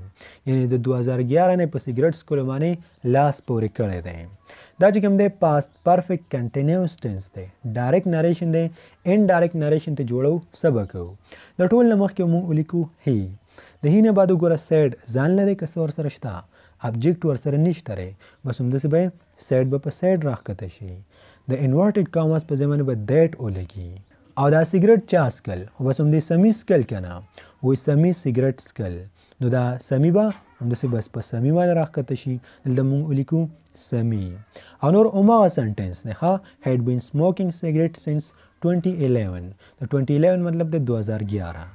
یعنی د 2011 نه په سیګریټس کول باندې لاس پورې کړی دی دا چې کوم دی پاست پرفیکټ کنټینیوس ټینس دی ډایرکټ نریشن دی ان ډایرکټ نریشن ته جوړو سبق وو د ټول نه مخکې موږ ولیکو هی د هی نه بعد وګوره سیډ ځان لري که څور سره شته ابجیکټ ور سره نشته ری بس همداسې به سیډ به په سیډ راښکته شي د انورټډ کاماس په ځای باندې به دیټ ولګي او دا سیګریټ چا سکل خو بس همدې سمی سکل که نه وایي سمی سیګریټ سکل نو دا سمی به همداسې بس په سمی باندې راښکته شي دلته مونږ ولیکو سمی او نور هماغه سنټینس دی ښه هیډ بین سموکینګ سګریټ سنس 2011 د 2011 مطلب د 2011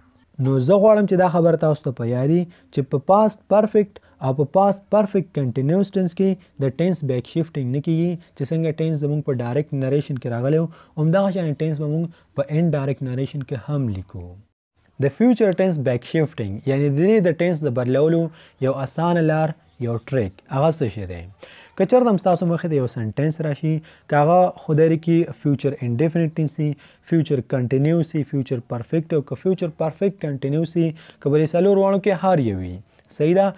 نو زه غواړم چې دا خبر تاسو ته په یادی چې په پاست پرفیکټ او په پاست پرفیکټ کنټینیوس ټینس کې د ټینس بیک شیفټینګ نه کیږي چې څنګه ټینس زموږ په ډایرکټ نریشن کې راغلی وو همدغه شان ټینس به موږ په ان ډایرکټ نریشن کې هم لیکو د فیوچر ټنس بیک شیفټینګ یعنی د دې د ټنس د بدلولو یو اسانه لار یو ټریک هغه څه شی دی کچر د تاسو مخې د یو سنټنس راشي کاغه خدای لري کې فیوچر انډیفینټ ټنسي فیوچر کنټینیوسي فیوچر پرفیکټ او فیوچر پرفیکټ کنټینیوسي کبري سلو روانو کې هار یوي صحیح ده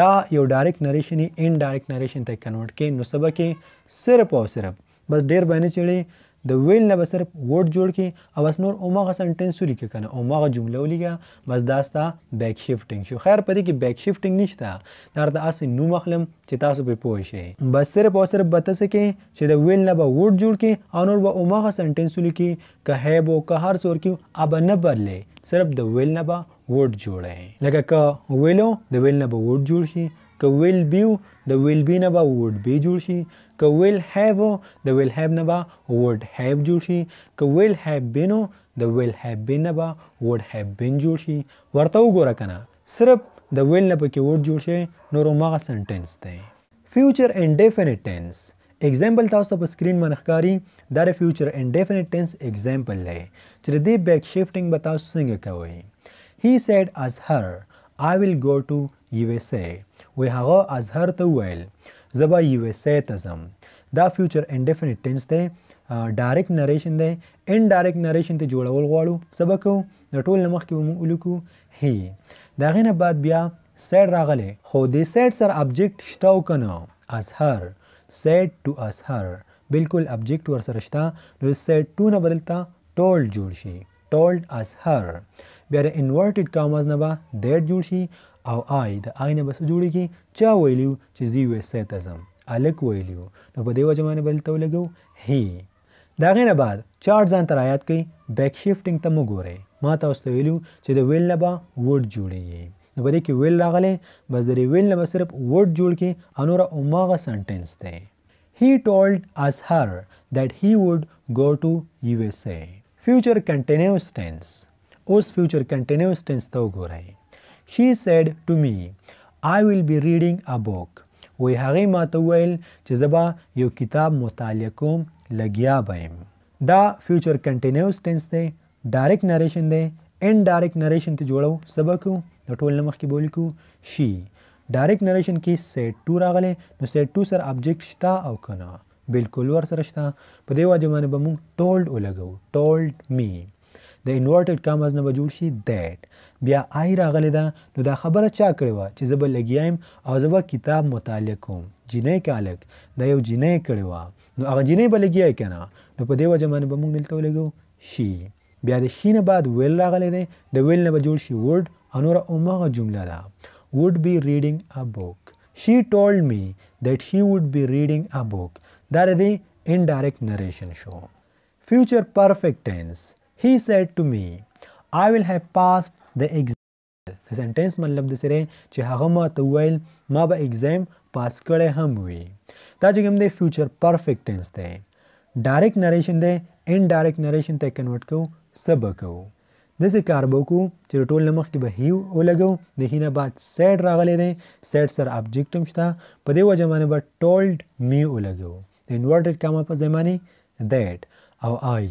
دا یو ډایرکټ نریشن ان ډایرکټ نریشن ته کنورټ کې نو سبا کې صرف او صرف بس ډیر باندې چړي د ویل نه به صرف ورډ جوړ کې او بس نور اومغه سنټنس ولیکه کنه اومغه جمله ولیکه بس داستا بیک شیفټینګ شو خیر پدې کې بیک شیفټینګ نشته دا د اسې نو مخلم چې تاسو په پوه شئ بس صرف او صرف بته سکے چې د ویل نه به ورډ جوړ کې او نور به اومغه سنټنس ولیکي که هیب او که هر څور کې اب نه بدلې صرف د ویل نه به ورډ جوړه لکه که ویلو د ویل نه به ورډ جوړ شي که ویل بیو د ویل بی نه به ورډ بی جوړ شي که will have و د will have نه به would have جوړ شي که will have been و د will have been نه به would have been جوړ شي ورته وګوره کنه صرف د will نه پکې would جوړ شي نور مغه سنټنس دی future indefinite tense example تاسو په سکرین باندې ښکاری دا future indefinite tense example دی چې دې back shifting به تاسو څنګه کوئ he said as her i will go to usa وی هغه ازهر ته ویل زبا یو ایس اے تزم دا فیوچر انډیفینټ ټینس دی ډایرکټ نریشن دی ان ډایرکټ نریشن ته جوړول غواړو سبا کو د ټول مخ کې مو ولیکو هی دا غینه بعد بیا سیټ راغله خو دې سیټ سر ابجیکټ شته کنه ازهر سیټ ټو ازهر بالکل ابجیکټ ور سره شته نو سیټ ټو نه بدلتا ټول جوړ شي ټولډ از هر بیا د انورټډ کاماز نه به دیټ جوړ شي او آی د آی نه بس جوړیږي چا ویلو چې زی یو اس ته ځم الک ویلو نو په دې وجه باندې بل ته لګو هی دا غینه بعد چارټ ځان تر آیات کوي بیک شیفټینګ ته وګورئ ما تاسو ته ویلو چې د ویل نه با وډ جوړیږي نو په دې کې ویل راغله بس د ویل نه صرف ورډ جوړ کې انور اوماغه سنټنس دی he told us her that he would go to usa future continuous tense اوس future continuous tense ته وګورئ She said to me, I will be reading a book. وی هغه ماته ویل چې زبا یو کتاب مطالعه کوم لګیا بم دا فیوچر کنټینیوس ټینس دی ډایرکټ نریشن دی ان ډایرکټ نریشن ته جوړو سبق د ټول نمخ کې بولیکو شي ډایرکټ نریشن کې سیټ 2 راغله نو سیټ 2 سر ابجیکټ شتا او کنه بالکل ور سره شتا په دې وجه باندې به موږ ټولډ ولګو ټولډ می د انورټډ کاماز نه به جوړ شي دیټ بیا آی راغلی ده نو دا خبره چا کړې وه چې زه به لګیایم او زه به کتاب مطالعه کوم جینۍ کالک دا یو جینۍ کړې وه نو هغه جینۍ به لګیای که نه نو په دې وجه باندې به موږ دلته ولګو شي بیا د شي نه بعد ویل راغلی دی د ویل نه به جوړ شي ورډ او نوره هماغه جمله ده would be reading a book she told me that she would be reading a book دا ردی indirect narration show future perfect tense he said to me i will have passed د اگزام د سنټنس مطلب د سره چې هغه ما ته ویل ما به اگزام پاس کړی هم وي دا چې کوم دی فیوچر پرفیکټ ټینس دی ډایرکټ نریشن دی ان ډایرکټ نریشن ته کنورټ کوو سبا کوو داسې کار به وکړو چې ټول نه مخکې به هیو ولګو د هی نه بعد سیډ راغلی دی سیډ سر ابجیکټ هم شته په دې وجه باندې به ټولډ می ولګو د انورټډ کاما په ځای باندې دیټ او آی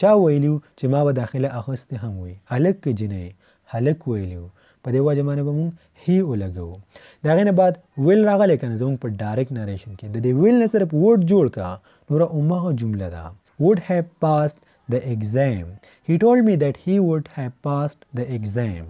چا ویلو چې ما به داخله اخیستې هم وي هلک که جینۍ هلک ویلو په دې وجه باندې به موږ هی ولګو دا غینه بعد ویل راغلی کنه زموږ په ډایرکټ نریشن کې د دې ویل نه صرف ورډ جوړ کا نور اومه جمله ده would have passed the exam he told me that he would have passed the exam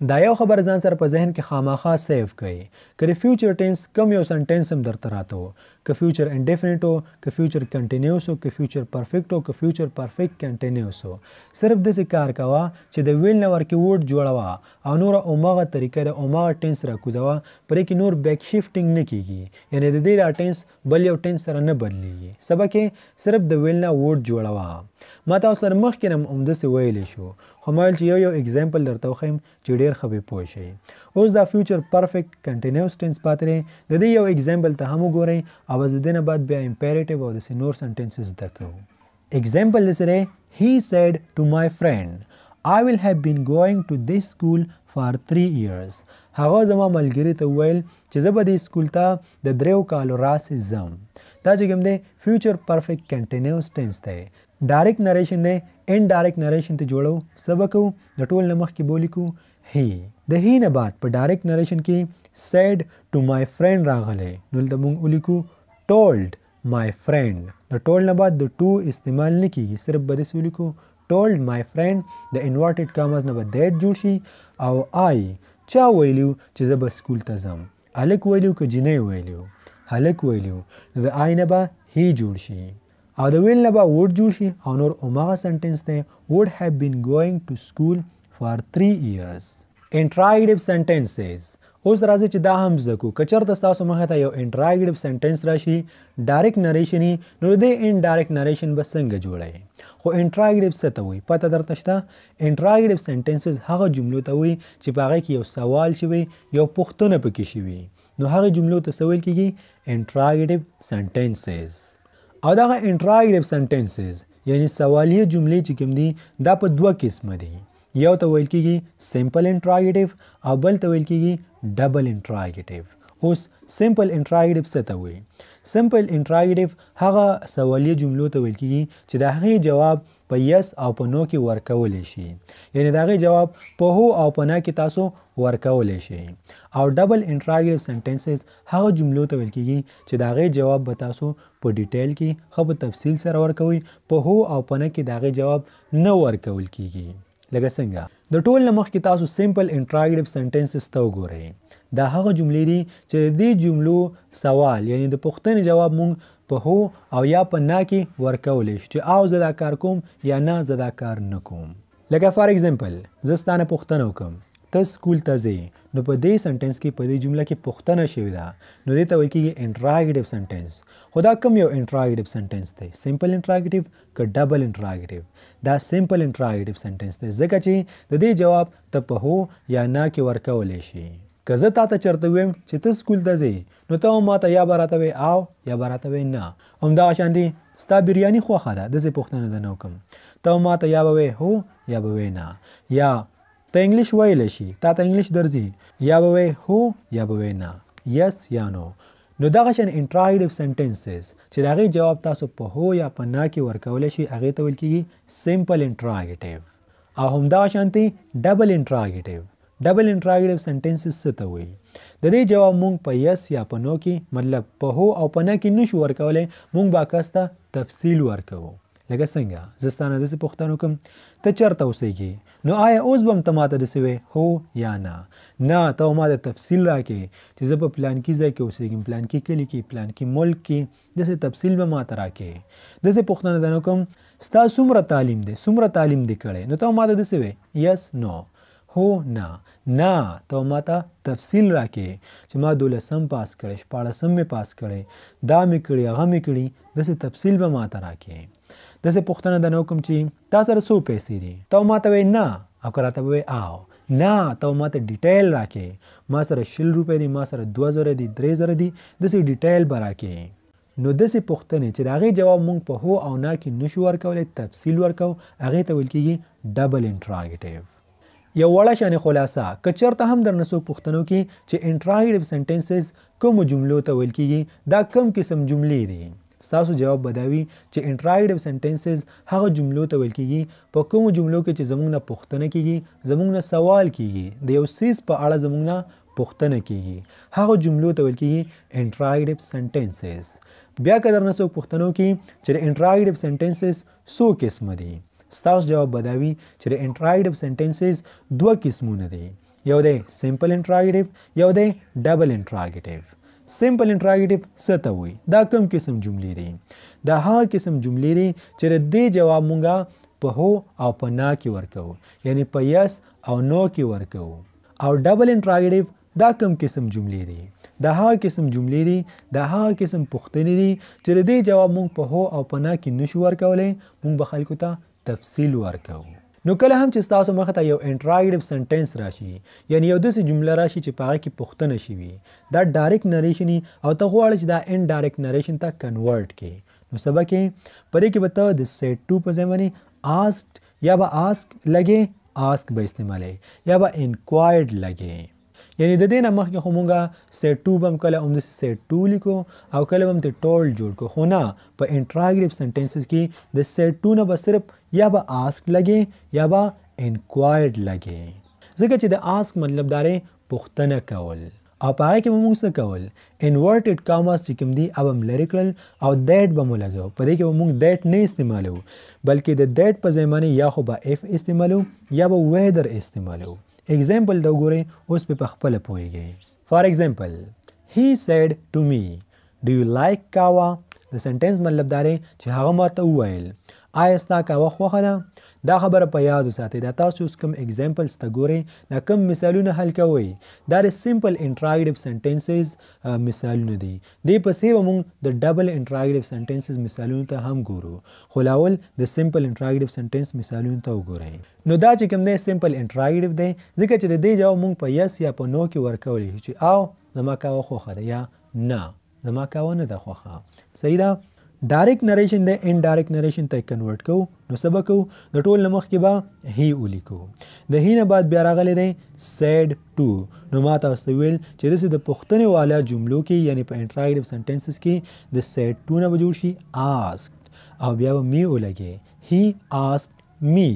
دا یو خبر ځان سره په ذهن کې خاماخا سیو کړئ کله فیوچر ټینس کم یو سنټنس هم درته راته وو ک فیوچر انډیفینټ وو ک فیوچر کنټینیوس وو ک فیوچر پرفیکټ وو ک فیوچر پرفیکټ کنټینیوس وو صرف داسې کار کوا چې د ویل نور کې وډ جوړوا او نور اومغه طریقې د اومغه ټینس را کوځوا پرې کې نور بیک شیفټینګ نه کیږي یعنی د دې را ټینس بل یو ټینس سره نه بدلیږي سبا کې صرف د ویل نه وډ جوړوا ما تاسو سره مخکې هم همداسې ویلی شو همایل چې یو یو اگزامپل درته وخیم چې ډیر ښه به پوه شئ اوس دا فیوچر پرفیکټ کنټینیوس ټینس پاتې دی د دې یو اگزامپل ته هم وګورئ او د دې نه بعد بیا امپیریټیو او د سینور سنټنسز زده کوو اگزامپل سره هی سیډ ټو مای فرند I will have been going to this school for 3 years. هغه زما ملګری ته ویل چې زه به دې سکول ته د دریو کالو راسې ځم دا چې کوم دی فیوچر پرفیکټ کنټینیوس ټینس دی ډایرکټ نریشن دی ان ډایرکټ نریشن ته جوړو سبق د ټول نمخ کې بولیکو هی د هی نه بعد په ډایرکټ نریشن کې سیډ ټو مای فرند راغله نو د مونږ ولیکو ټولډ مای فرند د ټول نه بعد د ټو استعمال نه کیږي صرف به د ولیکو ټولډ مای فرند د انورټډ کامز نه به دیټ جوړ شي او آی چا ویلو چې زه به سکول ته ځم الک ویلو که جنې ویلو هلک ویلو د آی نه به هی جوړ شي او د ویل نه به وډ جوړ شي او نور اومغه سنټنس دی would have been going to school for 3 years interrogative sentences اوس راځي چې دا هم زکو کچر د تاسو مخه ته یو انټراګټیو سنټنس راشي ډایرکټ نریشنی نو د ان ډایرکټ نریشن به څنګه جوړای خو انټراګټیو څه ته وي پته درته شته انټراګټیو سنټنسز هغه جملو ته وي چې په هغه کې یو سوال شوی یو پوښتنه پکې شوی نو هغه جملو ته سوال کیږي انټراګټیو سنټنسز او دا انټرا ایډیب سنټنسز یعنی سوالیه جملې چې کوم دي دا په دوه قسم دي یو ته ویل کیږي سیمپل انټراګیټیو او بل ته ویل کیږي ډبل انټراګیټیو اوس سمپل انټراګټیو څه ته وایي سمپل انټراګټیو هغه سوالیه جملو ته ویل کیږي چې د هغې جواب په یس او په نو کې ورکول شي یعنی دا غي جواب په هو او په نه کې تاسو ورکول شي او ډبل انټراګټیو سنټنسز هغه جملو ته ویل کیږي چې دا غي جواب به تاسو په ډیټیل کې خو په تفصیل سره ورکوي په هو او په نه کې دا غي جواب نه ورکول کیږي لکه څنګه د ټول لمخ کې تاسو سمپل انټراګټیو سنټنسز ته وګورئ دا هغه جملې دي چې د جملو سوال یعنی د پوښتنې جواب مونږ په هو او یا په نه کې ورکولې چې او زه دا کار کوم یا نه زه دا کار نه کوم لکه فار ایگزامپل زه ستانه پوښتنه وکم ته سکول ته ځې نو په دې سنټنس کې په دې جمله کې پوښتنه شوې ده نو دې ته ویل کېږي انټراګټیو سنټنس خو دا کوم یو انټراګټیو سنټنس دی سمپل انټراګټیو که ډبل انټراګټیو دا سمپل انټراګټیو سنټنس دی ځکه چې د دې جواب ته په هو یا نه کې ورکولې شي که زه تاته چرته ویم چې ته سکول ته ځې نو ته ما ته یا به راته او یا به راته نه همدغه شان دي ستا بریانی خوښه ده داسې پوښتنه ده نه وکم ته ما ته یا به هو یا به نه یا ته انګلیش ویلی شي تا ته انګلیش درځي یا به هو یا به نه یس یا نو نو دغه شان انټراګټیو سنټنسز چې دا غي جواب تاسو په هو یا په نه کې ورکول شي هغه ته ویل کیږي سیمپل انټراګټیو او همدا شانتي ډبل انټراګټیو ډبل انټراګټیو سنټنسز څه ته وایي د دې جواب مونږ په یس یا په نو کې مطلب په هو او په نه کې نشو ورکولای مونږ به کاسته تفصیل ورکوو لکه څنګه زستانه د څه پوښتنه کوم ته چرته اوسېږي نو آیا اوس به ته ماته دسه وې هو یا نه نه ته ماته تفصیل راکې چې زه په پلان کې ځای کې اوسېږم پلان کې کلی کې پلان کې ملک کې دسه تفصیل به ماته راکې دسه پوښتنه ده نو کوم ستا څومره تعلیم دی څومره تعلیم دی کړي نو ته ماته دسه وې یس نو no. هو نه نه ته ما ته تفصیل راکې چې ما دولسم پاس کړی شپاړسم مې پاس کړی دا مې کړی هغه مې کړی داسې تفصیل به ما ته راکې داسې پوښتنه د نو کوم چې تا سره څو پیسې دي ته ما ته وې نه او که راته وې آو نه ته ما ته ډیټیل راکې ما سره شل روپۍ دي ما سره دوه زره دي درې زره دي داسې ډیټیل به راکې نو داسې پوښتنې چې د هغې جواب مونږ په هو او نه کې نشو ورکولی تفصیل ورکو هغې ته ویل کېږي ډبل انټراګیټیو یو وړه شان خلاصه کچرته هم در نسو پښتنو کې چې انټراډیټیو سنټنسز کوم جملو ته ویل کیږي دا کم قسم جملې دي ستاسو جواب بداوي چې انټراډیټیو سنټنسز هغه جملو ته ویل کیږي په کوم جملو کې چې زمونږ نه پښتنه کیږي زمونږ نه سوال کیږي د یو سیس په اړه زمونږ نه پوښتنه کیږي هغه جملو ته ویل کیږي انټراډیټیو سنټنسز بیا که در نسو پښتنو کې چې انټراډیټیو سنټنسز سو قسم دي ستاسو جواب بداوي چې د انټرایډیو سنټنسز دوه قسمونه دي یو دی سمپل انټرایډیو یو دی ډبل انټرایډیو سمپل انټراګټیو څه ته وایي دا کوم قسم جملې دي دا هغه قسم جملې دي چې د دې جواب مونږه په هو او په نا کې ورکو یعنی په یس او نو کې ورکو او ډبل انټراګټیو دا کوم قسم جملې دي دا هغه قسم جملې دي دا هغه قسم پوښتنې دي چې د دې جواب مونږ په هو او په نا کې نشو ورکولې مونږ به خلکو ته تفصیل ورکو نو کله هم چې تاسو مخ ته یو انټراګټیو سنټنس راشي یعنی یو داسې جمله راشي چې پاره کې پښتنه شي وي دا ډایرکټ نریشن او ته غواړې چې دا ان ډایرکټ نریشن ته کنورټ کې نو سبا کې پرې کې به ته د سیټ 2 په ځای باندې آسکډ یا به آسک لګې آسک به استعمالې یا به انکوایرډ لګې یعنی د دینه مخکې خو مونږه سیټ 2 بم کله هم د سیټ 2 لیکو او کله هم د ټول جوړ کو خو نه په انټراګریف سنټنسز کې د سیټ 2 نه به صرف یا به آسک لګي یا به انکوایرډ لګي ځکه چې د آسک مطلب دارې پوښتنه کول او پاره کې موږ څه کول انورټډ کاماس چې کوم دی اب هم لریکل او دیټ به مو لګاو په دې کې موږ دیټ نه استعمالو بلکې د دیټ په ځای باندې یا خو به اف استعمالو یا به ویدر استعمالو اگزامپل دا وګورئ اوس په خپل پوهیږي فار اگزامپل هی سیډ ټو می ډو یو لایک کاوا د سنټنس مطلب دا دی چې هغه ماته وویل آیا ستا کاوا خوښه ده دا خبره په یاد وساتئ دا تاسو کوم اگزامپلز ته ګورئ دا کوم مثالونه حل کوئ دا ر سیمپل انټراګټیو سنټنسز مثالونه دي دې پسې به موږ د ډبل انټراګټیو سنټنسز مثالونو ته هم ګورو خو لاول د سیمپل انټراګټیو سنټنس مثالونو ته وګورئ نو دا چې کوم دی سیمپل انټراګټیو دی ځکه چې د دې جواب موږ په یس یا په نو کې ورکولې چې او زما کاوه خوخه ده یا نه زما کاوه نه ده خوخه صحیح ده ډایرکټ نریشن د انډایرکټ نریشن ته کنورټ کوو نو سبا کوو د ټول لمخ کې به هی ولیکو د هی نه بعد بیا راغلی دی سیډ ټو نو ما تاسو ویل چې داسې د پوښتنې والا جملو کې یعنی په انټراګټیو سنټنسز کې د سیډ ټو نه به جوړ شي آسکډ او بیا به می ولګي هی آسکډ می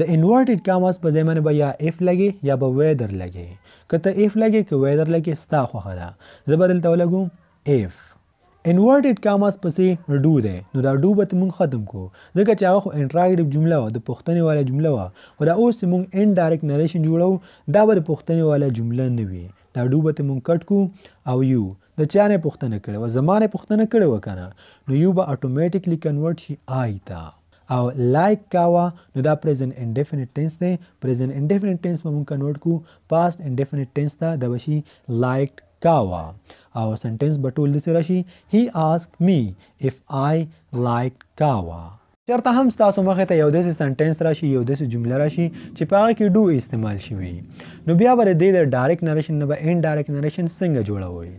د انورټډ کاماس په ځای باندې به یا اف لګي یا به ویدر لګي که ته اف لګي که ویدر لګي ستا خوښه ده زه به دلته ولګوم اف انورټډ کاماس پسې ډو دی نو دا ډو به موږ ختم کو ځکه چې هغه خو انټراګټیو جمله و د پوښتنې والا جمله و خو دا اوس موږ ان ډایرکټ نریشن جوړو دا به د پوښتنې والا جمله نه وي دا ډو به موږ کټ کو او یو د چا نه پوښتنه کړې و زمانه پوښتنه کړې و کنه نو یو به اتوماتیکلی کنورټ شي آی ته او لایک کاوه نو دا پریزنت انډیفینټ ټینس دی پریزنت انډیفینټ ټینس به مونږ کنورټ کو پاست انډیفینټ ټینس ته د بشي لایک کاوه our sentence بطول د راشي he asked me if i liked kava چرته هم ستاسو مخه ته یو داسې سنټنس راشي یو داسې جمله راشي چې په هغه کې ډو استعمال شوی نو بیا به د دې ډایرکټ نریشن نه به ان ډایرکټ نریشن څنګه جوړوي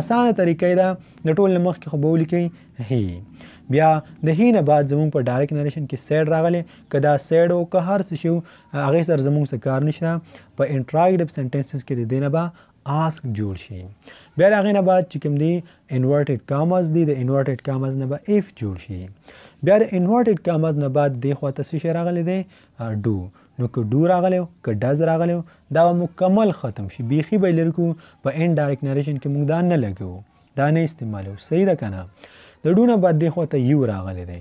اسانه طریقې دا د ټول مخ کې قبول کړي هي بیا د هی نه بعد زموږ په ډایرکټ نریشن کې سیډ راغلی کدا سیډ او که هر څه شو هغه سر زموږ څه کار نشته په انټراګټیو سنټنسز کې د دینه به آسک جوړ شي بیا راغې نه بعد چې کوم دی انورټډ کاماز دی د انورټډ کاماز نه به اف جوړ شي بیا د انورټډ کاماز نه بعد د خو ته څه راغلی دی ډو نو که ډو راغلیو که ډز راغلیو دا مکمل ختم شي بیخي به لرکو په ان ډایرکټ نریشن کې موږ دا نه لګو دا نه استعمالو صحیح ده کنه د ډونه بعد دی خو ته یو راغلی دی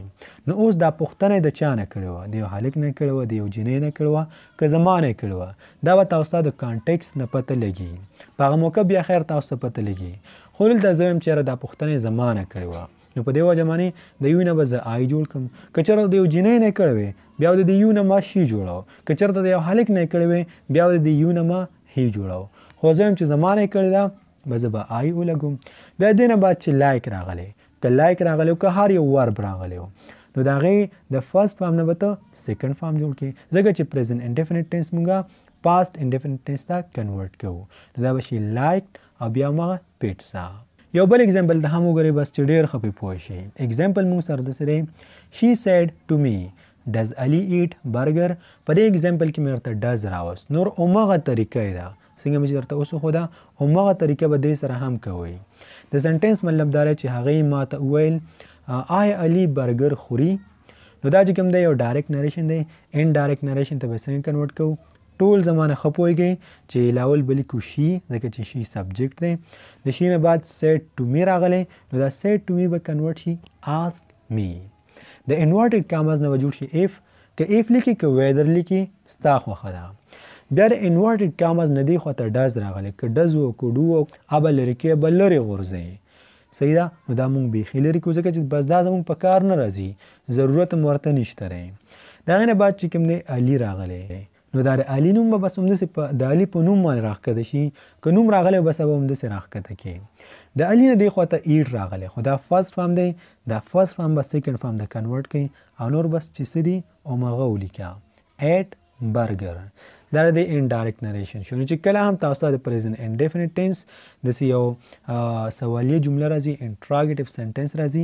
نو اوس دا پوښتنه د چا نه کړو دی هالک نه کړو دی یو جنې نه کړو که زمانه کړو دا به تاسو ته د کانټیکس نه پته لګي په هغه موقع بیا خیر تاسو ته پته لګي خو دلته زه هم چیرې دا پوښتنه زمانه کړو نو په دی وجه باندې د یو نه به زه آی جوړ کم که چېرته د یو جینۍ نه کړی بیا د یو نه ما شي جوړو که چېرته د یو هلک نه کړی بیا د یو نه ما هی جوړو خو زه هم چې زما نه کړې ده به زه به آی ولګوم بیا دې نه بعد چې لایک راغلی که لایک راغلی که هر یو ورب راغلی نو دا غي د فرست فارم نه وته سیکنډ فارم جوړ کی ځکه چې پریزنت انډیفینټ ټینس مونږه پاست انډیفینټ ټینس ته کنورټ کوو نو دا بشي لایک او بیا ما پیټسا یو بل اگزامپل د هم وګورئ بس چې ډیر خپې پوه شي اگزامپل موږ سره د سره شي سیډ ټو می ډز علي ایټ برګر په دې اگزامپل کې مې ورته ډز راوست نور اومغه طریقې دا څنګه مې درته اوس خو دا اومغه طریقې به دې سره هم کوي د سنټنس مطلب دا چې هغه ما ته وویل آی علي برګر خوري نو دا چې کوم دی یو ډایرکټ نریشن دی ان ډایرکټ نریشن ته به څنګه کنورټ کوو ټول زمانه خپويږي چې لاول بلی کو شي ځکه چې شي سبجیکټ دی د شي نه بعد سیټ ټو می راغله نو دا سیټ ټو می به کنورټ شي اسک می د انورټډ کاماز نه وجود شي اف که اف لیکي که ویدر لیکي ستا خوخه ده بیا د انورټډ کاماز نه دی خواته ډاز راغلی که ډز وو که ډو وو ابه لرې کې به لرې غورځوي صحیح ده نو دا مونږ بیخي لرې کو ځکه چې بس دا زمونږ په کار نه راځي ضرورت هم ورته نشته دی د هغې نه بعد چې کوم دی علي راغلی نو دا د علي نوم به بس همداسې په د علي په نوم باندې راښکته شي که نوم راغلی بس به همداسې راښکته کړي د علی نه دی خواته ایډ راغلی خو دا فرست فارم دی دا فرست فارم به سیکنډ فارم د کنورټ کوي او نور بس چې څه دي هماغه ولیکه ایټ برګر دا د انډایرکټ نریشن شو چې کله هم تاسو د پریزنت انډیفینټ ټینس د یو سوالیه جمله راځي انټراګټیو سنټنس راځي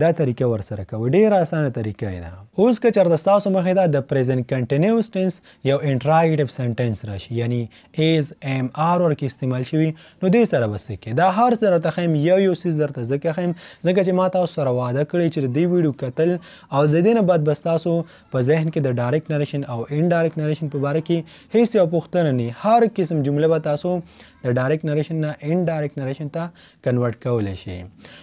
دا طریقه ور سره کوي ډیره اسانه طریقه ده اوس که چر د تاسو مخې دا د پریزنت کنټینیوس ټینس یو انټراګټیو سنټنس راشي یعنی از ام ار ور کې استعمال شوی نو دې سره بس کې دا هر سره ته خیم یو یو سیز درته ځکه خیم ځکه چې ما تاسو سره وعده کړی چې دې ویډیو کتل او د دې نه بعد بس تاسو په ذهن کې د ډایرکټ نریشن او ان ډایرکټ نریشن په باره کې هیڅ یو پوښتنه نه هر قسم جمله به تاسو د ډایرکټ نریشن نه ان ډایرکټ نریشن ته کنورټ کولای شي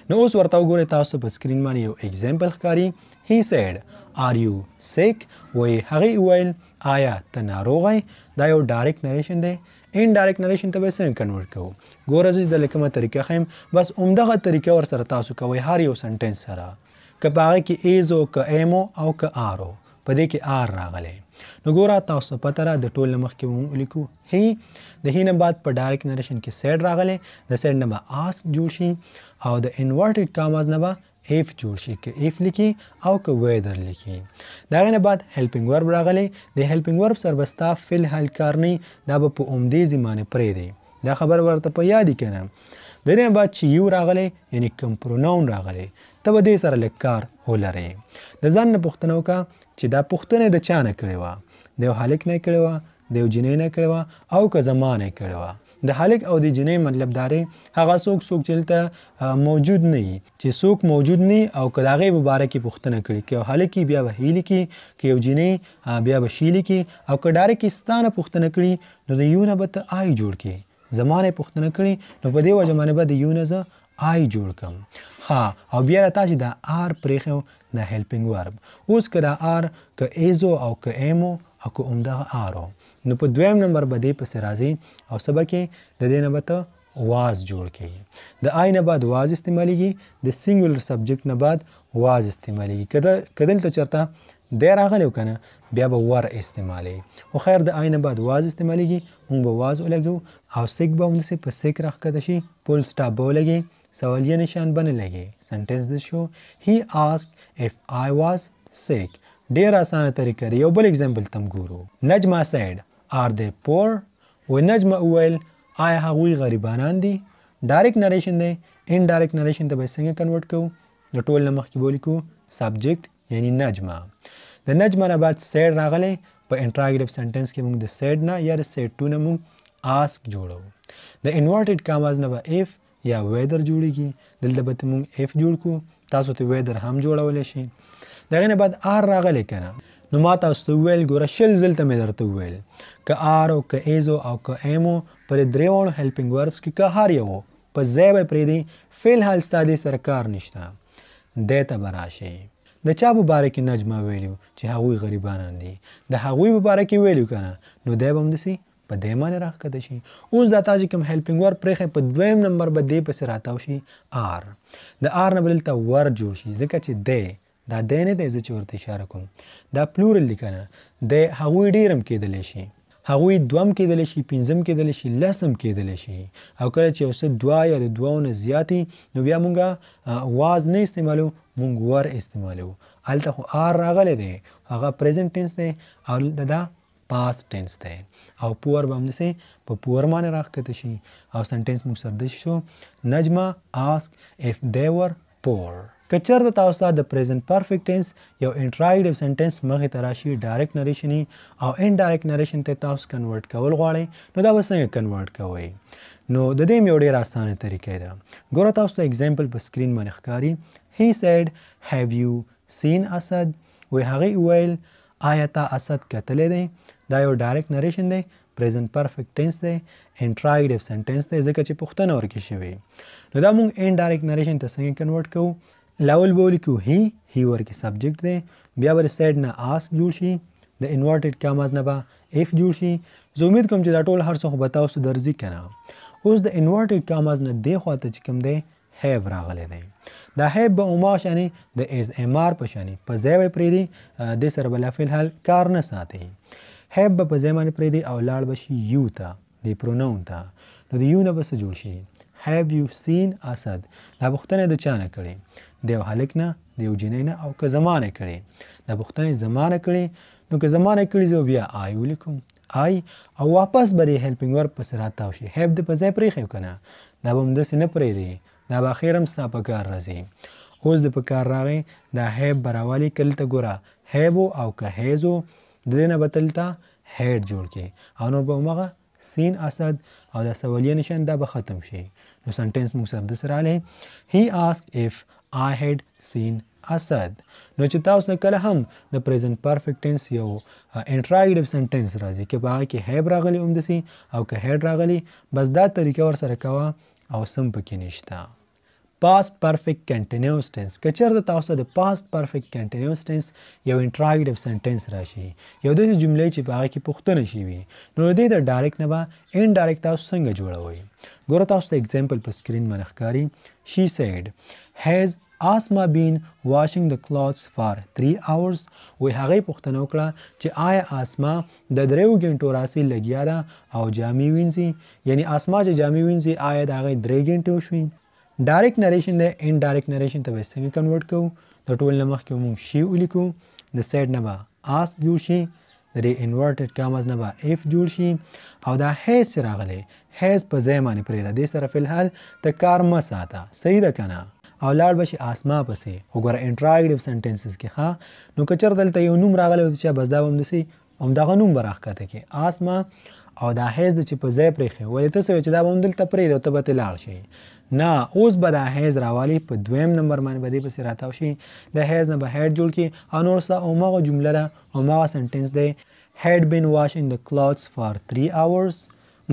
نو اوس ورته وګورئ تاسو په سکرین باندې یو اگزامپل ښکاری هی سیډ آر یو سیک وای هغه ویل آیا ته ناروغی دا یو ډایرکټ نریشن دی ان ډایرکټ نریشن ته به څنګه کنورټ کوو ګوره زه د لکمه طریقه خیم بس عمدغه طریقه ور سره تاسو کوی هر یو سنټنس سره که په هغه کې ایز او که ایم او که آر او په دې کې آر راغلی نو ګوره تاسو پته را د ټول مخکې مو لیکو هی د هی نه بعد په ډایرکټ نریشن کې سیډ راغله د سیډ نه به اس جوړ شي او د انورټډ کاماز نه به ایف جوړ شي کې ایف لیکي او که ویدر لیکي دا غنه بعد هیلپینګ ورب راغلي د هیلپینګ ورب سربستا فل حل کارني دا په اومدې زمانه پرې دی دا خبر ورته په یاد کړه دنه بعد چې یو راغلي یعنی کوم پروناون راغلي ته به دې سره لکار هولره د ځان نه پښتنو کا چې دا پښتنه د چانه کړي و د یو هالک نه کړي و د یو جنې نه کړي و او که زمانه کړي و د هالک او د جنې مطلب دارې هغه څوک څوک چلته موجود نه وي چې څوک موجود نه او که داغه مبارکي پښتنه کړي کې هالک بیا وهیل کی کې یو جنې بیا بشیل کی او که ډارې کې ستانه پښتنه کړي نو د یو نه به ته آی جوړ کی زمانه پښتنه کړي نو په دې وجه باندې به د یونزه آی جوړ کم ها او بیا را تاسو د آر پرېخو د هیلپینګ ورب اوس کدا ار ک ایزو او ک ایمو او ک عمده ارو نو په دویم نمبر باندې پس راځي او سبا کې د دې نه بته واز جوړ کیږي د آی نه بعد واز استعماليږي د سنگولر سبجیکټ نه بعد واز استعماليږي کدا کدل ته چرته د راغلو کنه بیا به ور استعمالي خو خیر د آینه بعد واز استعماليږي موږ به واز ولګو او سیک به موږ په سیک راخ کده شي پول سټاپ به ولګي سوالیه نشان بنه لګي سنټنس د شو هی آسک اف آی واز سیک ډیر اسانه طریقه یو بل اگزامپل تم ګورو نجما سید آر دی پور و نجما اول آیا هغوی غریبانان دي ډایرکټ نریشن دی ان ډایرکټ نریشن ته به څنګه کنورټ کوو د ټول نمخ کې بولیکو سبجیکټ یعنی نجما د نجما نه بعد سید راغلی په انټراګریف سنټنس کې موږ د سید نه یا د سید ټو نه موږ آسک جوړو د انورټډ کاماز نه به اف یا ویدر جوړیږي دلته به موږ اف جوړ کو تاسو ته ویدر هم جوړولی شئ دغه نه بعد آر راغلی کنه نو ما تاسو ته ویل ګوره شل زلته مې درته وویل که آر او که ایزو او که ایمو پر درېواړو هیلپینګ وربس کې که هر یو په ځای به پرېږدي فلحال ستا دې سره کار نشته دی ته به راشئ د چا په باره کې نجمه ویلو چې هغوی غریبانان دي د هغوی په باره کې ویلو که نه نو دی به هم داسې په دیمانه راخکته شي اوس دا تاج کوم هیلپینګ ور پرېخه په دویم نمبر به دی په سر راتاو شي آر د آر نه بلته ور جوړ شي ځکه چې دی دا دی نه دی چې ورته اشاره کوم دا پلورل دي کنه د هغوی ډیرم کېدلی شي هغوی دوم کېدلی شي پنځم کېدلی شي لسم کېدلی شي او کله چې اوس دوا یا د دوو نه زیاتې نو بیا مونږه واز نه استعمالو مونږ ور استعمالو هلته خو آر راغلی دی هغه پریزنټ ټینس دی او دا past tense دی او poor به موږ سه په poor باندې راکته شي او سنټنس موږ سره د شو نجمه ask if they were poor کچر د تاسو د پریزنت پرفیکټ ټینس یو انټراډیو سنټنس مخې ته راشي ډایرکټ نریشن او ان ډایرکټ نریشن ته تاسو کنورټ کول غواړئ نو دا به څنګه کنورټ کوئ نو د دې یو ډیر اسانه طریقې ده ګوره تاسو ته اگزامپل په سکرین باندې ښکاری he said have you seen asad وی هغه ویل آیا تا اسد کتلې دی دا یو ډایرکټ نریشن دی پریزنت پرفیکټ ټینس دی انټراګټیو سنټنس دی ځکه چې پوښتنه ورکې شوې نو دا موږ ان ډایرکټ نریشن ته څنګه کنورټ کوو لاول به ولیکو هی هی ورکې سبجیکټ دی بیا به سیډ نه آس جوړ شي د انورټډ کاماز نه به اف جوړ شي زه امید کوم چې دا ټول هر څه خو به تاسو درځي کنه اوس د انورټډ کاماز نه دی خواته چې کوم دی هیب راغلی دی دا هیب به عموما شانی د از ام آر په شانی په ځای به پرېږدي دې سره به لا فلحال کار نه ساتي هیب به په ځای باندې پرېږدي او لاړ به شي یو ته د پرونون ته نو د یو نه به څه جوړ شي هیب یو سین اسد دا پوښتنه د چا نه کړې د یو هلک نه د یو جنۍ نه او که زما نه کړې دا پوښتنه زما نه کړې نو که زما نه کړې زه بیا آی ولیکم آی او واپس به د هیلپینګ ورب پسې راتاو شي هیب د په ځای پرېښی که نه دا به همداسې نه پرېږدي دا به اخیر هم ستا په کار راځي اوس د په کار راغی دا هیب به راوالي کله ته ګوره هیب او که هیز د دې نه به تلته هډ جوړ کې او نو به همغه سین اسد او د سوالیه نشان دا به ختم شي نو سنټنس موږ سره د سره له هی اسک اف آی هډ سین اسد نو چې تاسو کله هم د پریزنت پرفیکټ ټینس یو انټراګټیو سنټنس راځي کې باغ کې هیب راغلی اومدسي او که هډ راغلی بس دا طریقه ور سره کوا او سم پکې نشته past perfect continuous tense که چېرته تاسو د past perfect continuous tense یو interrogative sentence راشي یو د جملې چې په هغه کې پوښتنه شي وي نو دې د ډایرکټ نه به ان ډایرکټ تاسو څنګه جوړوي ګوره تاسو ته example په سکرین باندې ښکاری she said has Asma been washing the clothes for 3 hours وی هغه پوښتنه وکړه چې آیا آسما د دریو غنټو راسي لګیا ده او جامې وینځي یعنی آسما چې جامې وینځي آیا د هغه درې غنټې وشوي ډایرکټ نریشن دی ان ډایرکټ نریشن ته به سیمی کنورټ کوو د ټول نه مخکې موږ شی ولیکو د سیډ نه به اس جوړ شي د دې انورټډ کاماز نه به اف جوړ شي او دا هیڅ راغلی هیڅ په ځای باندې پرېږده دې سره فلحال ته کار مه ساته صحیح ده که نه او لاړ بشي آسما پسې وګوره انټراګټیو سنټنسز کې ها نو کچر دلته یو نوم راغلی چې بس دا هم دسي همدغه نوم به راښکته کې آسما او دا هیڅ د چې په ځای پرېښی ولې ته څه چې دا به هم دلته پرېږدي او ته به تې لاړ شي نه اوس به د هیز راوالی په دویم نمبر باندې به دې پسې راتاو شي د هیز نه به هډ جوړ کی او نور ستا اومغه جمله ده اومغه سنټنس دی هډ بین واش ان د کلوتس فار 3 اورز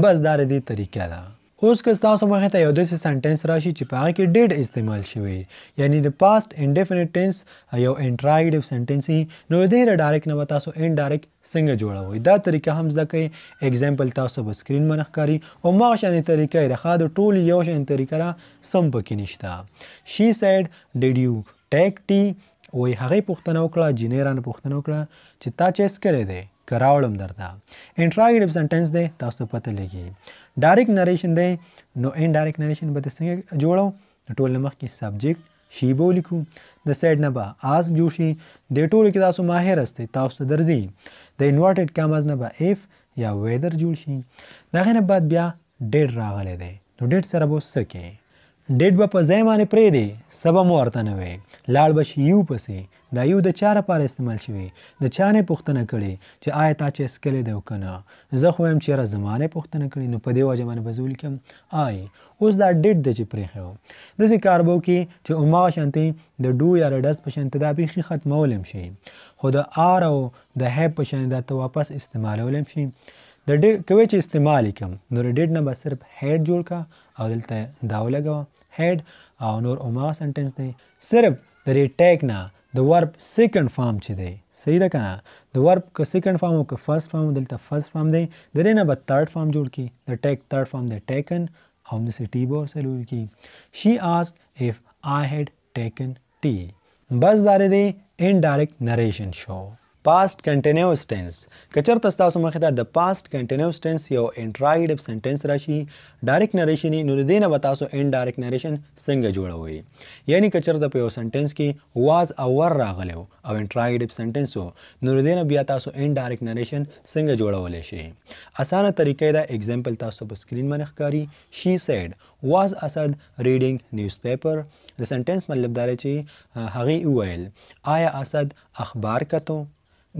بس دا ردی طریقه ده اوس که تاسو مخه ته یو داسې سنټنس راشي چې په هغه کې ډیډ استعمال شوی یعنی د پاست انډیفینټ ټینس یو انټراګټیو سنټنس هي نو دې را ډایرکټ نه تاسو ان ډایرکټ څنګه جوړوي دا طریقه هم زده کوي اگزامپل تاسو په سکرین باندې ښکاری او ما شانې طریقه راخا د ټول یو شان طریقه را سم پکې نشته شي سیډ ډیډ یو ټیک ټی وای هغه پوښتنه وکړه جنیران پوښتنه وکړه چې تا چیس کړی دی کراوړم درته انټراګټیو سنټنس دی تاسو پته لګي ډایرکټ نریشن دی نو ان ډایرکټ نریشن به څنګه جوړو ټول مخ کې سبجیکټ شی به ولیکو د سیډ نه به آس جوړ شي د ټولو کې تاسو ماهر استئ تاسو ته درځي د انورټډ کاماز نه به اف یا ویدر جوړ شي دا غنه بعد بیا ډیډ راغلی دی نو ډیډ سره به وسکه ډیډ به په ځای باندې پرې دی سبا مو ورته نه وي لاړ بش یو پسې دا یو د چا لپاره استعمال شوی د چا نه پوښتنه کړي چې آیا تا چې اسکلې دی وکنه زه خو هم چیرې زمانه پوښتنه کړي نو په دې وجه باندې بزول کم آی اوس دا ډېټ د چې پرې خو د سې کاربو کې چې اوما شانتې د ډو یا رډس په شان تدابیر خې ختمولم شي خو د آر او د هې په شان دا ته واپس استعمالولم شي د ډېر کوي چې استعمال کوم نو ډېر نه بس صرف هډ جوړ کا او دلته داو لګاو هډ او نور اوما سنټنس دی صرف د دې ټیګ نه د ورب سیکنډ فارم چې دی صحیح ده کنه د ورب که سیکنډ فارم او که فرست فارم دلته فرست فارم دی د دې نه به تھرد فارم جوړ کی د ټیک تھرد فارم دی ټیکن او د سټي به سره جوړ کی شي آسک اف آی هډ ټیکن ټی بس دا دی ان ډایرکټ نریشن شو past continuous tense که چېرته ستاسو مخې ته د past continuous tense یو e intraidable sentence راشي ډایرکټ نریشن نو د دینه به تاسو indirect narration څنګه جوړوي یعنی که چېرته په یو سنټنس کې was اور راغلی او intraidable sentence وو نو د دینه بیا تاسو indirect narration څنګه جوړولی شئ اسانه طریقې دا example تاسو په سکرین باندې ښکاری she said was اسد reading newspaper د سنټنس مطلب دا چې هغه وویل آیا اسد اخبار کتو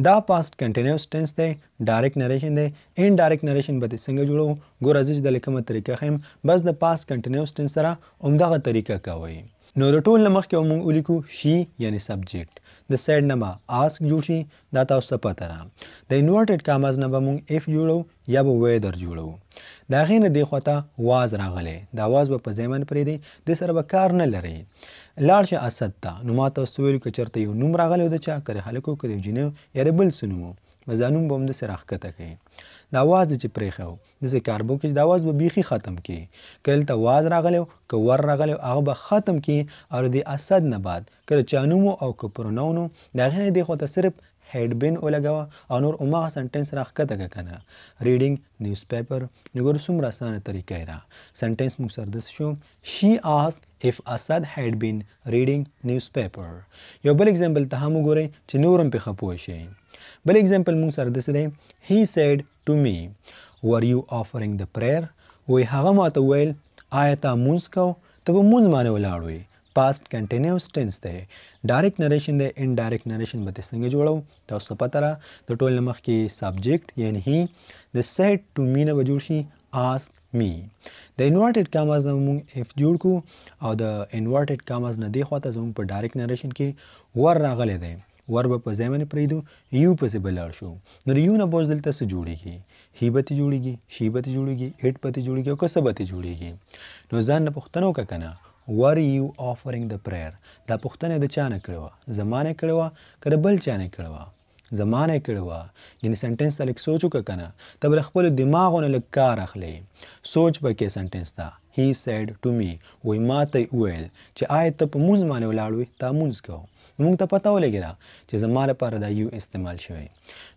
دا پاست کنټینیوس ټینس دی ډایرکټ نریشن دی ان ډایرکټ نریشن به څنګه جوړو ګور عزیز د لیکمه طریقه خیم بس د پاست کنټینیوس ټینس سره عمدغه طریقه کوي نو د ټول لمخ کې موږ ولیکو شي یعنی سبجیکټ د سیډ نه ما اسک جوړ شي دا تاسو ته پته را د انورټډ کاماز نه به موږ اف جوړو یا به ویدر جوړو دا غینه دی خوته واز راغله دا واز به په زیمن پرې دی د سره به کار نه لري لاړ شه اسد ته نو ما تاسو ویل چې چرته یو نوم راغلی د چا کړ هلکو کړ یو جنې یاره بل سنمو مزانوم بوم د سره حقته کوي د आवाज چې پرېخو د سې کاربو کې د आवाज به بیخي ختم کی کله ته आवाज راغلی او ور راغلی هغه به ختم کی او د اسد نه بعد کړ چانومو او کپرونونو دا غنه دی خو ته صرف had been ولګوه او نور عمر سنټنس راخکته کنه ریډینګ نیوز پیپر وګور څومره اسانه طریقې را سنټنس موږ سره د شو شي اس if Assad had been reading newspaper یو بل اگزامپل ته هم وګورئ چې نورم په خپو شي بل اگزامپل موږ سره د سره he said to me were you offering the prayer وې هغه ماته ویل آیا ته مونږ کو ته به مونږ باندې ولاړ وې past continuous tense دی ډایرکټ نریشن دی انډایرکټ نریشن به څنګه جوړو تاسو پته را د ټول مخ کې سبجیکټ یعنی هی د سیټ ټو می نه جوړ شي ask me د انورټډ کاماز نه موږ اف جوړ کو او د انورټډ کاماز نه دی خواته زموږ په ډایرکټ نریشن کې ور راغلی دی ور به په ځای باندې پریدو یو په ځای لاړ شو نو یو نه بوز دلته څه جوړیږي هیبت جوړیږي شیبت جوړیږي هټ پته جوړیږي او کسبت جوړیږي نو ځان نه پښتنو کا کنه were you offering the prayer دا پوښتنه د چا نه کړې وه زما نه کړې وه که د بل چا نه کړې وه زما نه کړې وه یعنې سنټینس ته لږ سوچ وکړه که نه ته به له خپلو دماغو نه لږ کار اخلي سوچ به کې سنټینس ته هی سیډ ټو می وایي ما ته یې وویل چې آیا ته په مونځ باندې ولاړ وې تا مونځ کوو موږ ته پته ولګی دا چې زما لپاره دا یو استعمال شوی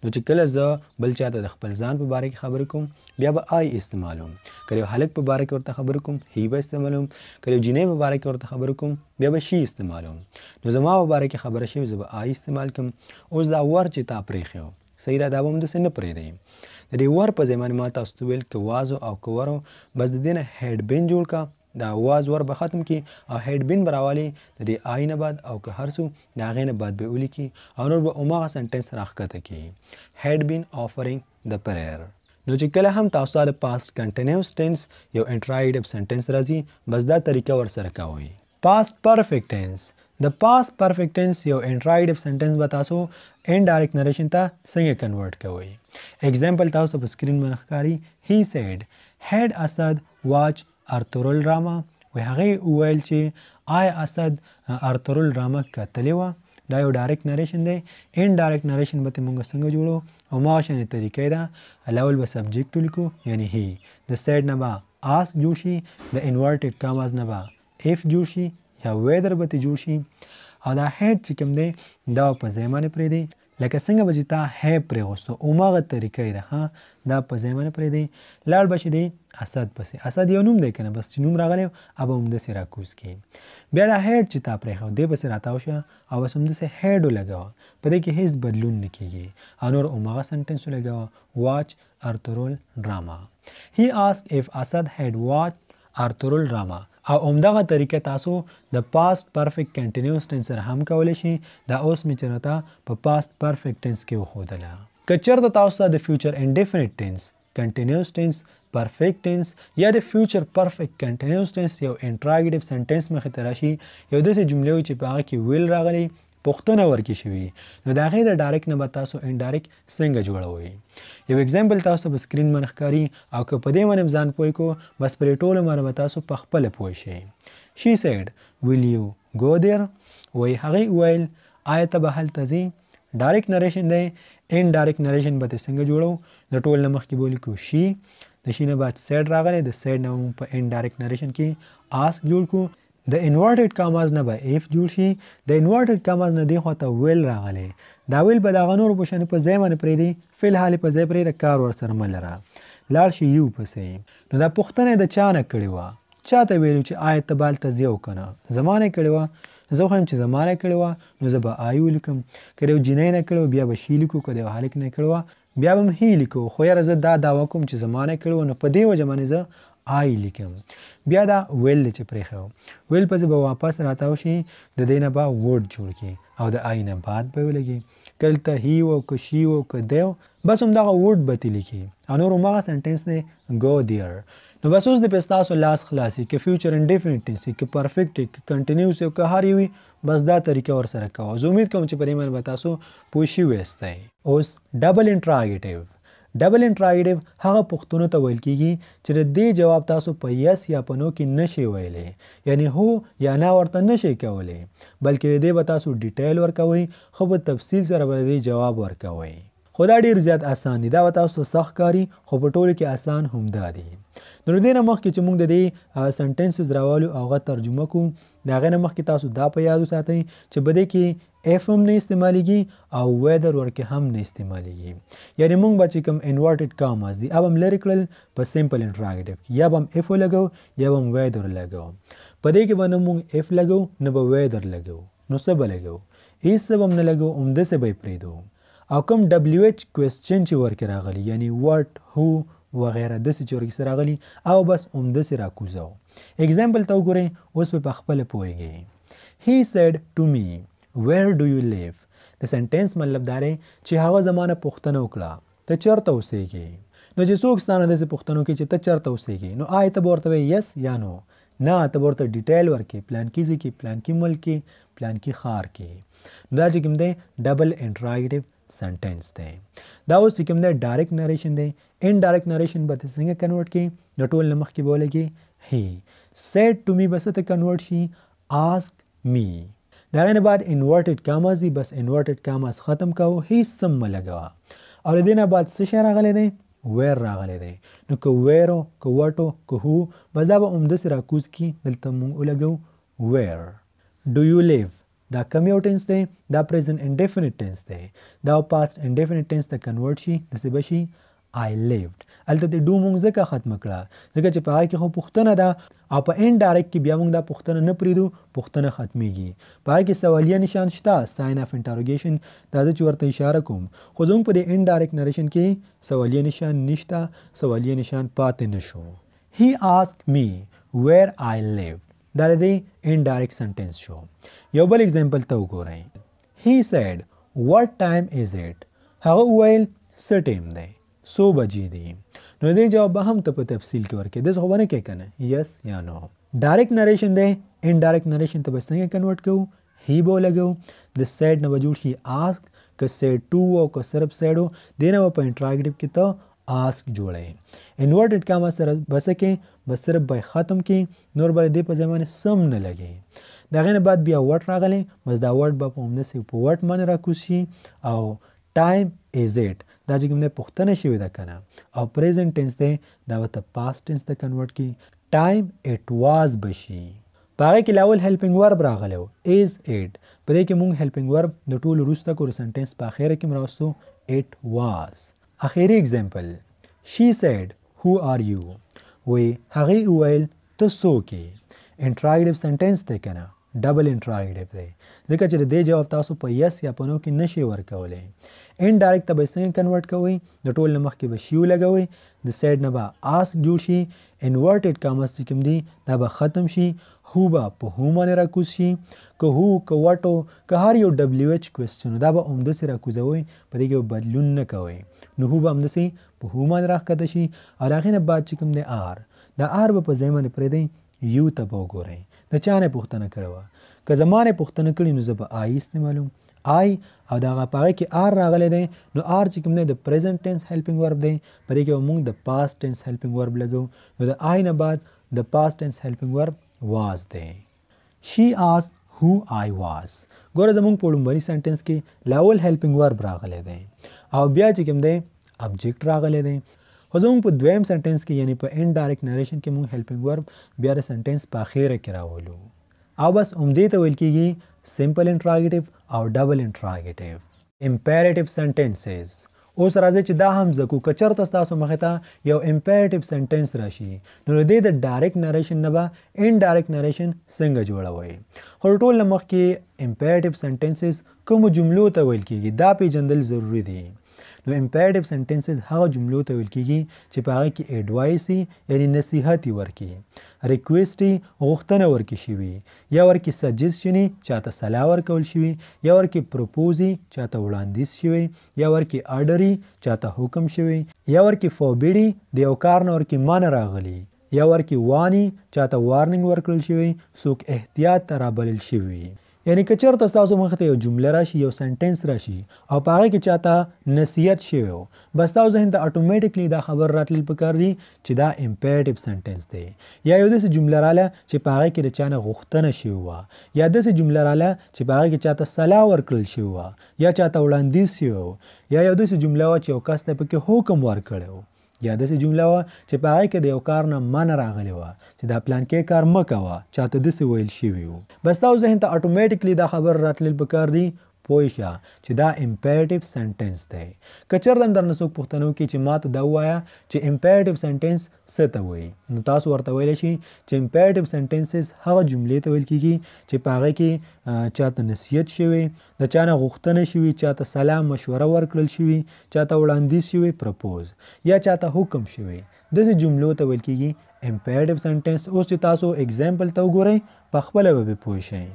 نو چې کله زه بل چاته د خپل ځان په باره کې خبرې کوم بیا به آی استعمالوم کله هلک په باره کې ورته خبرې کوم هی به استعمالوم کله جنې په باره کې ورته خبرې کوم بیا به شی استعمالوم نو زما په باره کې خبره شوی زه به آی استعمال کوم اوس دا ور چې تا پرېښی صحیح دا دا به هم داسې نه پرېږدئ د دې ور په ځای باندې ما تاسو ته ویل که وازو او که ورو بس د دې نه هیډبین جوړ کا د اواز ور به ختم کی او هډ بین براوالی د دې آینه بعد او که هرڅو د غینه بعد به ولي کی او نور به اومغه سنټنس راخته کی هډ بین افرینګ د پریر نو چې کله هم تاسو د پاست کنټینیوس ټینس یو انټرایډ سنټنس راځي بس دا طریقه ور سره کوي پاست پرفیکټ ټینس د پاست پرفیکټ ټینس یو انټرایډ سنټنس به تاسو ان ډایرکټ نریشن ته څنګه کنورټ کوي اگزامپل تاسو په سکرین باندې ښکاری هی سیډ هډ اسد واچ ارتورل راما وی هغه وویل چې آی اسد ارتورل راما کتلی و دا یو ډایرکټ نریشن دی ان ډایرکټ نریشن به موږ څنګه جوړو او ما شنه طریقې دا الاول به سبجیکټ لیکو یعنی هی د سټ نه با اس جوړ شي د انورټډ کاماز نه با اف جوړ شي یا ویدر به جوړ شي او دا هډ چې کوم دی دا په ځایمانه پرې دی لکه څنګه به چې تا هې پرې غوستو او ماغه طریقې ده ها دا په ځایمانه پرې دی لاړ بشي دی اسد پسې اسد یو نوم دی کنه بس چې نوم راغلی اب هم د سیراکوز کې بیا دا هډ چې تا پرې خو دې بس راتاو شه او بس هم د سه هډ لګاو په دې کې هیڅ بدلون نه کیږي انور اومغه سنټنس لګاو واچ ارتورول ډراما هی آسک اف اسد هډ واچ ارتورول ډراما او عمدغه طریقه تاسو د پاست پرفیکټ کنټینیوس ټینس سره هم کولی شئ دا اوس می چرته په پاست پرفیکټ ټینس کې وښودله کچر د تاسو د فیوچر انډیفینټ ټینس کنټینیوس ټینس پرفیکټ ټینس یا د فیوچر پرفیکټ کنټینیوس ټینس یو انټراګټیو سنټنس مخې ته راشي یو داسې جمله چې په هغه کې ویل راغلی پوښتنه ورکې شوې نو دا غي د ډایرکټ نه تاسو ان ډایرکټ څنګه جوړوي یو اگزامپل تاسو په سکرین باندې ښکاری او که په دې باندې ځان پوي کو بس پر ټوله باندې تاسو په خپل پوي شي شي سیډ ویل یو ګو دیر وای هغه ویل آیا ته به هلته ځې ډایرکټ نریشن دی ان ډایرکټ نریشن به څنګه جوړو د ټول نمخ کې بولی کو شي د شي نه بعد سیډ راغلی د سیډ نه موږ په انډایرکټ نریشن کې آسک جوړ کو د انورټډ کاماز نه به ایف جوړ شي د انورټډ کاماز نه دی خواته ویل راغلی دا ویل به د غنور بوشن په ځای باندې پرې دی فل حال په ځای پرې کار ور سره مل را لاړ شي یو پسې نو دا پښتنه د چانه کړی و چاته ویلو چې آیت تبال تزیو کنه زمانه کړی و زه خو هم چې زمانه کړی وه نو زه به آیو لیکم که یو جینۍ نه کړی بیا به شي لیکو که د یو هلک نه کړی بیا هم هی لیکو خو یاره زه دا داوا کوم چې زمانه کړو نو په دې وجه باندې زه آی لیکم بیا دا ویل چې پرېښو ویل په به واپس راتاو شي د دې نه به ورډ جوړ کی او د آی نه بعد به ولګي کلته هی او کشی او کدیو بس هم دا ورډ به تلیکي او نور ما سنټنس نه go there نو بس اوس د پستاسو لاس خلاصي کې فیوچر انډیفینټ ټینس کې پرفیکټ کې کنټینیوس او که هر یوي بس دا طریقه ور سره کوو زه امید کوم چې پرې من تاسو پوه شي وستئ اوس ډبل انټراګټیو ډبل انټراګټیو هغه پوښتنو ته ویل کیږي چې د دې جواب تاسو په یس یا په نو کې نشي ویلې یعنی هو یا نه ورته نشي کولای بلکې دې به تاسو ډیټیل ورکوي خو په تفصیل سره به دې جواب ورکوي خو دا ډیر زیات اسان دی دا تاسو سخت کاری خو په ټولو کې اسان هم ده دي نو دې نه مخکې چې موږ د دې سنټنسز راوالو او غو ترجمه کوو دا غنه مخکې تاسو دا په یاد وساتئ چې بده کې اف هم نه استعمالېږي او ویدر ورکه هم نه استعمالېږي یعنی موږ به چې کوم انورټډ کاماز دي اب هم لری کړل په سیمپل انټراګټیو کې یا به هم اف لګو یا به هم ویدر لګو په دې کې باندې موږ اف لګو نه به ویدر لګو نو څه به لګو هیڅ څه به هم نه لګو همداسې به یې پرېږدو او کوم ډبلیو ایچ کوېسچن چې ورکې راغلی یعنی واټ هو و غیره د څه چورګي سره غلي او بس اوم د سره کوزو اگزامپل ته وګورئ اوس په خپل پويږي هی سیډ ټو می وير ډو یو لیو د سنټنس مطلب دا چې هغه زمانه پښتنه وکړه ته چیرته اوسېږي نو چې څوک ستانه د پښتنو کې چې ته چرته اوسېږي نو آی ته ورته یس یا نو نه ته ورته ډیټیل ورکې پلان کیږي کې پلان کې ملک کې پلان کې خار کې دا چې کوم دی ډبل انټراګټیو سنټنس دی دا اوس کوم دی ډایرکټ نریشن دی ان ډایرکټ نریشن به تاسو څنګه کنورټ کی د ټول لمخ کې بوله کی هی سیډ ټو می بس ته کنورټ شي اسک می دا غنه بعد انورټډ کاماز دی بس انورټډ کاماز ختم کاو هی سم لګوا او دینه بعد څه شی راغلی دی ویر راغلی دی نو که ویرو که وټو که هو بس دا به عمده سره کوز کی دلته مونږ ولګو ویر ډو یو لیو دا کم یو ټینس دی دا پریزنت انډیفینټ ټینس دی دا پاست انډیفینټ ټینس ته کنورټ شي د څه بشي آی لیوډ الته د ډو مونږ ځکه ختم کړه ځکه چې په هغه کې خو پښتنه ده او په ان ډایرکټ کې بیا موږ دا پښتنه نه پریدو پښتنه ختميږي په هغه کې سوالیه نشان شته ساين اف انټروګیشن دا چې ورته اشاره کوم خو زموږ په دې ان ډایرکټ نریشن کې سوالیه نشان نشته سوالیه نشان پاتې نشو هی آسک می ویر آی لیو دا د انډایرکټ سنټنس شو یو بل اگزامپل ته وګورئ هی سیډ وات ټایم از اټ هغه وویل څه ټایم دی سو بجې دی نو دې جواب به هم ته په تفصیل کې ورکې د خبره کې کنه یس یا نو ډایرکټ نریشن دی انډایرکټ نریشن ته به څنګه کنورټ کوو هی به لګو د سیډ نه به جوړ شي آسک که سیډ ټو او که صرف سیډ و دی نه به په انټراګټیو کې ته آسک جوړی انورټډ کاما سره بس کې بس صرف به ختم کې نور بل دې په ځمانه سم نه لګي دا غنه بعد بیا ورټ راغلی بس دا ورټ به په همنه سی په ورټ باندې راکوشي او ټایم از اٹ دا چې کوم نه پښتنه شوی دا کنه او پریزنت ټینس دی دا وته پاست ټینس ته کنورټ کی ټایم اٹ واز بشي پاره کې لاول هیلپینګ ورب راغلی و از اټ په دې کې مونږ هیلپینګ ورب د ټولو وروسته کور سنټنس په اخره کې مراوستو اټ واز اخیری اگزامپل شي سیډ هو آر یو وی هغه ویل ته څوک یې انټراګټیو سنټنس دی کنه ډبل انټراګټیو دی ځکه چې د جواب تاسو په یس یا په نو کې نشي ورکولې ان ډایرکټ تبه څنګه کنورټ کوي د ټول نمخ کې به شیو لګوي د سیډ نه به آس جوړ شي انورټډ کاماس چې کوم دی دا به ختم شي هو به په هو باندې راکوز شي که هو که واټو که هر یو ډبلیو ایچ کوېسچن دا به عمده سره راکوزوي په دې کې بدلون نه کوي نو هو به همدسې په هو باندې راښکته شي او د هغې نه بعد چې کوم دی آر د آر به په ځای باندې پرېږدئ یو ته به وګورئ د چا نه پوښتنه کړې وه که زما نه پوښتنه کړې نو زه به آی استعمالوم آی او دغه پاره کې آر راغلی دی نو آر چې کوم دی د پریزنت ټینس هیلپینګ ورب دی په دې کې موږ د پاست ټینس هیلپینګ ورب لګو نو د آی نه بعد د پاست ټینس هیلپینګ ورب واز دی شي آس هو آی واز ګوره زمونږ په لومړني سنټنس کې لاول هیلپینګ ورب راغلی دی او بیا چې کوم دی ابجیکټ راغلی دی خو زموږ په دویم سنټنس کې یعنی په ان ډایرکټ نریشن کې موږ هیلپینګ ورب بیا د سنټنس په اخیره کې راولو او بس عمدې ته ویل کېږي سمپل انټراګیټیو او ډبل انټراګیټیو امپیریټیو سنټنسز اوس راځي چې دا هم زکو کچر تاسو مخه ته یو امپیریټیو سنټنس راشي نو د دې د ډایرکټ نریشن نه به ان ډایرکټ نریشن څنګه جوړوي هر ټول مخ کې امپیریټیو سنټنسز کوم جملو ته ویل کېږي دا پیجندل ضروری دي نو امپیریټیو سنټنسز هغه جملو ته ویل کیږي چې په هغه کې اډوایس یعنی نصيحت ورکي ریکوېسټ غوښتنه ورکي شي وي یا ورکي سجیشن چاته سلا ورکول شي یا ورکي پروپوزي چاته وړاندیز شي یا ورکي آرډري چاته حکم شي یا ورکي فوربیډي د یو کار نه ورکي مان راغلي یا ورکې وانی چاته وارننګ ورکړل شوی څوک احتیاط ته رابلل شوی یعنی که چیرته تاسو مخ ته یو جمله راشي یو سنټنس راشي او پاره کې چاته نصیحت شوی وو بس تاسو ذهن ته اتوماتیکلی دا خبر راتل پکار دی چې دا امپیریټیو سنټنس دی یا یو داسې جمله رااله چې پاره کې د چانه غوښتنه شوی و یا داسې جمله رااله چې پاره کې چاته سلا ورکړل شوی و یا چاته وړاندیز شوی یا یو داسې جمله و چې یو کس ته پکې حکم ورکړی وو یا داسې جمله وه چې په هغه کې د یو کار نه منع راغلی وه چې دا پلان کې کار مه کوه چاته داسې ویل شوي وو بس تاسو ذهن ته اتوماتیکلی دا خبر راتلل پکار دی پوه شه چې دا امپیریټیو سنټنس دی کچر دم درنه څوک پوښتنه وکړي چې ماته دا وایا چې امپیریټیو سنټنس څه ته وایي نو تاسو ورته ویلی شئ چې امپیریټیو سنټنسز هغه جملې ته ویل کیږي چې په هغه کې چاته نصیحت شوی د چا نه غوښتنه شوی چاته سلام مشوره ورکړل شوی چاته وړاندیز شوی پرپوز یا چاته حکم شوی دغه جملو ته ویل کیږي امپیریټیو سنټنس اوس چې تاسو اگزامپل ته وګورئ په خپل به پوه شئ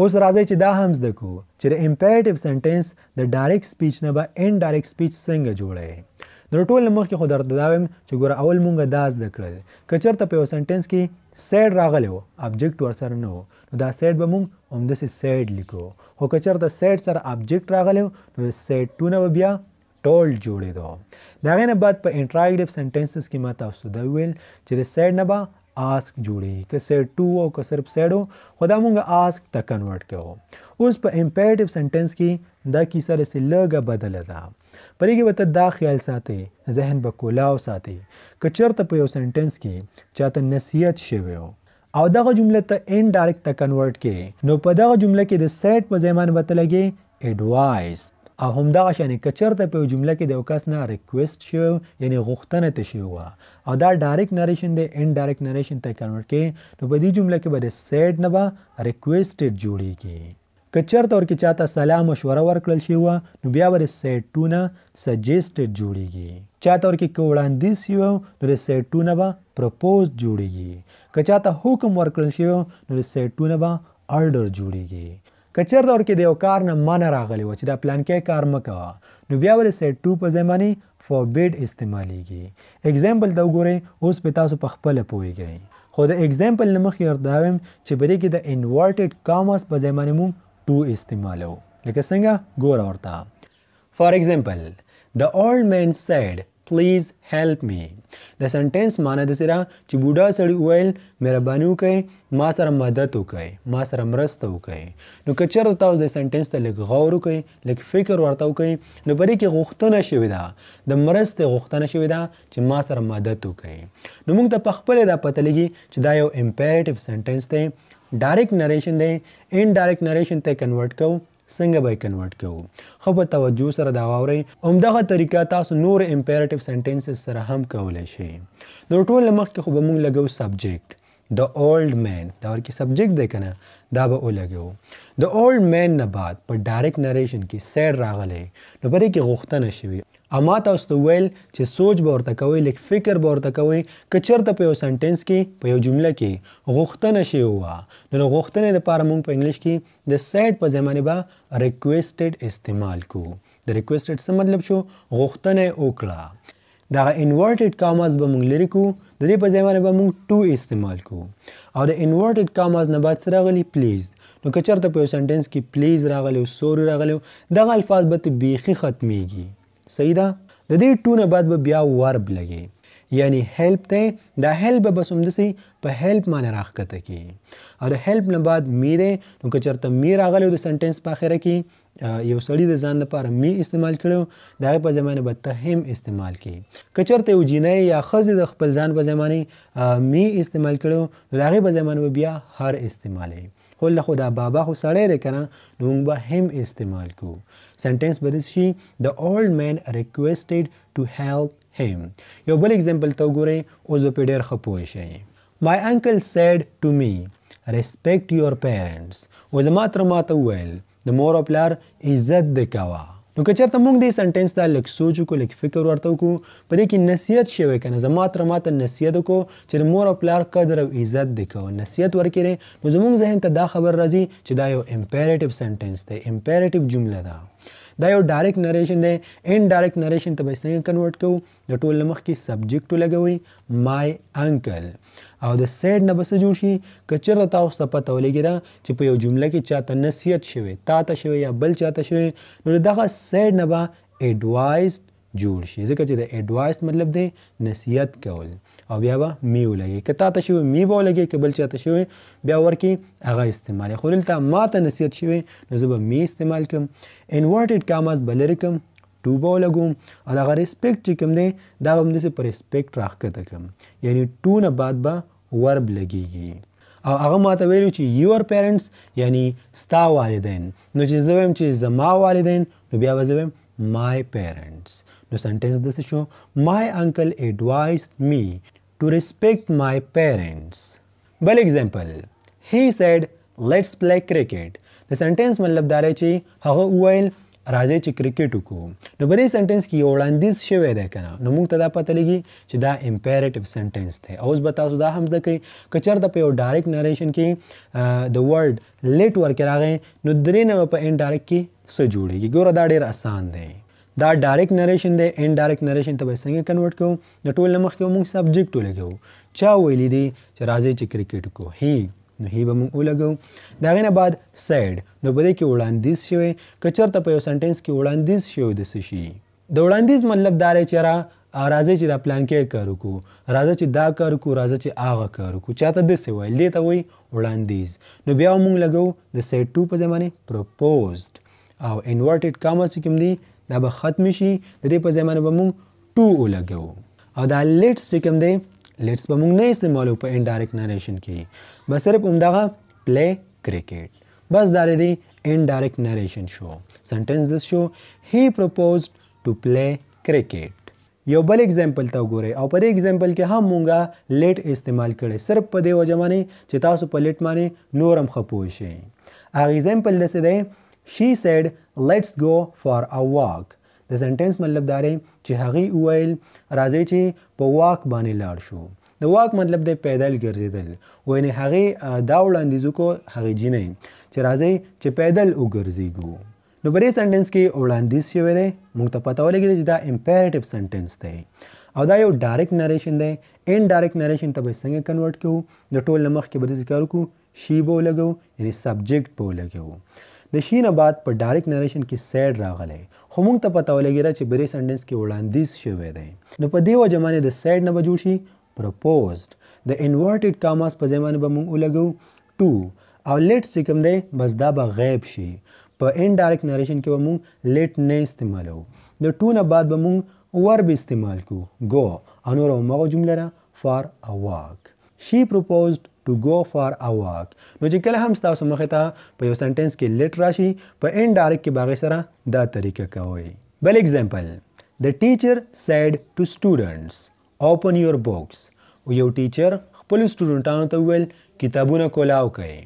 اوس راځي چې دا هم زده کو چې د امپیریټیو سنټنس د ډایرکټ سپیچ نه به ان ډایرکټ سپیچ څنګه جوړي نو ټول مخکې خو درته دا وایم چې ګوره اول مونږه دا زده کړل که چېرته په یو سنټنس کې سیډ راغلی وو ابجیکټ ورسره نه وو نو دا سیډ به مونږ همداسې سیډ لیکو خو که چېرته سیډ سره ابجیکټ راغلی وو نو سیډ ټو نه به بیا ټول جوړېدو د هغې نه بعد په انټراګټیو سنټنسز کې ما تاسو ته ویل چې د سیډ نه به آسک جوړیږي که صرف ټو او که صرف سیډ وو خو دا مونږ آسک ته کنورټ کوو اوس په امپیریټیو سنټنس کې دا کیسه لسې لږه بدله ده په دې کې به ته دا خیال ساتي ذهن به کولاو ساتي که چېرته په یو سنټنس کې چاته نصیحت شوی او دغه جمله ته ان ډایرکټ ته کنورټ کې نو په دغه جمله کې د سیټ په ځای باندې به ته لګې ایڈوایس او همدغه شان کچرته په جمله کې د یو کس نه ریکوست شو یعنی غوښتنه ته شي وا او دا ډایرکټ نریشن دی ان ډایرکټ نریشن ته کنورټ کې نو په دې جمله کې به د سیډ نه به ریکوستډ جوړیږي کچرته ور کې چاته سلام مشوره ورکړل شي وا نو بیا به سیډ ټو نه سجیسټډ جوړیږي چاته ور کې کوړاندې شي نو د سیډ ټو نه به پروپوز جوړیږي کچاته حکم ورکړل شي نو د سیډ ټو نه به آرډر جوړیږي کچر دور کې د یو کار نه من راغلی و چې دا پلان کې کار مکوه نو بیا ولې سیټ 2 په ځمانی فوربید استعمالیږي اگزامپل دا وګورئ اوس په تاسو په خپل پويږئ خو د اگزامپل نه مخې رداوم چې بده کې د انورټډ کاماس په ځمانی مو 2 استعمالو لکه څنګه ګور اورتا فار اگزامپل the old man said please help me د سنټنس معنی د سره چې بوډا سړی وویل مهرباني وکړئ ما سره مدد وکړئ ما سره مرسته وکړئ نو که چېرته تاسو د سنټنس ته لږ غور وکړئ لږ فکر ورته وکړئ نو په دې کې غوښتنه شوې ده د مرستې غوښتنه شوې ده چې ما سره مدد وکړئ نو موږ ته په خپله دا پته لګي چې دا یو امپیریټیو سنټنس دی ډایرکټ نریشن دی ان ډایرکټ نریشن ته کنورټ کوو څنګه به کنورټ کوو خو په توجه سره دا واوري همدغه طریقه تاسو نور امپیریټیو سنټنسز سره هم کولای شئ نو ټول مخکې خو به مونږ لګو سبجیکټ د اولډ مین دا ورکی سبجیکټ دی کنه دا به ولګو د اولډ مین نه بعد په ډایرکټ نریشن کې سیر راغلی نو پرې کې غوښتنه شوی اما تاسو ته ویل چې سوچ به ورته کوئ لیک فکر به ورته کوئ که چیرته په یو سنټنس کې په یو جمله کې غوښتنه شی وه نو د غوښتنې لپاره موږ په انګلیش کې د سیټ په ځای باندې به ریکویسټډ استعمال کوو د ریکویسټډ څه مطلب شو غوښتنه وکړه دغه انورټډ کاماز به مونږ لري کو د دې په ځای باندې به مونږ ټو استعمال کو او د انورټډ کاماز نه بعد سره غلی پلیز نو کچرته په یو سنټنس کې پلیز راغلی او سوري راغلی دغه الفاظ به ته بیخي ختمیږي صحیح ده د دې ټونه بعد به بیا ورب لګي یعنی هیلپ ته دا هیلپ به سمدسي په هیلپ باندې راخته کی او د هیلپ نه بعد می ده نو که چرته می راغلی د سنټنس په اخره کې یو سړی د ځان لپاره می استعمال کړو دا په زمانه به تهم استعمال کی کچرته یو جینۍ یا خزه د خپل ځان په زمانه می استعمال کړو دا په زمانه بیا هر استعمالي خو له خدا بابا خو سړی دی کنه نو موږ به هم استعمال کوو sentence بدل شي the old man requested to help him یو بل اگزامپل ته وګورئ اوس په ډیر خپوي شي my uncle said to me respect your parents و زما تر ما ته وویل د مور او پلار عزت د کوا نو که چېرته موږ دې سنټنس دا لږ سوچ وکړو لږ فکر ورته وکړو په دې کې نصیحت شوی که نه زما تر ما ته نصیحت وکړو چې د مور او پلار قدر او عزت دې کوه نصیحت ورکړې نو زموږ ذهن ته دا خبر راځي چې دا یو امپیریټیو سنټنس دی امپیریټیو جمله ده دا یو ډایرکټ نریشن دی ان ډایرکټ نریشن ته به څنګه کنورټ کوو د ټول مخ کې سبجیکټ لګوي مای انکل او د سیډ نه بس جوړ شي کچر تاسو ته پته ولګیرا چې په یو جمله کې چاته نصیحت شوي تا ته شوي یا بل چاته شوي نو دغه سیډ نه به ایڈوایس جوړ شي ځکه چې د اډوایس مطلب دی نصیحت کول او بیا به می ولګي که تا ته شوی می به ولګي که بل چا ته شوی بیا ورکې هغه استعمال خو دلته ما ته نصیحت شوی نو زه به می استعمال کوم انورټډ کاماز به لرې کوم ټو به ولګوم او دغه ریسپیکټ چې کوم دی دا به هم داسې په ریسپیکټ راښکته کوم یعنی ټو نه بعد به ورب لګیږي او هغه ماته ویلو چې یور پیرنټس یعنی ستا والدین نو چې زه وایم چې زما والدین نو بیا به زه وایم مای پیرنټس نو سنټینس داسې شو مای انکل ایڈوایسډ می ټو ریسپیکټ مای پیرنټس بل اگزامپل هی سیډ لیټس پلی کرکټ د سنټینس مطلب دا چې هغه وویل راځي چې کرکټ وکړو نو په دې سنټنس کې یو وړاندیز شوی دی کنه نو موږ ته دا پته لګي چې دا امپیریټیو سنټنس دی اوس به تاسو دا هم زده کړئ که چېرته په یو ډایرکټ نریشن کې د ورډ لیټ ورکې راغی نو درې نه په انډایرکټ کې څه جوړیږي ګوره دا ډېر اسان دی دا ډایرکټ نریشن دی ان ډایرکټ نریشن ته به څنګه کنورټ کوو د ټول لمخ کې موږ سبجیکټ ولګو چا ویلي دی چې راځي چې کرکټ کو هی نو هی به موږ ولګو دا غنه بعد ساید نو بده کې وړاندیز شوی کچرته په یو سنټنس کې وړاندیز شوی د څه شي د وړاندیز مطلب دا رې چې را راځي چې دا پلان کې کار وکړو راځي چې دا کار وکړو راځي چې هغه کار وکړو چاته د څه ویل دی ته وی وړاندیز نو بیا موږ لګو د سیټ 2 په ځمانه پروپوزډ او انورټډ کاما چې کوم دی دا به ختم شي د دې په ځای باندې به موږ ټو ولګو او دا لیټس چې کوم دی لیټس به موږ نه استعمالو په انډایرکټ نریشن کې بس صرف همدغه پلی کرکټ بس دا دی انډایرکټ نریشن شو سنټنس دس شو هی پروپوزډ ټو پلی کرکټ یو بل اگزامپل ته وګورئ او په دې اگزامپل کې هم مونږه لیټ استعمال کړي صرف په دې وجه باندې چې تاسو په لیټ باندې نورم خپوي شئ اغه اگزامپل دسه دی she said let's go for a walk د سنټنس مطلب دا دی چې هغه وویل راځي چې په واک باندې لاړ شو د واک مطلب د پیدل ګرځیدل و یعنی هغه دا وړاندیز کو هغه جنې چې راځي چې پیدل وګرځيګو نو بری سنټنس کې وړاندیز شوی دی موږ ته پته ولګی چې دا امپیریټیو سنټنس دی او دا یو ډایرکټ نریشن دی ان ډایرکټ نریشن ته به څنګه کنورټ کوو د ټول لمخ کې به ذکر کوو شی به ولګو یعنی سبجیکټ به ولګو د شي نه بعد په ډایرکټ نریشن کې سیډ راغلی خو موږ ته پته ولګېده چې بری سنډنس کې وړاندیز شوی دی نو په دې وجه باندې د سیډ نه به جوړ شي proposed د انورټډ کاماس په ځای باندې به موږ ولګو ټو او لیټ چې کوم دی بس دا به غیب شي په ان ډایرکټ نریشن کې به موږ لیټ نه استعمالو د ټو نه بعد به موږ ور به استعمال کو گو او نور هغه جمله را فار ا واک شي proposed to go for a walk نو چې کله هم تاسو مخ ته په یو سنټنس کې لیټ راشي په ان ډایرکټ کې باغې سره دا طریقه کوي بل example the teacher said to students open your books او یو ټیچر خپل سټوډنټانو ته ویل کتابونه کولاو کوي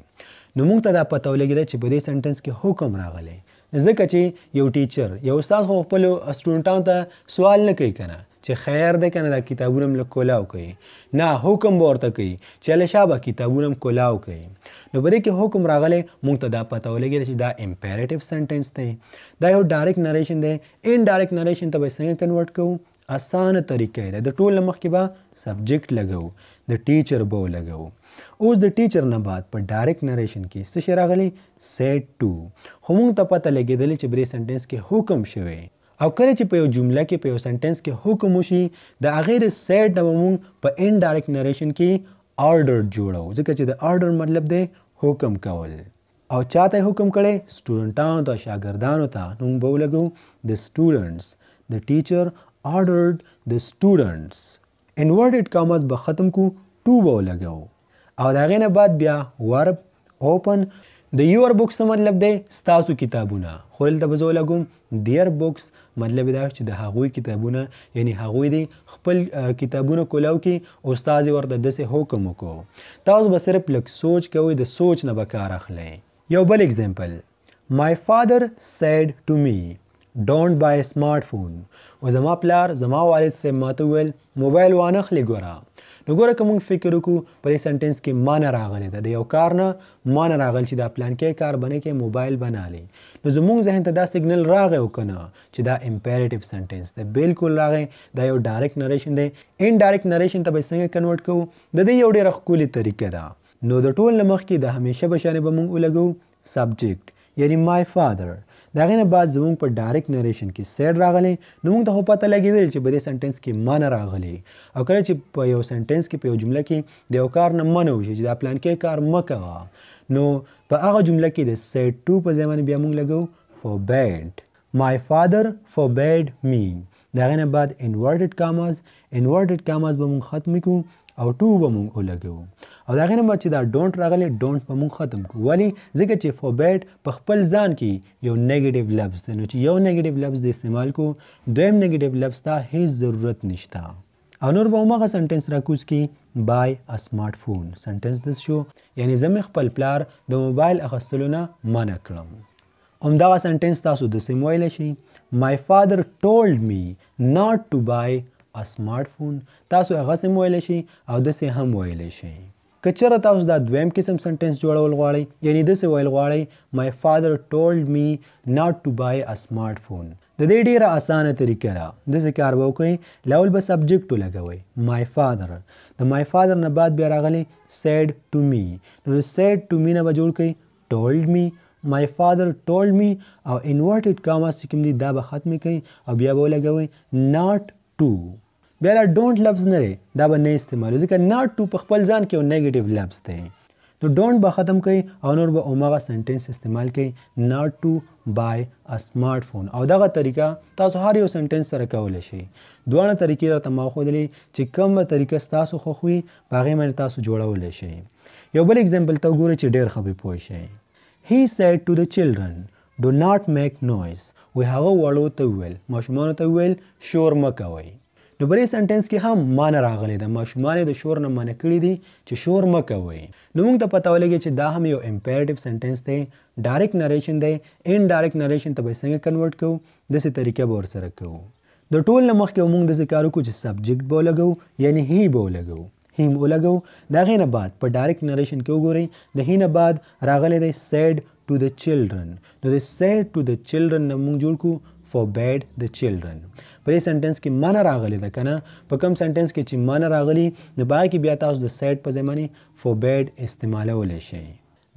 نو موږ ته دا پته ولګیده چې په دې سنټنس کې حکم راغلی ځکه چې یو ټیچر یو استاد خو خپل سټوډنټانو ته سوال نه کوي کنه چې خیر دی کنه دا کتابونه مل کولاو کوي نه حکم ورته کوي چې له شابه کتابونه کولاو کوي نو بده کې حکم راغله مونږ ته دا پته ولګی چې دا امپیریټیو سنټنس دی دا یو ډایرکټ نریشن دی ان ډایرکټ نریشن ته به څنګه کنورټ کوو اسانه طریقې ده د ټول مخ کې به سبجیکټ لګو د ټیچر به لګو اوس د ټیچر نه بعد په ډایرکټ نریشن کې څه شی راغلی سیټ 2 خو مونږ ته پته لګیدل چې بری سنټنس کې حکم شوی او کله چې په یو جمله کې په یو سنټنس کې حکم وشي د هغې د سیټ نه موږ په ان ډایرکټ نریشن کې آرډر جوړو ځکه چې د آرډر مطلب دی حکم کول او چاته حکم کړي سټوډنټانو ته شاګردانو ته نو موږ به ولګو د سټوډنټس د ټیچر آرډرډ د سټوډنټس انورټډ کاماز به ختم کو ټو به ولګو او د هغې نه بعد بیا ورب اوپن د یور بوکس مطلب دی ستاسو کتابونه خو دلته به زه ولګوم دیر بوکس مطلب دا چې د هغوی کتابونه یعنی هغوی دی خپل کتابونه کولاو کې استاد ورته داسې حکم وکړو تاسو به صرف لږ سوچ کوئ د سوچ نه به کار اخلئ یو بل اگزامپل مای فادر سیډ ټو می ډونټ بای سمارټ فون او زما پلار زما والد صاحب ماته وویل موبایل وانه خلی ګوره نو ګوره کوم فکر وکړو په دې سنټنس کې مان راغلی دا د یو کار نه مان راغلی چې دا پلان کې کار بنې کې موبایل بنالي نو زموږ ذهن ته دا سیګنل راغی وکنه چې دا امپیریټیو سنټنس دی بالکل راغی دا یو ډایرکټ نریشن دی ان ډایرکټ نریشن ته به څنګه کنورټ کوو د دې یو ډېر ښکلي طریقه ده نو د ټول مخ کې د همیشه بشانه به مونږ ولګو سبجیکټ یعنی مای فادر دا غینه بعد زموږ په ډایرکټ نریشن کې سیډ راغلی نو موږ ته پته لګیدل چې بده سنټنس کې مان راغلی او کله چې په یو سنټنس کې په یو جمله کې د یو کار نه منو چې دا پلان کې کار مکه نو په هغه جمله کې د سیډ 2 په ځای باندې بیا موږ لګو forbade my father forbade me دا غینه بعد inverted commas inverted commas به موږ ختم کړو او ټو به مونږ ولګو او دا غینه ما چې دا ډونټ راغلی ډونټ به مونږ ختم کړو ولی ځکه چې فوربیډ په خپل ځان کې یو نیگیټیو لفظ دی نو چې یو نیگیټیو لفظ د استعمال کو دویم نیگیټیو لفظ ته هیڅ ضرورت نشته او نور به همغه سنټنس راکوز کی بای ا سمارټ فون سنټنس دس شو یعنی زم خپل پلار د موبایل اخستلو نه منع کړم همدغه سنټنس تاسو د سیمویل شي my father told me not to buy سمارټ فون تاسو هغه سم ویلی شئ او داسې هم ویلی شئ که چېرته تاسو دا دویم قسم سنټنس جوړول غواړئ یعنی داسې ویل غواړئ مای فادر ټولډ می ناټ ټو بای ا سمارټ فون د دې ډیره اسانه طریقه را داسې کار به وکړئ لاول به سبجیکټ ولګوئ مای فادر د مای فادر نه بعد بیا راغلی سیډ ټو می نو سیډ ټو می نه به جوړ کړئ ټولډ می مای فادر ټولډ می او انورټډ کاما چې کوم دي دا به ختمې کړئ او بیا به ولګوئ ناټ ټو بیا دا ډونټ لفظ نه دی دا به نه استعمال ځکه ناټ ټو په خپل ځان کې یو نیگیټیو لفظ دی نو ډونټ به ختم کړي او نور به اومغه سنټینس استعمال کړي ناټ ټو بای ا سمارټ فون او دغه طریقه تاسو هر یو سنټینس سره کولی شئ دوه طریقې راته ما خوښولې چې کومه طریقه ستاسو خوښوي په هغې باندې تاسو جوړولی شئ یو بل اگزامپل ته وګورئ چې ډېر ښه به پوه شئ هی سیډ ټو د چلډرن ډو ناټ میک نویز وی هغه وړو ته وویل ماشومانو ته وویل شور مه کوئ نو بلې سنټنس کې هم مان راغلی ده ماشومان د شور نه منع کړي دي چې شور مه کوئ نو موږ ته پته ولګي چې دا هم یو امپیریټیو سنټنس دی ډایرکټ نریشن دی ان ډایرکټ نریشن ته به څنګه کنورټ کوو داسې طریقه به ورسره کوو د ټول نه مخکې موږ داسې کار وکړو چې سبجیکټ به ولګو یعنې هی به ولګو هیم ولګو د هغې نه بعد په ډایرکټ نریشن کې وګورئ د هی نه بعد راغلی دی سیډ ټو د چلډرن نو د سیډ ټو د چلډرن نه موږ جوړ کړو forbade the children په دې سنټنس کې معنا راغلی ده کنه په کوم سنټنس کې چې معنا راغلی نو باید کې بیا تاسو د سیټ په ځای باندې forbade استعمالولی شئ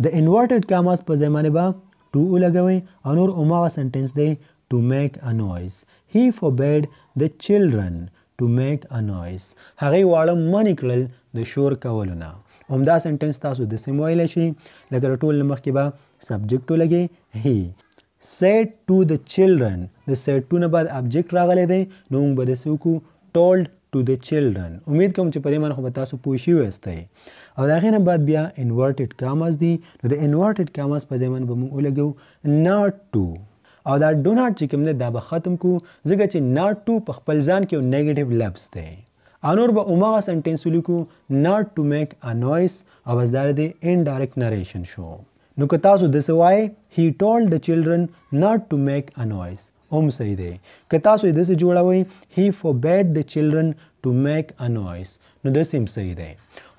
د انورټډ کاماس په ځای باندې به to ولګوئ او نور هماغه سنټنس دی to make a noise he forbade the children to make a noise هغه واړه منې کړل د شور کولو نه همدا سنټنس تاسو د سیمویل شي لکه ټول مخکې به سبجکټ ولګي هی said to the children د said to نه بعد object راغلی دی نو موږ به داسې وکړو told to the children امید کوم چې په دې باندې خو به تاسو پوه شوي یاستئ او د هغې نه بعد بیا inverted commas دي نو د inverted commas په ځای باندې به موږ ولګوو not to او دا do not چې کوم دی دا به ختم کو ځکه چې not to په خپل ځان کې یو نیګیټیو لفظ دی انور به عمره سنټینس ولیکو not to make a noise او بس دا د indirect narration شو نو که تاسو د سوای هی ټولډ د چلډرن ناٹ ټو میک ا نوایز هم صحیح دی که تاسو د څه جوړوي هی فوربید د چلډرن ټو میک ا نوایز نو د سیم صحیح دی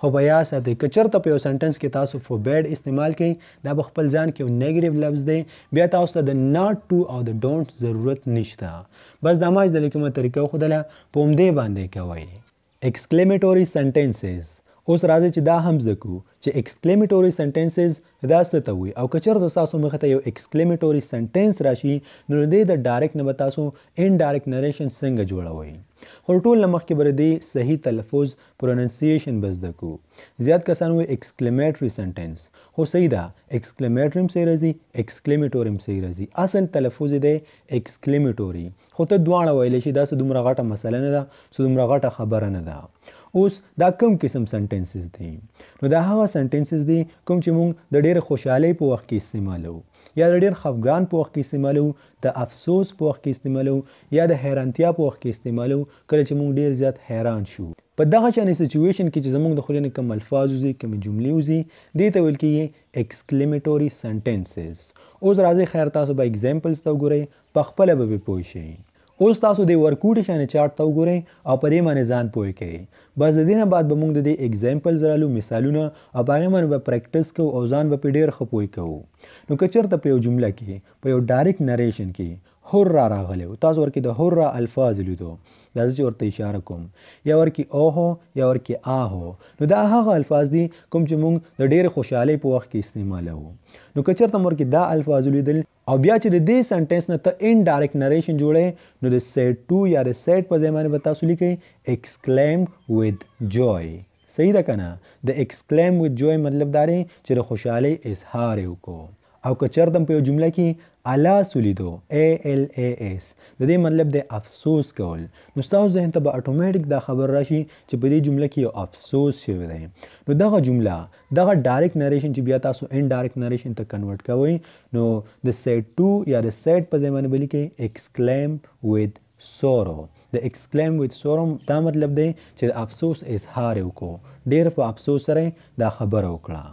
خو بیا ساتي که چرته په یو سنټنس کې تاسو فوربید استعمال کړئ دا به خپل ځان کې یو نیگیټیو لفظ دی بیا تاسو ته د ناٹ ټو او د ډونټ ضرورت نشته بس دا ماج د لیکمه طریقه خو دله په همدې باندې کوي exclamatory sentences اوس راځي چې دا هم زده کوو چې ایکسکلیمیټوري سنټنسز دا څه ته وي او کچر د تاسو مخ ته یو ایکسکلیمیټوري سنټنس راشي نو دې د ډایرکټ نه تاسو ان ډایرکټ نریشن څنګه جوړوي خو ټول لمخ کې بر دې صحیح تلفظ پروننسیشن بس دکو زیات کسان وي ایکسکلیمیټری سنټنس خو صحیح دا ایکسکلیمیټریم صحیح راځي ایکسکلیمیټوریم صحیح راځي اصل تلفظ دې ایکسکلیمیټوري خو ته دواړه ویلې شي دا څه دومره غټه مسله نه ده څه دومره غټه خبره نه ده اوس دا کم قسم سنټنسز دي نو دا هغه سنټنسز دي کوم چې موږ د ډېر خوشحالۍ په وخت کې استعمالو یا د ډېر خفګان په وخت کې استعمالو د افسوس په وخت کې استعمالو یا د حیرانتیا په وخت کې استعمالو کله چې موږ ډېر زیات حیران شو په دغه شانې سچویشن کې چې زموږ د خلینې کم الفاظ وزي کم جملې وزي دې ته ویل کېږي exclamatory sentences اوس راځي خیر تاسو به examples ته وګورئ په خپل به پوه شئ اوس تاسو د ورکوټ شانې چارت ته وګورئ او په دې باندې ځان پوه کړئ بس د دې نه بعد به موږ د دې اگزامپل زرالو مثالونه او په هغه باندې به پریکټس کوو او ځان به په ډیر ښه پوه کوو نو که چېرته په یو جمله کې په یو ډایرکټ نریشن کې هر را راغلی او تاسو ورکې د هر را الفاظ لیدو دا چې ورته اشاره کوم یا ورکې او هو یا ورکې آ هو نو دا هغه الفاظ دي کوم چې موږ د ډېر خوشحالۍ په وخت کې استعمالوو نو کچرته ورکې دا الفاظ لیدل او بیا چې د دې سنټنس نه ته ان ډایرکټ نریشن جوړې نو د سیټ 2 یا د سیټ په ځای باندې تاسو لیکئ اکسکلیم وذ جوای صحیح ده کنه د اکسکلیم وذ جوای مطلب دا دی چې د خوشحالۍ اظهار وکړو او که چردم په یو جمله کې الاس ولیدو ا ال ا اس د دې مطلب د افسوس کول نو تاسو ذهن ته به اتوماتیک دا خبر راشي چې په دې جمله کې یو افسوس شوی دی نو دغه جمله دغه ډایرکټ نریشن چې بیا تاسو ان ډایرکټ نریشن ته کنورټ کوئ نو د سیټ 2 یا د سیټ په ځای باندې بلکې اکسکلیم with sorrow د اکسکلیم وذ سورم دا مطلب دی چې افسوس اظهار وکړو ډیر په افسوس سره دا خبره وکړه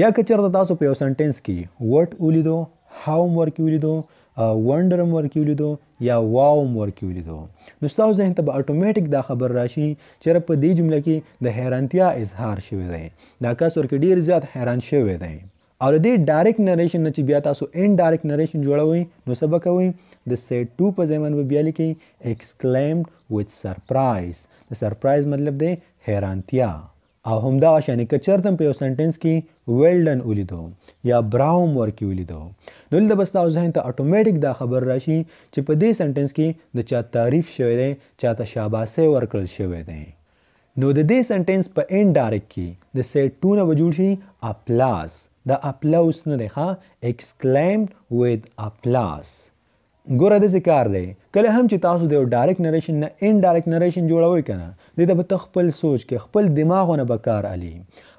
یا که چېرته تاسو په یو سنټینس کې وټ ولیدو هاو هم ورکې ولیدو ونډر هم ورکې ولیدو یا واو هم ورکې ولیدو نو ستاسو ذهن ته به اتوماتیک دا خبر راشي چې په دې جمله کې د حیرانتیا اظهار شوی دی دا کس ورکې ډیر زیات حیران شوی دی او دې ډایرکټ نریشن نه چې بیا تاسو ان ډایرکټ نریشن جوړوي نو سبا کوي د سیټ 2 په ځای باندې بیا لیکي ایکسکلیمډ وذ سرپرایز د سرپرایز مطلب دی حیرانتیا او همدا شانې کچرتم په یو سنټنس کې ویلډن ولیدو یا براوم ورکی ولیدو نو لته بس تاسو ځین ته اتوماتیک دا خبر راشي چې په دې سنټنس کې د چا تعریف شوی دی چا ته شاباسه ورکړل شوی دی نو د دې سنټنس په ان ډایرکټ کې د سیټ 2 نه وجود شي اپلاس د اپلاوس نه ښه exclaimed with applause ګوره داسې کار دی کله هم چې تاسو د یو ډایرکټ نریشن نه ان ډایرکټ نریشن جوړوئ که نه دې ته به ته خپل سوچ کې خپل دماغونه به کار علي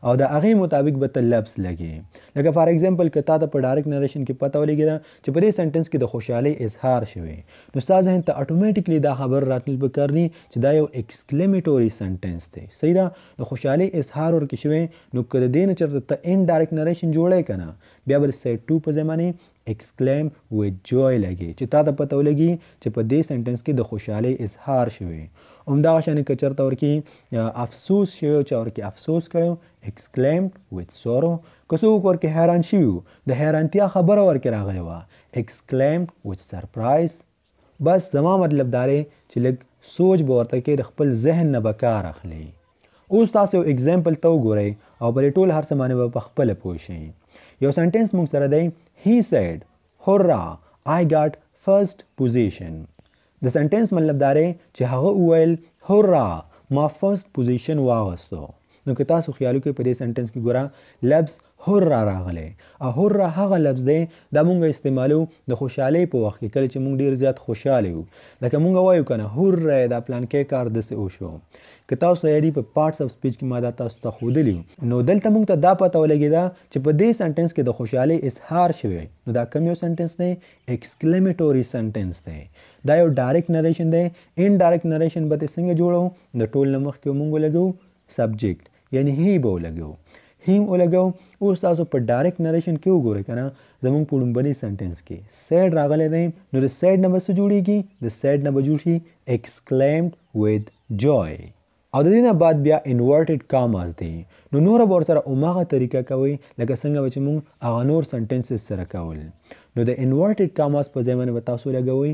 او د هغې مطابق به ته لفظ لګې لکه فار اگزامپل که تا ته په ډایرکټ نریشن کې پته ولګېده چې په دې سنټنس کې د خوشحالۍ اظهار شوی نو ستا ذهن ته اټومیټیکلی دا خبر راتلل به کرني چې دا یو ایکسکلیمیټوري سنټنس دی صحیح ده د خوشحالۍ اظهار ورکې شوی نو که د دې نه چېرته ته ان ډایرکټ نریشن جوړی که نه بیا به د سیټ ټو په ځای exclaim with joy لګي چې تا ته پته ولګي چې په دې سنټنس کې د خوشحالي اظهار شوی عمدا شان کچر تور کې افسوس شوی او چا ور کې افسوس کړو exclaimed with sorrow کسو ور کې حیران شیو د حیرانتیا خبره ور کې راغلی و exclaimed with surprise بس زما مطلب داري چې لګ سوچ بورته کې د خپل ذهن نه بکار اخلي اوس تاسو یو اگزامپل ته وګورئ او بل ټول هر څه باندې په خپل پوه شئ یو سنټنس موږ سره دی He said, Hurrah, I got first position. د سنټنس مطلب دا چې هغه وویل هورا ما فرست پوزیشن واغستو نو که تاسو خیالو کې په دې سنټنس کې ګوره لفظ حر راغلی او حر هغه لفظ دی دا مونږ استعمالو د خوشحالي په وخت کې کله چې مونږ ډیر زیات خوشاله یو لکه مونږ وایو کنه حر دا پلان کې کار دسه او شو که تاسو یادی په پارټس اف سپیچ کې ما دا تاسو ته خودلی نو دلته مونږ ته دا پته ولګیدا چې په دې سنټنس کې د خوشحالي اظهار شوی نو دا کوم یو سنټنس دی ایکسکلیمیټوري سنټنس دی دا یو ډایرکټ نریشن دی ان ډایرکټ نریشن به څنګه جوړو د ټول نمخ کې مونږ لګو سبجیکټ یعنی هی به لګو هیم ولګو اوس تاسو په ډایرکټ نریشن کې وګورئ کنه زموږ په لومبني سنټنس کې سیډ راغلی دی نو د سیډ نه بس جوړیږي د سیډ نه به جوړ شي ایکسکلیمډ وذ جوای او د دې نه بعد بیا انورټډ کاماز دي نو نور به ورسره اومغه طریقه کوي لکه څنګه چې موږ هغه نور سنټنسز سره کول نو د انورټډ کاماز په ځای باندې تاسو لګوي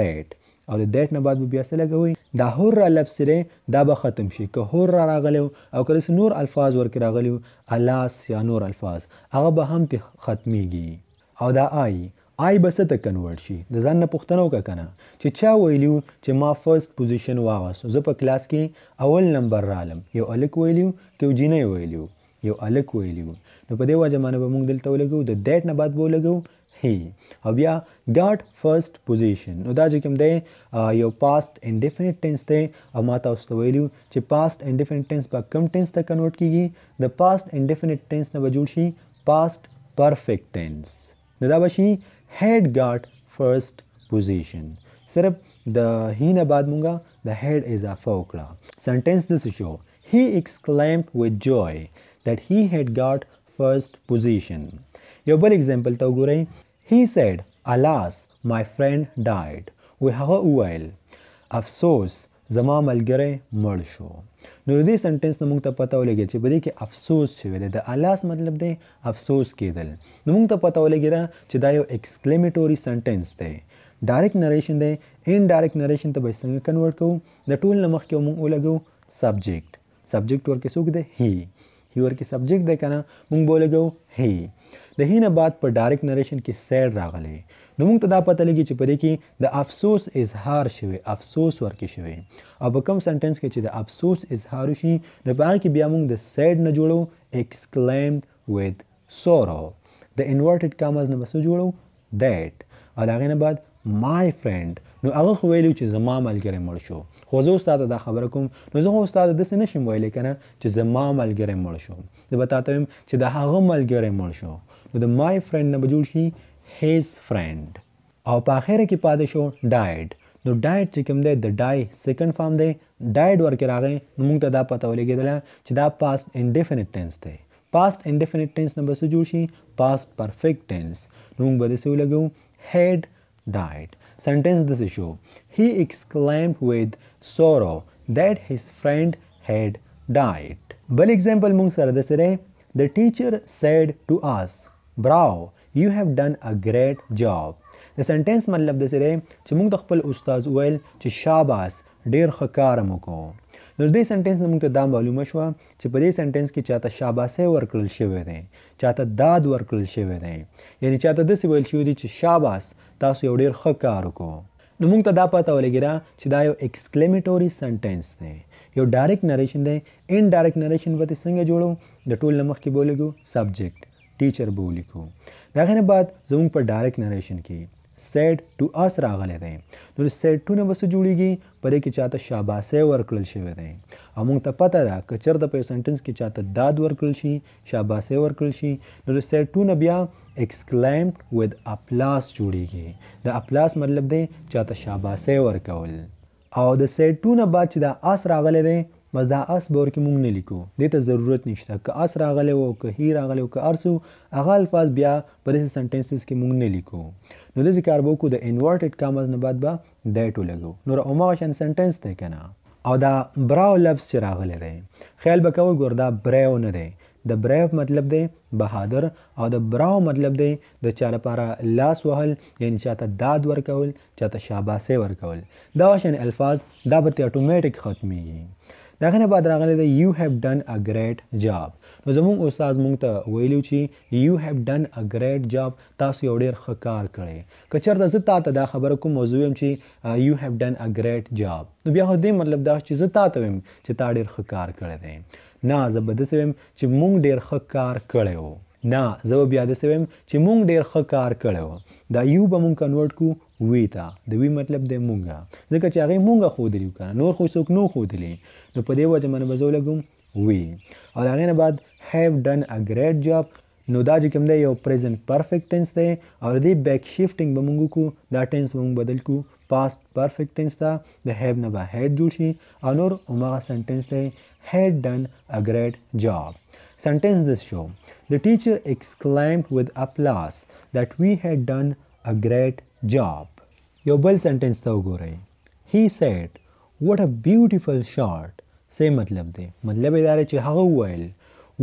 دیټ او د دیټ نه بعد به بیا څه لګوي دا هر لفظ سره دا به ختم شي که هر را راغلی او که نور الفاظ ورکې راغلی الاس یا نور الفاظ هغه به هم ختمیږي او دا آی آی به څه ته کنورټ شي د ځان نه پوښتنه وکړه کنه چې چا ویلی چې ما فرست پوزیشن واغست زه په کلاس کې اول نمبر رالم یو الک ویلی که یو جینۍ ویلی یو الک ویلی نو په دې وجه باندې به موږ دلته ولګو د دیټ نه بعد به ولګو هي او بیا ګاټ فرست پوزیشن نو دا چې کوم دی یو پاست انډیفینټ ټینس دی او ما تاسو ته ویلو چې پاست انډیفینټ ټینس په کم ټینس ته کنورټ کیږي د پاست انډیفینټ ټینس نه جوړ شي پاست پرفیکټ ټینس نو دا به شي هډ ګاټ فرست پوزیشن صرف د هی نه بعد مونږه د هډ اضافه وکړه سنټنس دس شو he exclaimed with joy that he had got first position یو بل اگزامپل ته وګورئ He said, Alas, my friend died. وی هغه وویل افسوس زما ملګری مړ شو نو دې سنټنس نو موږ ته پته ولګی چې بلې کې افسوس شوی دی د الاس مطلب دی افسوس کېدل نو موږ ته پته ولګی دا چې دا یو ایکسکلیمیټوري سنټنس دی ډایرکټ نریشن دی ان ډایرکټ نریشن ته به څنګه کنورټ کوو د ټول نمخ کې موږ ولګو سبجیکټ سبجیکټ ورکه څوک دی هی هی ورکه سبجیکټ دی کنه موږ بولګو هی د هینه بعد په ډایرکټ نریشن کې سیډ راغلی نو موږ ته دا پته لګي چې په دې کې د افسوس اظهار شوی افسوس ورکې شوی او په کوم سنټنس کې چې د افسوس اظهار شي نو په هغه کې بیا موږ د سیډ نه جوړو exclaimed with sorrow د انورټډ کاماز نه بس جوړو that او دا غینه بعد my friend نو هغه خو ویلو چې زما ملګری مړ شو خو زه استاد دا خبره کوم نو زه استاد د څه نشم ویلې کنه چې زما ملګری مړ شو زه به تاسو چې د هغه ملګری مړ شو نو د مای فرند نه بجوړ شي هیز فرند او په اخر کې پاتې شو ډایډ نو ډایډ چې کوم دی د ډای سیکنډ فارم دی ډایډ ورکه راغی نو موږ ته دا پته ولګېدله چې دا پاست انډیفینټ ټینس دی past indefinite tense نمبر سره جوړ شي past perfect tense نو موږ به څه ولګو had died sentence د څه شو he exclaimed with sorrow that his friend had died. Bel example mung sardasare, the teacher said to us, Bravo, you have done a great job. د سنټنس مطلب د سره چې موږ د خپل استاد ویل چې شاباس ډیر ښه کار مو کو نو دې سنټنس موږ ته دا معلومه شو چې په دې سنټنس کې چاته شاباسه ورکړل شوی دی چاته داد ورکړل شوی دی یعنی چاته د ویل شوی دی چې شاباس تاسو یو ډیر ښه کار وکړو نو موږ ته دا پته ولګیرا چې دا یو ایکسکلیمیټوري سنټنس دی یو ډایرکټ نریشن دی ان ډایرکټ نریشن به څنګه جوړو د ټول لمخ کې بولګو سبجیکټ ټیچر بولیکو دا غنه بعد زموږ په ډایرکټ نریشن کې سیټ ټو اس راغلی دی نو سیټونه وسه جوړیږي پرې کې چاته شاباسه ورکړل شوی دی او موږ ته پته ده که چېرته په یو سنټنس کې چاته داد ورکړل شي شاباسه ورکړل شي نو سیټونه بیا exclaimed with applause جوړیږي د applause مطلب دی چاته شاباسه ورکول او د سیټونه بعد چې د اس راغلی دی بس دا اس به ورکه مونږ نه لیکو دې ته ضرورت نشته که اس راغلی وو که هی راغلی وو که ارسو هغه الفاظ بیا په دې سنټنسز کې مونږ نه لیکو نو د ذکر بو کو د انورټډ کاماز نه بعد به دا ټو لګو نو اومغه شن سنټنس ته کنه او دا براو لفظ چې راغلی دی خیال به کوو ګور دا براو نه دی د بریو مطلب دی بهادر او د براو مطلب دی د چا لپاره لاس وهل یعنی چاته داد ورکول چاته شاباسه ورکول دا وشن الفاظ دا به اتوماتیک ختمي داغه نه بعد راغلی دی یو هاف ډن ا ګریټ جاب نو زموږ استاد مونږ ته ویلو چې یو هاف ډن ا ګریټ جاب تاسو یو ډیر ښه کار کړی کچر د زتا ته دا خبره کوم موضوع يم چې یو هاف ډن ا ګریټ جاب نو بیا هر دې مطلب دا چې زتا ته ویم چې تا ډیر ښه کار کړی دی نه زبدس ویم چې مونږ ډیر ښه کار کړی وو نه زه بیا د سویم چې مونږ ډیر ښه کار کړو دا یو به مونږ کنورټ کو وی ته د وی مطلب د مونږه ځکه چې هغه مونږه خو دلیو کنه نور خو څوک نو خو دلی نو په دې وجه باندې بزو لګم وی او هغه نه بعد هاف ډن ا ګریټ جاب نو دا چې کوم دی یو پریزنت پرفیکټ ټینس دی او دې بیک شیفټینګ به مونږ کو دا ټینس مونږ بدل کو پاست پرفیکټ ټینس ته د هیو نه به هډ جوړ شي او نور اومغه سنټنس دی هډ ډن ا ګریټ جاب سنټنس دس شو The teacher exclaimed with applause that we had done a great job یو بل سنټنس ته وګورئ هی سیډ واټ ا بیوټیفل شاٹ سیم مطلب دی مطلب دا چې هغه وویل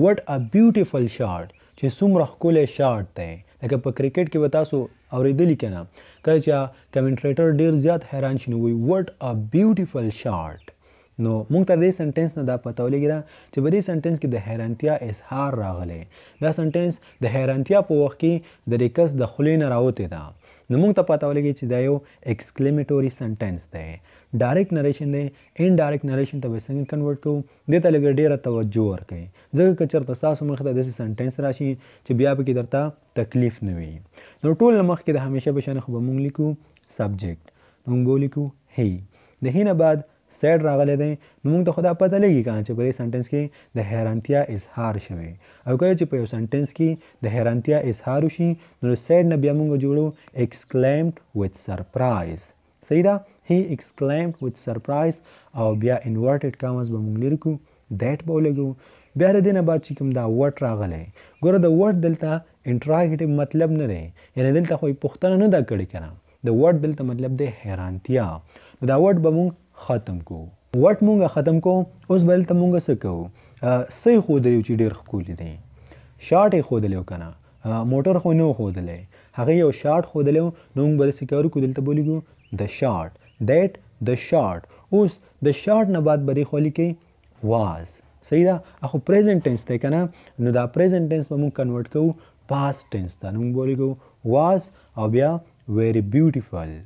واټ ا بیوټیفل شاٹ چې څومره ښکلی شاٹ دی لکه په کرکټ کې به تاسو اورېدلی که نه کله چې کمنټریټر ډېر زیات حیران شي نو وایي واټ ا بیوټیفل شاٹ نو موږ تر دې سنټنس نه دا پته ولګیره چې په دې سنټنس کې د حیرانتیا اظهار راغلی دا سنټنس د حیرانتیا په وخت کې د ریکس د خولې نه راوتې ده نو موږ ته پته ولګي چې دا یو ایکسکلیمیټوري سنټنس دی ډایرکټ نریشن دی ان ډایرکټ نریشن ته به څنګه کنورټ کوو دې ته لږ ډیره توجه ورکړئ ځکه که چېرته ستاسو مخې ته داسې سنټنس راشي چې بیا پکې درته تکلیف نه وي نو ټول مخکې د همیشه په شان خو به موږ لیکو سبجیکټ نو موږ به ولیکو هی د هی نه بعد سیډ راغلی دی نو موږ ته خدا پته لګي کنه چې په دې سنټنس کې د حیرانتیا اظهار شوی او کله چې په یو سنټنس کې د حیرانتیا اظهار وشي نو سیډ نه بیا موږ جوړو ایکسکلیمډ وذ سرپرایز صحیح ده هی ایکسکلیمډ وذ سرپرایز او بیا انورټډ کامز به موږ لري کو دیټ به ولګو بیا د دینه بعد چې کوم دا وټ راغلی ګوره د وټ دلته انټراګټیو مطلب نه دی یعنی دلته خو پښتنه نه دا کړی کنه د وټ دلته مطلب دی حیرانتیا نو دا وټ به مونږ ختم کو وټ مونږه ختم کو اوس بل ته مونږه څه کو سې خو دې چې ډېر خولې دي شارټ خو دې کنه موټر خو نه خو دې هغه یو شارټ خو دې نو موږ بل څه کارو کو دلته بولیګو د شارټ دیٹ د شارټ اوس د شارټ نه بعد بری خولې کې واز صحیح ده خو پریزنت ټینس دی کنه نو دا پریزنت ټینس به موږ کنورټ کوو پاست ټینس ته نو موږ بولیګو واز او بیا ویری بیوټیفل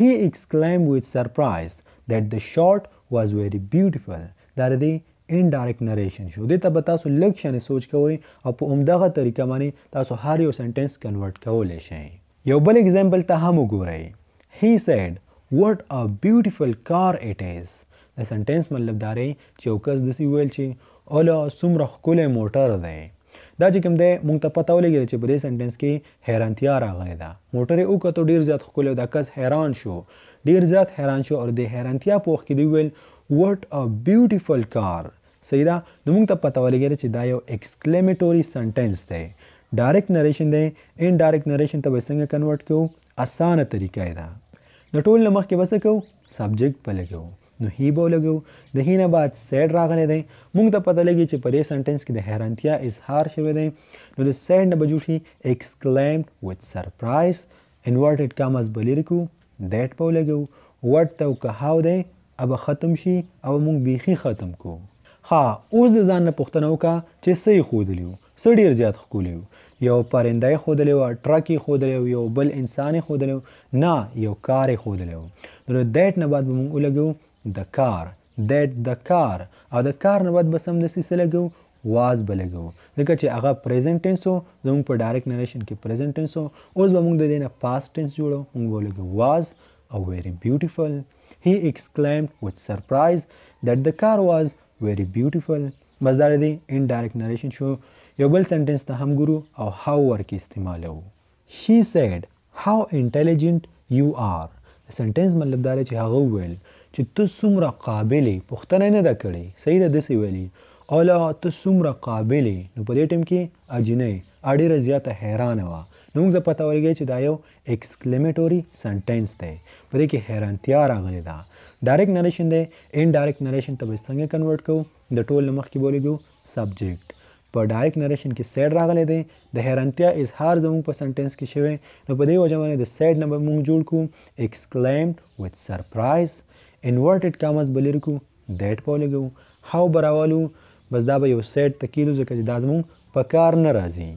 هی ایکسکلایم وذ سرپرایز that the shot was very beautiful دا ردی indirect narration شو دې ته به تاسو لږ شنه سوچ کوئ او په عمدغه طریقه باندې تاسو هر یو سنټنس کنورټ کولای شئ یو بل اگزامپل ته هم وګورئ he said what a beautiful car it is د سنټنس مطلب دا رې چې یو کس دسی ویل چې اوله څومره ښکلی موټر دی دا چې کوم دی مونږ ته پته ولګی چې بری سنټنس کې حیرانتیا راغلی ده موټر یې وکړ ډیر زیات خپل د کس حیران شو ډیر زیات حیران شو او د حیرانتیا په وخت کې دی ویل واټ ا بیوټیفل کار صحیح ده نو مونږ ته پته ولګی چې دا یو ایکسکلیمیټوري سنټنس دی ډایرکټ نریشن دی ان ډایرکټ نریشن ته څنګه کنورټ کوو اسانه طریقه ده د ټول مخ کې بس کوو سبجیکټ په لګو نو هی به ولګو د هی نه بعد سیډ راغلی دی موږ ته پته لګي چې په دې سنټنس کې د حیرانتیا اظهار شوی دی نو د سیډ نه به جوړ شي ایکسکلیمډ وذ سرپرایز انورټډ کاماز به لرې کړو دیټ به ولګو وټ ته که هاو دی ابه ختم شي او موږ بیخي ختم کوو ها اوس د ځان نه پوښتنه وکړه چې څه یې ښودلی وو څه ډېر زیات ښکلی وو یو پرنده یې ښودلی وه ټرک یې ښودلی وو یو بل انسان یې ښودلی وو نه یو کار یې ښودلی وو نو د دیټ نه بعد به موږ ولګو د کار دیټ د کار او د کار نه بعد به سمدستي څه لګوو واز به لګوو ځکه چې هغه پریزنټ ټینس وو زموږ په ډایرکټ نریشن کې پریزنټ ټینس وو اوس به موږ د دې نه پاست ټینس جوړو موږ به ولګو واز او ویری بیوټیفل هی ایکسکلیمډ وت سرپرایز دیټ د کار واز ویری بیوټیفل بس دا دی ان ډایرکټ نریشن شو یو بل سنټنس ته هم ګورو او هاو ورکې استعمالو شي سیډ هاو انټیلیجنټ یو آر سنټنس مطلب دا چې هغه وویل چې ته څومره قابلې پښتنه نه ده کړې صحیح ده دسې ویلي اولا ته څومره قابلې نو په دې ټیم کې اجنې اړیره زیاته حیران وه نو موږ پته ورګې چې دا یو ایکسکلیمیټوري سنټنس دی په دې کې حیرانتیا راغلې ده ډایرکټ نریشن دی ان ډایرکټ نریشن ته به څنګه کنورټ کوو د ټول مخ کې بولیږو سبجیکټ په ډایرکټ نریشن کې سیډ راغلی دی د حیرانتیا اظهار زموږ په سنټنس کې شوی نو په دې وجه باندې د سیډ نمبر موږ جوړ کوو ایکسکلیمډ وذ سرپرایز انورټډ کاماز به لرې کوو دیټ به ولګوو هاو به راولو بس دا به یو سیټ تکیلو ځکه چې دا زموږ په کار نه راځي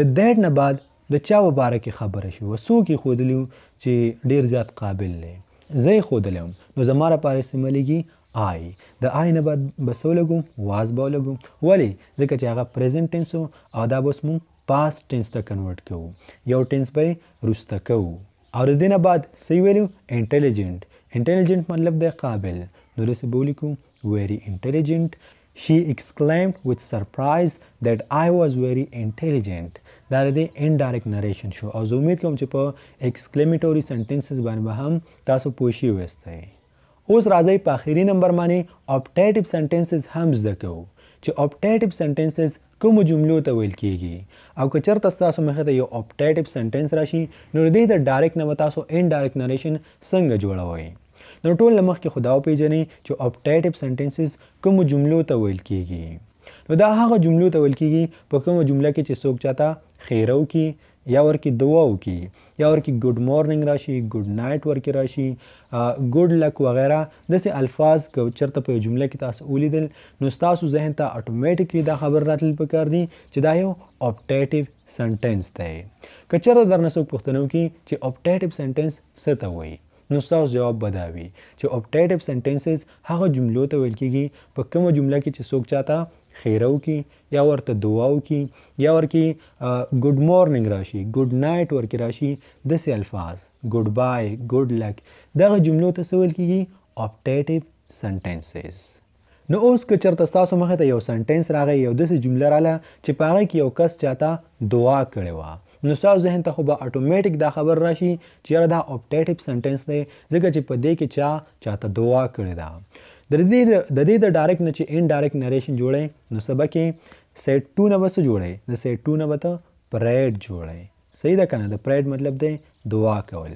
د دیټ نه بعد د چا په باره کې خبره شي وڅوک یې ښودلی چې ډیر زیات قابل دی زه یې ښودلی نو زما لپاره استعمالیږي آی د آی نه بعد بسو لګو واز به لګو ولی ځکه چې هغه پریزنت ټینس او دا به موږ پاس ټینس ته کنورټ کوو یو ټینس به روسته کوو او د دې نه بعد سی ویلو انټیلیجنت انټیلیجنٹ مطلب د قابل نو داسې به ولیکو ویری انټیلیجنٹ شي ایکسکلیمډ وذ سرپرایز دیٹ آی واز ویری انټیلیجنٹ دا د انډایرکټ نریشن شو او زه امید کوم چې په ایکسکلیمیټوري سنټنسز باندې به هم تاسو پوه شئ وستئ اوس راځي په اخري نمبر باندې اپټیټیو سنټنسز هم زده کوو چې اپټیټیو سنټنسز کوم جملو ته ویل کیږي او که چرته تاسو مخه ته یو اپټیټیو سنټنس راشي نو دې د ډایرکټ نه تاسو ان ډایرکټ نریشن څنګه جوړوئ د ټول لمخ کې خدا او پیژنې چې اپټیټیو سنټنسز کوم جملو ته ویل کیږي نو دا هغه جملو ته ویل کیږي په کوم جمله کې چې څوک چاته خیرو کې یا ورکی دعا وکي یا ورکی ګډ مارننګ راشي ګډ نایټ ورکی راشي ګډ لک وغیرہ داسې الفاظ کو چرته په جمله کې تاسو ولیدل نو تاسو ذهن ته اتوماتیکلی دا خبر راتل پکار دي چې دا یو اپټیټیو سنټنس دی کچره درنه څوک پوښتنه وکي چې اپټیټیو سنټنس څه ته وایي نو تاسو جواب بداوي چې اوبټیټیو سنټنسز هغه جملو ته ویل کیږي په کومه جمله کې چې څوک چاته خیرو کی یا ورته دعاو کی یا ورکی ګډ مورنینګ راشي ګډ نایټ ورکی راشي د سې الفاظ ګډ بای ګډ لک دغه جملو ته سوال کیږي اوبټیټیو سنټنسز نو اوس که چرته تاسو مخه ته یو سنټنس راغی یو داسې جمله رااله چې په هغه کې یو کس چاته دعا کړې وه نو تاسو ذهن ته خو به اتوماتیک دا خبر راشي چې یاره دا اپټیټیو سنټنس دی ځکه چې په دې کې چا چاته دعا کړې ده د دې د دې د ډایرکټ نه چې ان ډایرکټ نریشن جوړې نو سبا کې سیټ 2 نه وسه جوړې د سیټ 2 نه وته پریډ جوړې صحیح ده کنه د پریډ مطلب دی دعا کول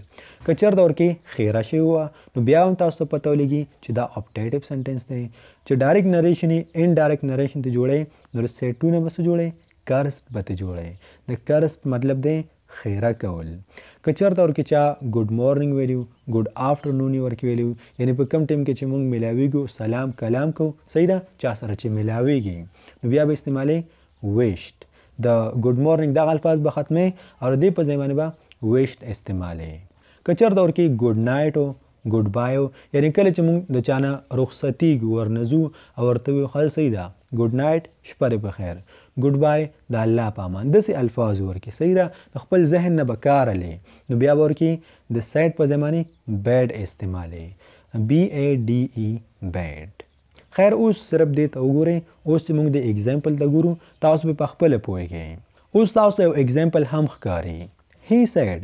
کچر دور کې خیره شی هوا نو بیا هم تاسو ته پته ولګي چې دا اپټیټیو سنټنس دی چې ډایرکټ نریشن ان ډایرکټ نریشن ته جوړې نو سیټ 2 نه وسه جوړې کرست به ته جوړی د کرست مطلب دی خیره کول که چېرته ورکې چا ګډ مارننګ ویلیو ګډ آفټرنون یې ورکې ویلیو یعنې په کم ټایم کې چې موږ میلاویږو سلام کلام کوو صحیح ده چا سره چې میلاویږي نو بیا به استعمالې ویشت د ګډ مارننګ دغه الفاظ به ختمې او دې په ځای باندې به ویشت استعمالې که چېرته ورکې ګډ نایټ ګډ بایو یعنې کله چې موږ د چانه رخصتیږو ورنځو او ورته ویو ښه صحیح ده ګډ نایټ شپه په خیر ګډ بای د الله په امان دسې الفاظ ورکی صحیح ده خپل ذهن نه بکار لې نو بیا ورکی د سیټ په زمانی بیډ استعمالې بی ا ډی ای بیډ خیر اوس صرف دې ته وګورئ اوس چې موږ د اگزامپل ته ګورو تاسو به خپل پوهیږئ اوس تاسو یو اگزامپل هم ښکاری هی سیډ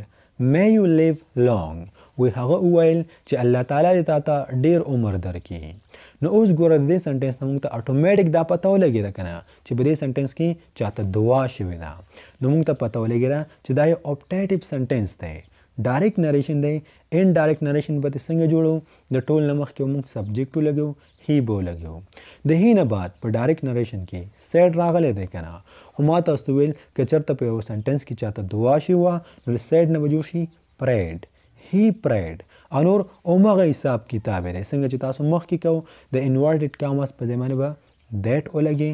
may you live long وی هغه وویل چې الله تعالی دې تا ډیر عمر درکړي نو اوس ګوره د دې سنټنس نه موږ ته اتوماتیک دا پته ولګی دا کنه چې په دې سنټنس کې چاته دوا شوی دا نو موږ ته پته ولګی دا چې دا یو اپټیټیو سنټنس دی ډایرکټ نریشن دی ان ډایرکټ نریشن به څنګه جوړو د ټول نمخ کې موږ سبجیکټ لګو هی بو لګو د هی نه بعد په ډایرکټ نریشن کې سیډ راغله دی کنه هما تاسو ویل ک چرته په یو سنټنس کې چاته دوا شي وا نو سیډ نه وجو شي پریډ هی پریډ انور او مغه حساب کتاب لري څنګه چې تاسو مخ کې کوو د انورټډ کاماس په ځمانه به دیټ ولګي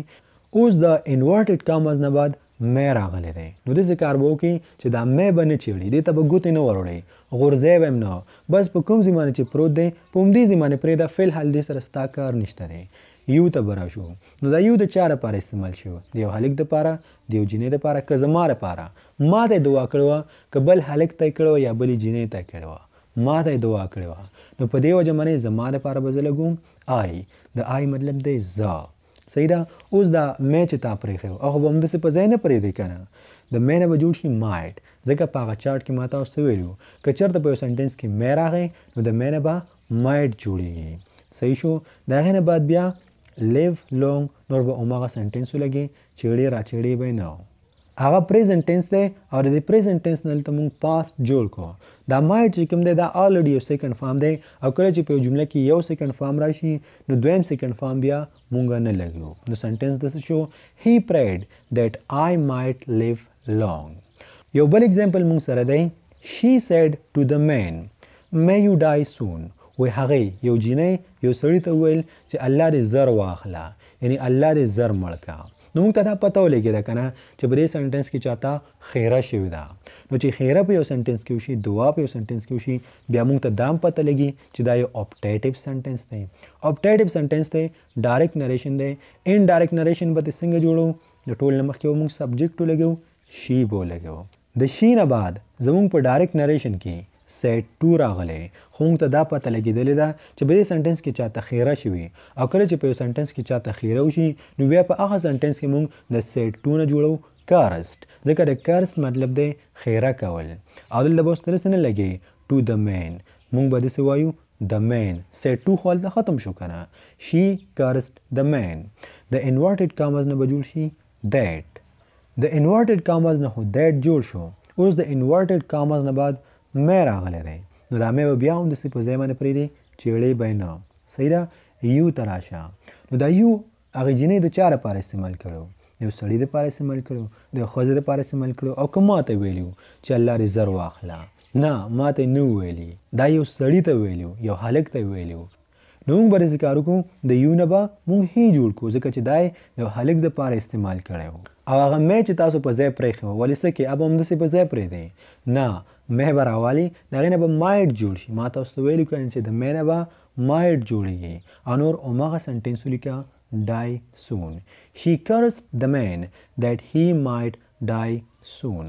اوس د انورټډ کاماس نه بعد مې راغلی دی نو د ذکر وو کې چې دا مې باندې چړي دې ته به ګوتې نه وروړي غورځې به نه بس په کوم ځمانه چې پروت دی په همدې ځمانه پرې دا فل حل دې سره ستا کار نشته دی یو ته برا شو نو دا یو د چاره لپاره استعمال شو د یو هلک د لپاره د یو جنې د لپاره که زما لپاره ما ته دعا کړو که بل هلک ته کړو یا بلې جنې ته کړو ما ته دعا کړې وه نو په دې وجه باندې زما لپاره به زه لګوم آی د آی مطلب دی زه صحیح ده اوس دا مې چې تا پرېښی وو هغه به همداسې په ځای نه پرېږدي که نه د مې نه به جوړ شي مایټ ځکه په هغه چارټ کې ما تاسو ته ویلي وو که چېرته په یو سنټینس کې مې راغی نو د مې نه به مایټ جوړېږي صحیح شو د هغې نه بعد بیا لیو لونګ نور به هماغه سنټینس ولګي چېړې را چېړې به نه هغه پریزنت ټینس دی او د پریزنت ټینس نه لته مونږ پاست جوړ کو دا مایټ چې کوم دی دا الریډي یو سیکنډ فارم دی او کله چې په جمله کې یو سیکنډ فارم راشي نو دویم سیکنډ فارم بیا مونږ نه لګو نو سنټنس د شو هی پریډ دیٹ آی مایټ لیو لانګ یو بل اگزامپل مونږ سره دی شی سیډ ټو د مین مې یو ډای سون وې هغه یو جینۍ یو سړی ته ویل چې الله دې زر واخلا یعنی الله دې زر مړکا نو موږ ته دا پته ولګی دا کنه چې په دې سنټنس کې چاته خیره شوی دا نو چې خیره په یو سنټنس کې وشي دعا په یو سنټنس کې وشي بیا موږ ته دام پته لګي چې دا یو اپټیټیو سنټنس دی اپټیټیو سنټنس دی ډایرکټ نریشن دی ان ډایرکټ نریشن به څنګه جوړو د ټول نمخ کې موږ سبجیکټ لګو شی بولګو د شین آباد زموږ په ډایرکټ نریشن کې سیټ 2 راغلی خو موږ ته دا پته لګیدلې ده چې بلې سنټنس کې چا تخیره شوی او کله چې په یو سنټنس کې چا تخیره وشي نو بیا په هغه سنټنس کې موږ د سیټ 2 نه جوړو کارست ځکه د کارست مطلب دی خیره کول او دلته به اوس ترسه نه لګي ټو د مین موږ به داسې وایو د مین سیټ 2 خو هلته ختم شو که نه شي کارست د مین د انورټډ کامز نه به جوړ شي دیټ د انورټډ کامز نه هو دیټ جوړ شو اوس د انورټډ کامز نه بعد مې راغلی دی نو دا مې به بیا هم داسې په ځای باندې پرېږدي چېړې به نه صحیح ده یو ته راشه نو دا یو هغه جینۍ د چا لپاره استعمال کړو یو سړي لپاره استعمال کړو د ښځې لپاره استعمال کړو او که ماته ویلي چې الله ریزر واخله نه ماته نه ویلي دا یو سړي ته ویلي یو هلک ته ویلي نو موږ به ذکر وکړو د یو نه به موږ هی جوړ کړو ځکه چې دا یو هلک لپاره استعمال کړی وو او هغه مې چې تاسو په ځای پرېښی وو ولې څه کې اب همداسې په ځای پرېږدئ نه مې به راوالي د هغې نه به مایډ جوړ شي ما تاسو ته ویلي کړم چې د مې نه به مایډ جوړیږي او نور هماغه سنټینس ولیکه die soon she cursed the man that he might die soon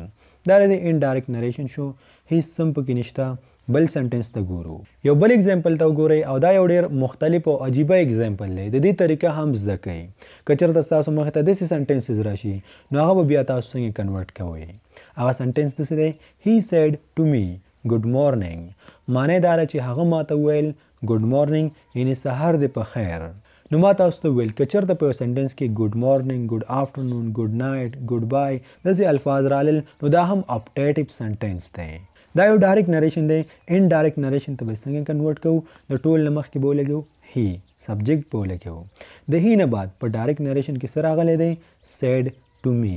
دا د انډایرکټ نریشن شو هیڅ سم پکې نشته بل سنټنس ته ګورو یو بل اگزامپل ته وګورئ او دا یو ډیر مختلف او عجیبه اگزامپل دی د دې طریقه هم زده کړئ کچر تاسو مخ ته داسې سنټنسز راشي نو هغه به بیا تاسو څنګه کنورټ کوئ هغه سنټنس څه دی هی سیډ ټو می ګډ مورنینګ معنی دا چې هغه ماته ویل ګډ مورنینګ یعنی سحر دې په خیر نو ما تاسو ته ویل کچر د په سنټنس کې ګډ مورنینګ ګډ افټرنون ګډ نایټ ګډ بای داسې الفاظ رالل نو دا هم اپټیټیو سنټنس دی دا یو ډایرکټ نریشن دی ان ډایرکټ نریشن ته بسنګ کنورټ کوو د ټول لمخ کې بولګو هی سبجیکټ بولګو د هی نه بعد په ډایرکټ نریشن کې سره غلې دی سیډ ټو می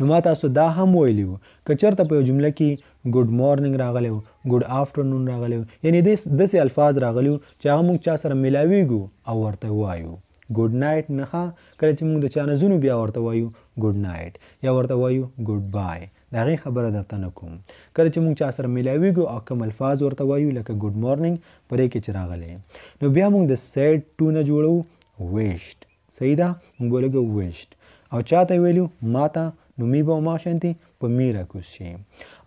نو ما تاسو دا هم ویلی وو که چېرته په یو جمله کې ګډ مارننګ راغلی وو ګډ آفټرنون راغلی وو یعنی داسې الفاظ راغلی وو چې هغه موږ چا سره ملاویږو او ورته وایو ګډ نایټ نه کله چې موږ د چا نه زونو بیا ورته وایو ګډ نایټ یا ورته وایو ګډ بای دا غي خبره درته نه کوم کله چې موږ چا سره ملاویږو او کوم الفاظ ورته وایو لکه ګډ مارننګ پرې کې چې راغلی نو بیا موږ د سیډ ټو نه جوړو ویشت صحیح ده موږ بولګو ویشت او چاته ویلو ماته نو می به ما شانتي په می راکوس شي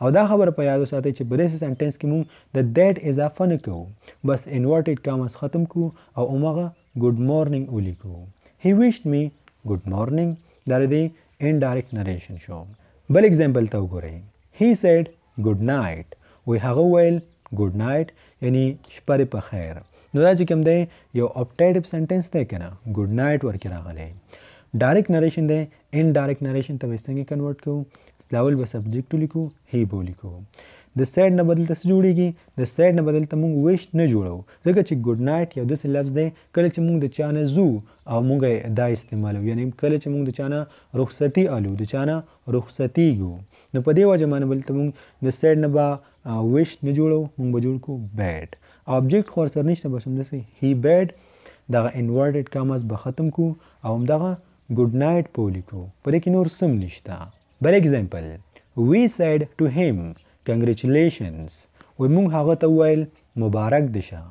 او دا خبره په یاد وساتئ چې بریس سنټنس کې موږ د دیټ اضافه نه کوو بس انورټډ کاماس ختم کو او اومغه ګډ مارنینګ ولیکو هی ویشډ می ګډ مارنینګ دا ردی ان ډایرکټ نریشن شو بل اگزامپل ته وګورئ هی سیډ ګډ نایټ وی هغه ویل ګډ نایټ یعنی شپه په خیر نو دا چې کوم دی یو اپټیټیو سنټنس دی کنه ګډ نایټ ورکه راغلی ډایرکټ نریشن دی in direct narration तब इस तरह कन्वर्ट करूँ इस लेवल पे सब्जेक्ट लिखूँ ही बो लिखूँ د سیډ نه بدلته څه جوړیږي د سیډ نه بدلته مونږ ویش نه جوړو ځکه چې ګډ نایټ یو داسې لفظ دی کله چې مونږ د چا نه ځو او مونږ دا استعمالو یعنی کله چې مونږ د چا نه رخصتي الو د چا نه رخصتیږو نو په دې وجه باندې بدلته مونږ د سیډ نه به ویش نه جوړو مونږ به جوړ کو بیډ آبجیکټ خو سر نشته بس همداسې هی بیډ دغه انورټډ کاماز به ختم کو او همدغه ګډ نایټ پولیکو په کې نور سم نشته بل اگزامپل وی سیډ ټو هیم کنګریچولیشنز و موږ هغه ته ویل مبارک دشه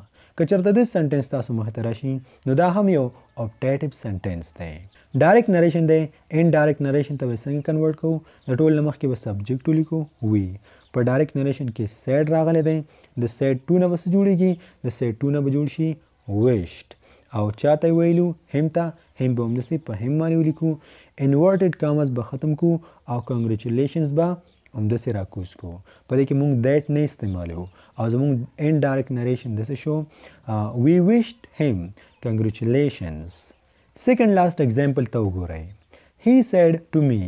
کچرته د سنټنس تاسو مهتره شي نو دا هم یو اپټیټیو سنټنس دی ډایرکټ نریشن دی ان ډایرکټ نریشن ته څنګه کنورټ کوو د ټول لمخ کې به سبجیکټ ولیکو وی په ډایرکټ نریشن کې سیډ راغلی دی د سیډ 2 نه بس جوړیږي د سیډ 2 نه به جوړ شي ویشت او چاته ویلو هم ته هم به همداسې په هم باندې ولیکو انورټډ کاماز به ختم کو او کنګریچولیشنز به همداسې راکوز کو په دې کې موږ دیټ نه استعمالو او زموږ ان ډایرکټ نریشن داسې شو وی ویشډ هیم کنګریچولیشنز سیکنډ لاست اگزامپل ته وګورئ هی سیډ ټو می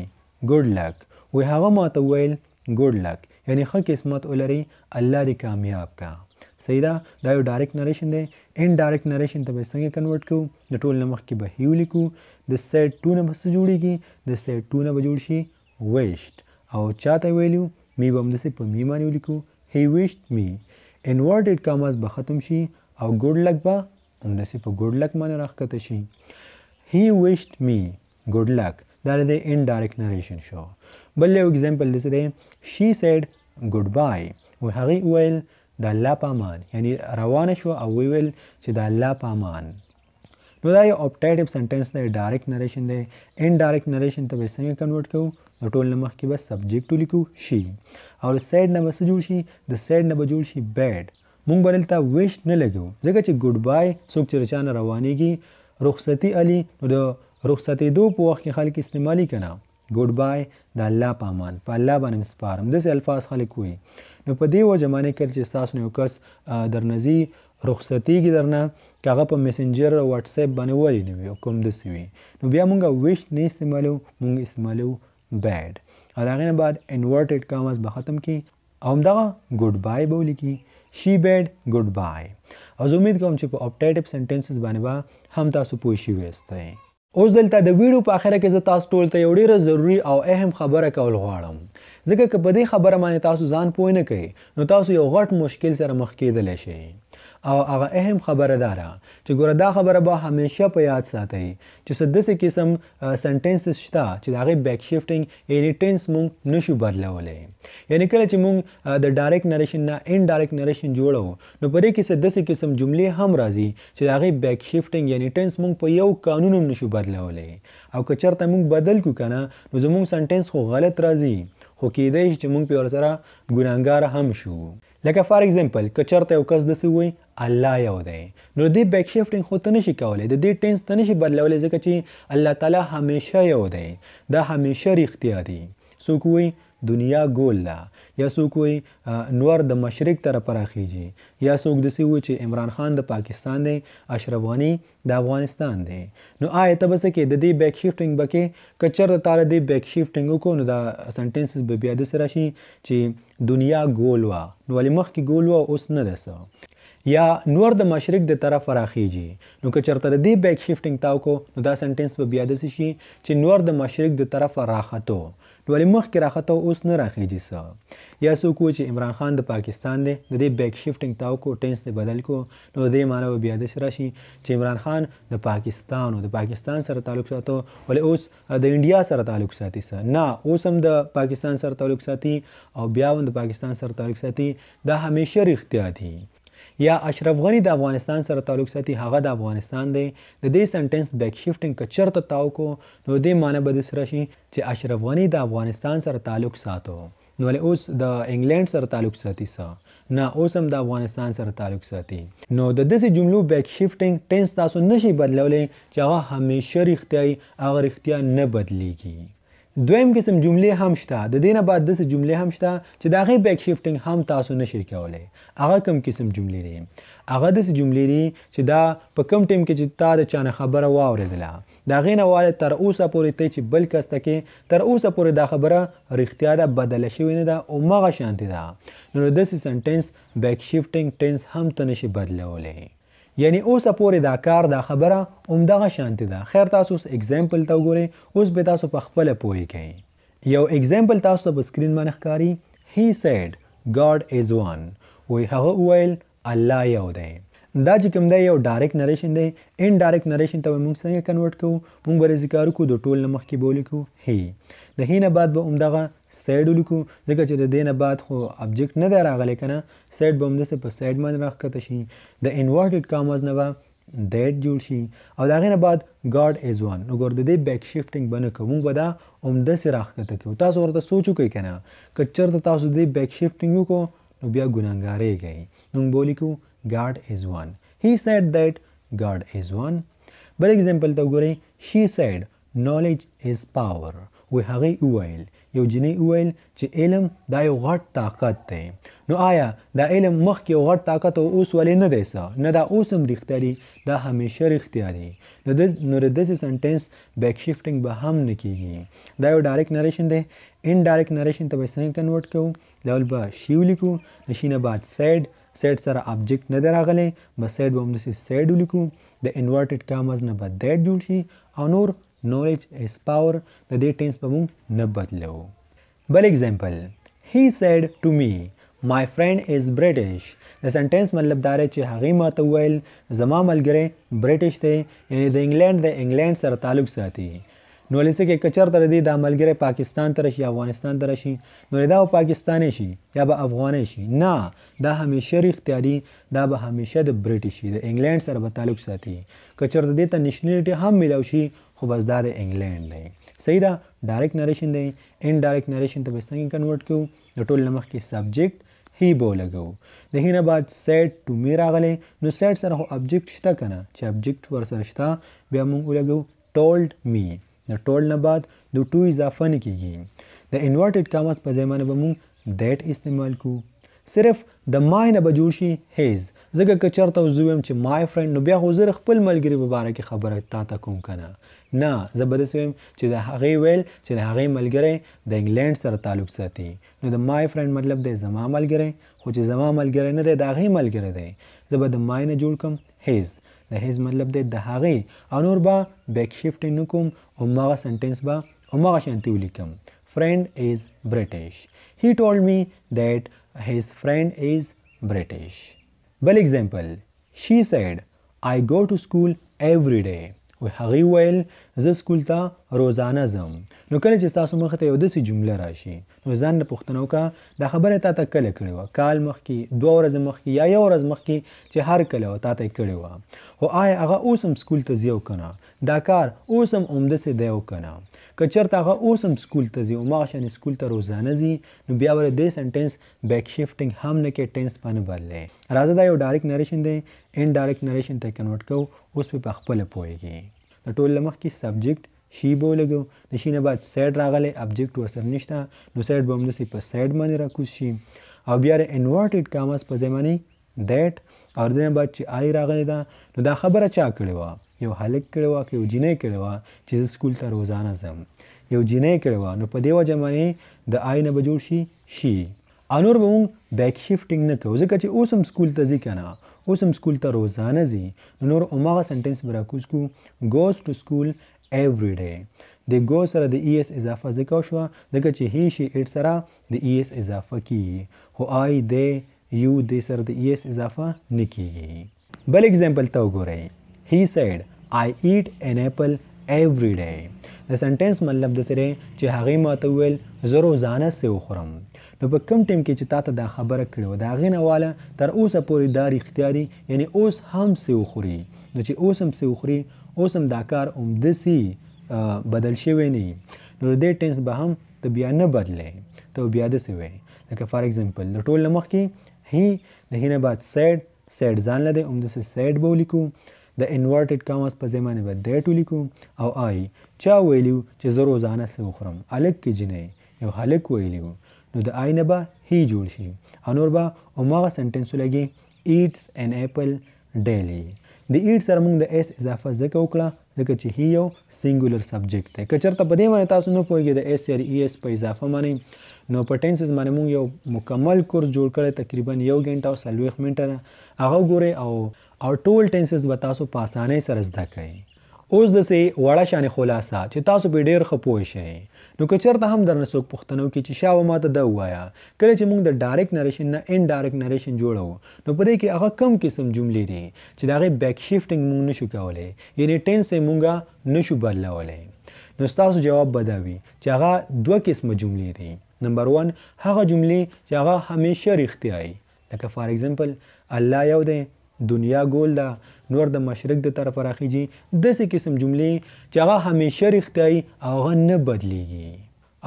ګډ لک وی هغه ماته ویل ګډ لک یعنی ښه قسمت ولري الله دې کامیاب کا صحیح ده دا یو ډایرکټ نریشن دی ان ډایرکټ نریشن ته به څنګه کنورټ کوو د ټول نمخ کې به هیو لیکو د سیټ 2 نه بس جوړیږي د سیټ 2 نه به جوړ شي ویشت او چاته ویلو می به همدسې په می باندې ولیکو هی ویشت می انورټډ کاماز به ختم شي او ګډ لک به همدسې په ګډ لک باندې راښکته شي هی ویشت می ګډ لک دا د ان ډایرکټ نریشن شو بل یو اگزامپل دسه دی شي سیډ ګډ بای او هغه ویل د الله په امان یعنی روان شو او وی ویل چې د الله په امان نو دا یو اوبټیټیو سنټنس دی ډایرکټ نریشن دی ان ډایرکټ نریشن ته به څنګه کنورټ کوو د ټول نمخ کې بس سبجیکټ لیکو شي او سیډ نه بس جوړ شي د سیډ نه به جوړ شي بیډ مونږ بلته ویش نه لګو ځکه چې ګډ بای څوک چې رچان روانيږي رخصتي علي نو د رخصتي دو په وخت کې خلک استعمالي کنا ګډ بای د الله پامان په پا الله باندې سپارم د الفاظ خلک وي نو په دې وجه باندې کړ چې تاسو نو کس درنزي رخصتیږي درنه کاغه په میسنجر او واتس اپ باندې وایي نو کوم د سوي نو بیا مونږه ویش نه استعمالو مونږ استعمالو بیډ او هغه نه بعد انورټډ کاماز به ختم کی او همدغه ګډ بای به ولیکي شي بیډ ګډ بای او زه امید کوم چې په اپټیټیو سنټنسز باندې به هم تاسو پوه شئ وستئ اوس دلته د ویډیو په اخره کې زه تاسو ټول ته یو ډیره ضروری او اهم خبره کول غواړم ځکه که په دې خبره باندې تاسو ځان پوه نه کړئ نو تاسو یو غټ مشکل سره مخ کېدلی شئ او هغه اهم خبره ده چې ګوره دا خبره به همیشه په یاد ساتئ چې څه داسې قسم سنټنسز شته چې د هغې بیک شفټنګ یعنی ټینس مونږ نشو بدلولی یعنی کله چې مونږ د ډایرکټ نریشن نه ان ډایرکټ نریشن جوړو نو په دې کې څه داسې قسم جملې هم راځي چې د هغې بیک شفټنګ یعنی ټینس مونږ په یو قانون هم نشو بدلولی او که چېرته مونږ بدل کو که نه نو زمونږ سنټنس خو غلط راځي خو کېدای شي چې موږ په ور سره ګناګار هم شو لکه فار ایگزامپل که چرته یو کس دسه وای الله یو دی نو دې بیک شیفټینګ خو ته نشي کولای د دې ټینس ته نشي بدلولای ځکه چې الله تعالی همیشه یو دی دا همیشه رښتیا دی څوک وای دنیا ګول ده یا څوک وي نور د مشرق طرف راخیږي یا څوک دسی وي چې عمران خان د پاکستان دی اشرف غنی د افغانستان دی نو آی ته بس کې د دې بیک شیفټینګ بکې کچر تعالی دې بیک شیفټینګ وکړو نو دا سنټنسز به بیا د سره شي چې دنیا ګول وا نو ولې مخ کې ګول وا اوس نه رسو یا نور د مشرق د طرف راخیږي نو که چرته دی بیک شیفټینګ تاو کو نو دا سنټنس به بیا د شي چې نور د مشرق د طرف راخته نو ولې مخکې راخته اوس نه راخیږي څه یا څوک چې عمران خان د پاکستان دی د دې بیک شفټینګ تاو کو ټینس نه بدل کو نو دې معنی به بیا د شراشي چې عمران خان د پاکستان او د پاکستان سره تعلق ساتو ولې اوس د انډیا سره تعلق ساتي څه نه اوس هم د پاکستان سره تعلق ساتي او بیا هم د پاکستان سره تعلق ساتي دا همیشه رښتیا دي یا اشرف غنی د افغانستان سره تعلق ساتي هغه د افغانستان دی د دې سنټنس بیک شیفټینګ کچرته تاو کو نو دې معنی به سره شي چې اشرف غنی د افغانستان سره تعلق ساتو نو له اوس د انګلند سره تعلق ساتي سا نه اوس هم د افغانستان سره تعلق ساتي نو د دې جملو بیک شیفټینګ ټینس تاسو نشي بدلولې چې هغه همیشه رښتیا هغه رښتیا نه بدليږي دویم قسم جملې هم شته د دې نه بعد داسې جملې هم شته چې د هغې بیک شیفټنګ هم تاسو نشئ کولی هغه کم قسم جملې دي هغه داسې جملې دي چې دا په کم ټیم کې چې تا د چا نه خبره واورېدله د هغې نه والې تر اوسه پورې ته چې بل کس ته کې تر اوسه پورې دا خبره رښتیا ده بدله شوې نه ده همغه شانتې ده نو داسې سنټینس بیک شیفټنګ ټینس هم ته نشي بدلولی یعنی اوس پورې دا کار دا خبره عمدغه شانته ده خیر تاسو اوس اگزامپل ته وګورئ اوس به تاسو په خپل پوهی کوي یو اگزامپل تاسو ته په سکرین باندې ښکاری هی سیډ ګاډ از وان وی هغه وویل الله یو دی دا چې کوم دی یو ډایرکټ نریشن دی ان ډایرکټ نریشن ته موږ څنګه کنورټ کوو موږ به ذکر کوو د ټول مخ کې بولیکو هی د هینه بعد به همدغه سایډ ولیکو ځکه چې د دینه بعد خو ابجیکټ نه دی راغلی کنه سایډ به همدسه په سایډ باندې راښکته شي د انورټډ کاماز نه به دیټ جوړ شي او دا غینه بعد ګارډ از وان نو ګور د دې بیک شیفټینګ بنه کوم به دا اومده سي راخته کوي تاسو ورته سوچو کوي کنه کچر ته تاسو دې بیک شیفټینګ وکړو نو بیا ګناګارې کوي نو بولی کو ګارډ از وان هی سیډ دیټ ګارډ از وان بل اگزامپل ته ګورئ شي سیډ نالج از پاور و هغه وویل یو جنې وویل چې علم دا یو غټ طاقت دی نو آیا دا علم مخکې یو غټ طاقت او اوس ولې نه دی څه نه دا اوس هم رښتیا دی دا همیشه رښتیا دی نو د نو د داسې سنټنس بیک شفټنګ به هم نه کیږي دا یو ډایرکټ نریشن دی ان ډایرکټ نریشن ته به څنګه کنورټ کوو لول به شیو لیکو نشینه بعد سیډ سیټ سره ابجیکټ نه دراغله بس سیټ به موږ سیډ ولیکو د انورټډ کامز نه به دیټ جوړ شي او نور knowledge is power د دې ټینس په موږ نه بدلو بل example he said to me my friend is british د سنټنس مطلب دا چې هغه ماته ویل زما ملګری برټش دی یعنی د انګلند د انګلند سره تعلق ساتي نو لسه کې کچر تر دې د ملګری پاکستان تر شي افغانستان تر شي نو دا پاکستاني شي یا به افغاني شي نه دا همیشه اختیاري دا به همیشه د برټش دی د انګلند سره به تعلق ساتي کچر د دې ته نشنلټي هم ملو شي خب از در انګلند دی صحیح ده ډایرکټ نریشن دی ان ډایرکټ نریشن ته به څنګه کنورټ کوو د ټول لمخ کې سبجیکټ هی بو لګو د هینه بعد سیټ ټو می راغلی نو سیټ سره خو ابجیکټ شته کنه چې ابجیکټ ور سره شته بیا موږ ولګو ټولډ می د ټولډ نه بعد د ټو اضافه نه کیږي د انورټډ کاماس په ځای باندې به موږ دیټ استعمال کوو صرف د ماینه به جوړ شي هیز زګه که چرته زویم چې مای فرند نو بیا خو زه خپل ملګری په باره کې خبره تا ته کوم کنه نه زبردست ویم چې د هغه ویل چې د هغه ملګری د انګلند سره تعلق ساتي نو د مای فرند مطلب د زما ملګری خو چې زما ملګری نه دی د هغه ملګری دی زه به د مای نه جوړ کم هیز د هیز مطلب دی د هغه انور با بیک شیفت نکوم او ماغه سنټنس با او ماغه شانتی ولیکم friend is British. He told me that his friend is British. بل اگزامپل شي سیډ آی ګو ټو سکول ایوری ډے و هغه ویل زه سکول ته روزانه ځم نو کله چې تاسو مخ ته یو داسې جمله راشي نو ځان د پښتنو کا د خبره تا ته کله کړي و کال مخ کې دوه ورځې مخ کې یا یو ورځ مخ کې چې هر کله و تا ته کړي و هو آی هغه اوسم سکول ته ځیو کنه دا کار اوسم اومده سي دیو کنه که چرته هغه اوسم سکول ته ځیو ما شنه سکول ته روزانه ځي نو بیا ور دې سنټنس بیک شیفټینګ هم نه کې ټینس باندې بدلې راځه دا یو ډایرکټ نریشن دی ان ډایرکټ نریشن ته کنورټ کو اوس په خپل پويږي د ټول لمخ کې سبجیکټ شی به ولګو د شي نه بعد سیډ راغلی ابجیکټ ورسره نشته نو سیډ به همداسې په سیډ باندې راکوز شي او بیا د انورټډ کاماس په ځای باندې دیټ او د نه بعد چې آی راغلی ده نو دا خبره چا کړې وه یو هلک کړې وه که یو جینۍ کړې وه چې زه سکول ته روزانه ځم یو جینۍ کړې وه نو په دې وجه باندې د آی نه به جوړ شي شي انور به مونږ بیک شیفټینګ نه کوو ځکه چې اوس هم سکول ته ځي کنه اوس هم سکول ته روزانه ځي نو نور هماغه سنټینس به راکوز کو ګوز ټو سکول every day د ګو سره د اس اضافه ځکه شو دغه چې هی شي اټ سره د اس اضافه کیږي خو آی د یو د سره د اس اضافه نکیږي بل اگزامپل ته وګورئ هی سیډ آی ایټ ان ایپل every day د سنټنس مطلب د سره چې هغه ماته ویل زه روزانه سه وخورم نو په کم ټیم کې چې تاسو دا خبره کړو دا غینواله تر اوسه پورې دار اختیاري یعنی اوس هم سه وخوري نو چې اوس هم سه وخوري اوس هم دا کار عمدسي بدل شوی نه نو دې ټینس به هم ته بیا نه بدلې ته بیا د څه وي لکه فار ایگزامپل د ټول لمخ کې هی د هینه بعد سیډ سیډ ځان لده عمدسي سیډ به ولیکو د انورټډ کاماس په ځای باندې به دې ټو لیکو او آی چا ویلو چې زه روزانه څه وخورم الک کې جنې یو هلک ویلو نو د آی نه به هی جوړ شي او نور به هماغه سنټنس لګي ایټس ان ایپل ډیلی د ایډ سره موږ د اس اضافه ځکه وکړه ځکه چې هی یو سنگولر سبجیکټ دی که چېرته په دې باندې تاسو نه پوهیږئ د اس یا ای اس په اضافه باندې نو په ټینسز باندې موږ یو مکمل کورس جوړ کړی تقریبا یو ګنټه او څلوېښت منټه هغه وګورئ او او ټول ټینسز به تاسو په اسانۍ سره زده کړئ اوس د سه وړه شان خلاصه چې تاسو به ډیر خپوي شئ نو که چېرته هم درنه څوک پوښتنه وکړي چې شاو ماته دا ووایه کله چې موږ د ډایرکټ نریشن نه ان ډایرکټ نریشن جوړو نو په دې کې هغه کم قسم جملې دي چې دا غي بیک شیفټینګ موږ نشو کولای یعنی ټینس موږ نشو بدلولای نو تاسو جواب بداوي چې هغه دوه قسمه جملې دي نمبر 1 هغه جملې چې هغه همیشه رښتیاي لکه فار ایگزامپل الله یو دی دنیا ګول ده نور د مشرق د طرف راخیږي داسې قسم جملې چې هغه همیشه رښتیايي او هغه نه بدلیږي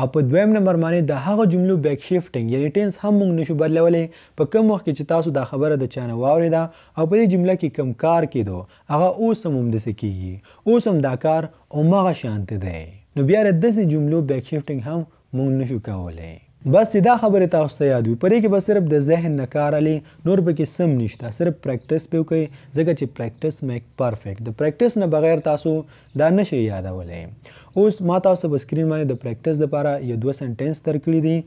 او په دویم نمبر باندې د هغه جملو بیک شیفټینګ یعنی ټینس هم موږ نشو بدلولې په کوم وخت کې چې تاسو دا خبره د چانه واوریده او په دې جمله کې کم کار کېدو هغه اوس هم همداسې کیږي اوس هم دا کار هماغه شانته دی نو بیا د داسې جملو بیک شیفټینګ هم موږ نشو کولی بس دا خبره تاسو ته یاد وي پرې کې بس صرف د ذهن نه کار علي نور به کې سم نشته صرف پریکټس په کوي ځکه چې پریکټس میک پرفیکټ د پریکټس نه بغیر تاسو دا نشي یادولې اوس ما تاسو په سکرین باندې د پریکټس لپاره یو دوه سنټنس درکړي دي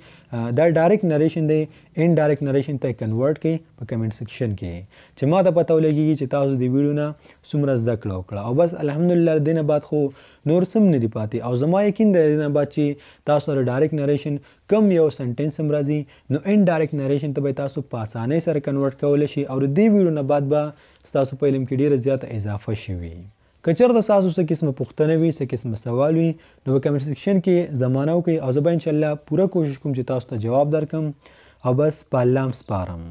دا ډایرکټ نریشن دی ان ډایرکټ نریشن ته کنورټ کړئ په کمنټ سیکشن کې چې ما ته پته ولګي چې تاسو د ویډیو نه څومره زده کړو کړه او بس الحمدلله دینه بعد خو نور سم نه دی پاتې او زما یقین دی دینه بعد چې تاسو د ډایرکټ نریشن کم یو سنټنس هم راځي نو ان ډایرکټ نریشن ته به تاسو په اسانۍ سره کنورټ کول شي او د دې ویډیو نه بعد به تاسو په علم کې ډیره زیاته اضافه شي وي کچر د تاسو څه قسمه پوښتنه وي څه قسمه سوال وي نو په کمنټ سیکشن کې زمانہ وکي او زه به ان شاء الله پوره کوشش کوم چې تاسو ته جواب درکم او بس په لام سپارم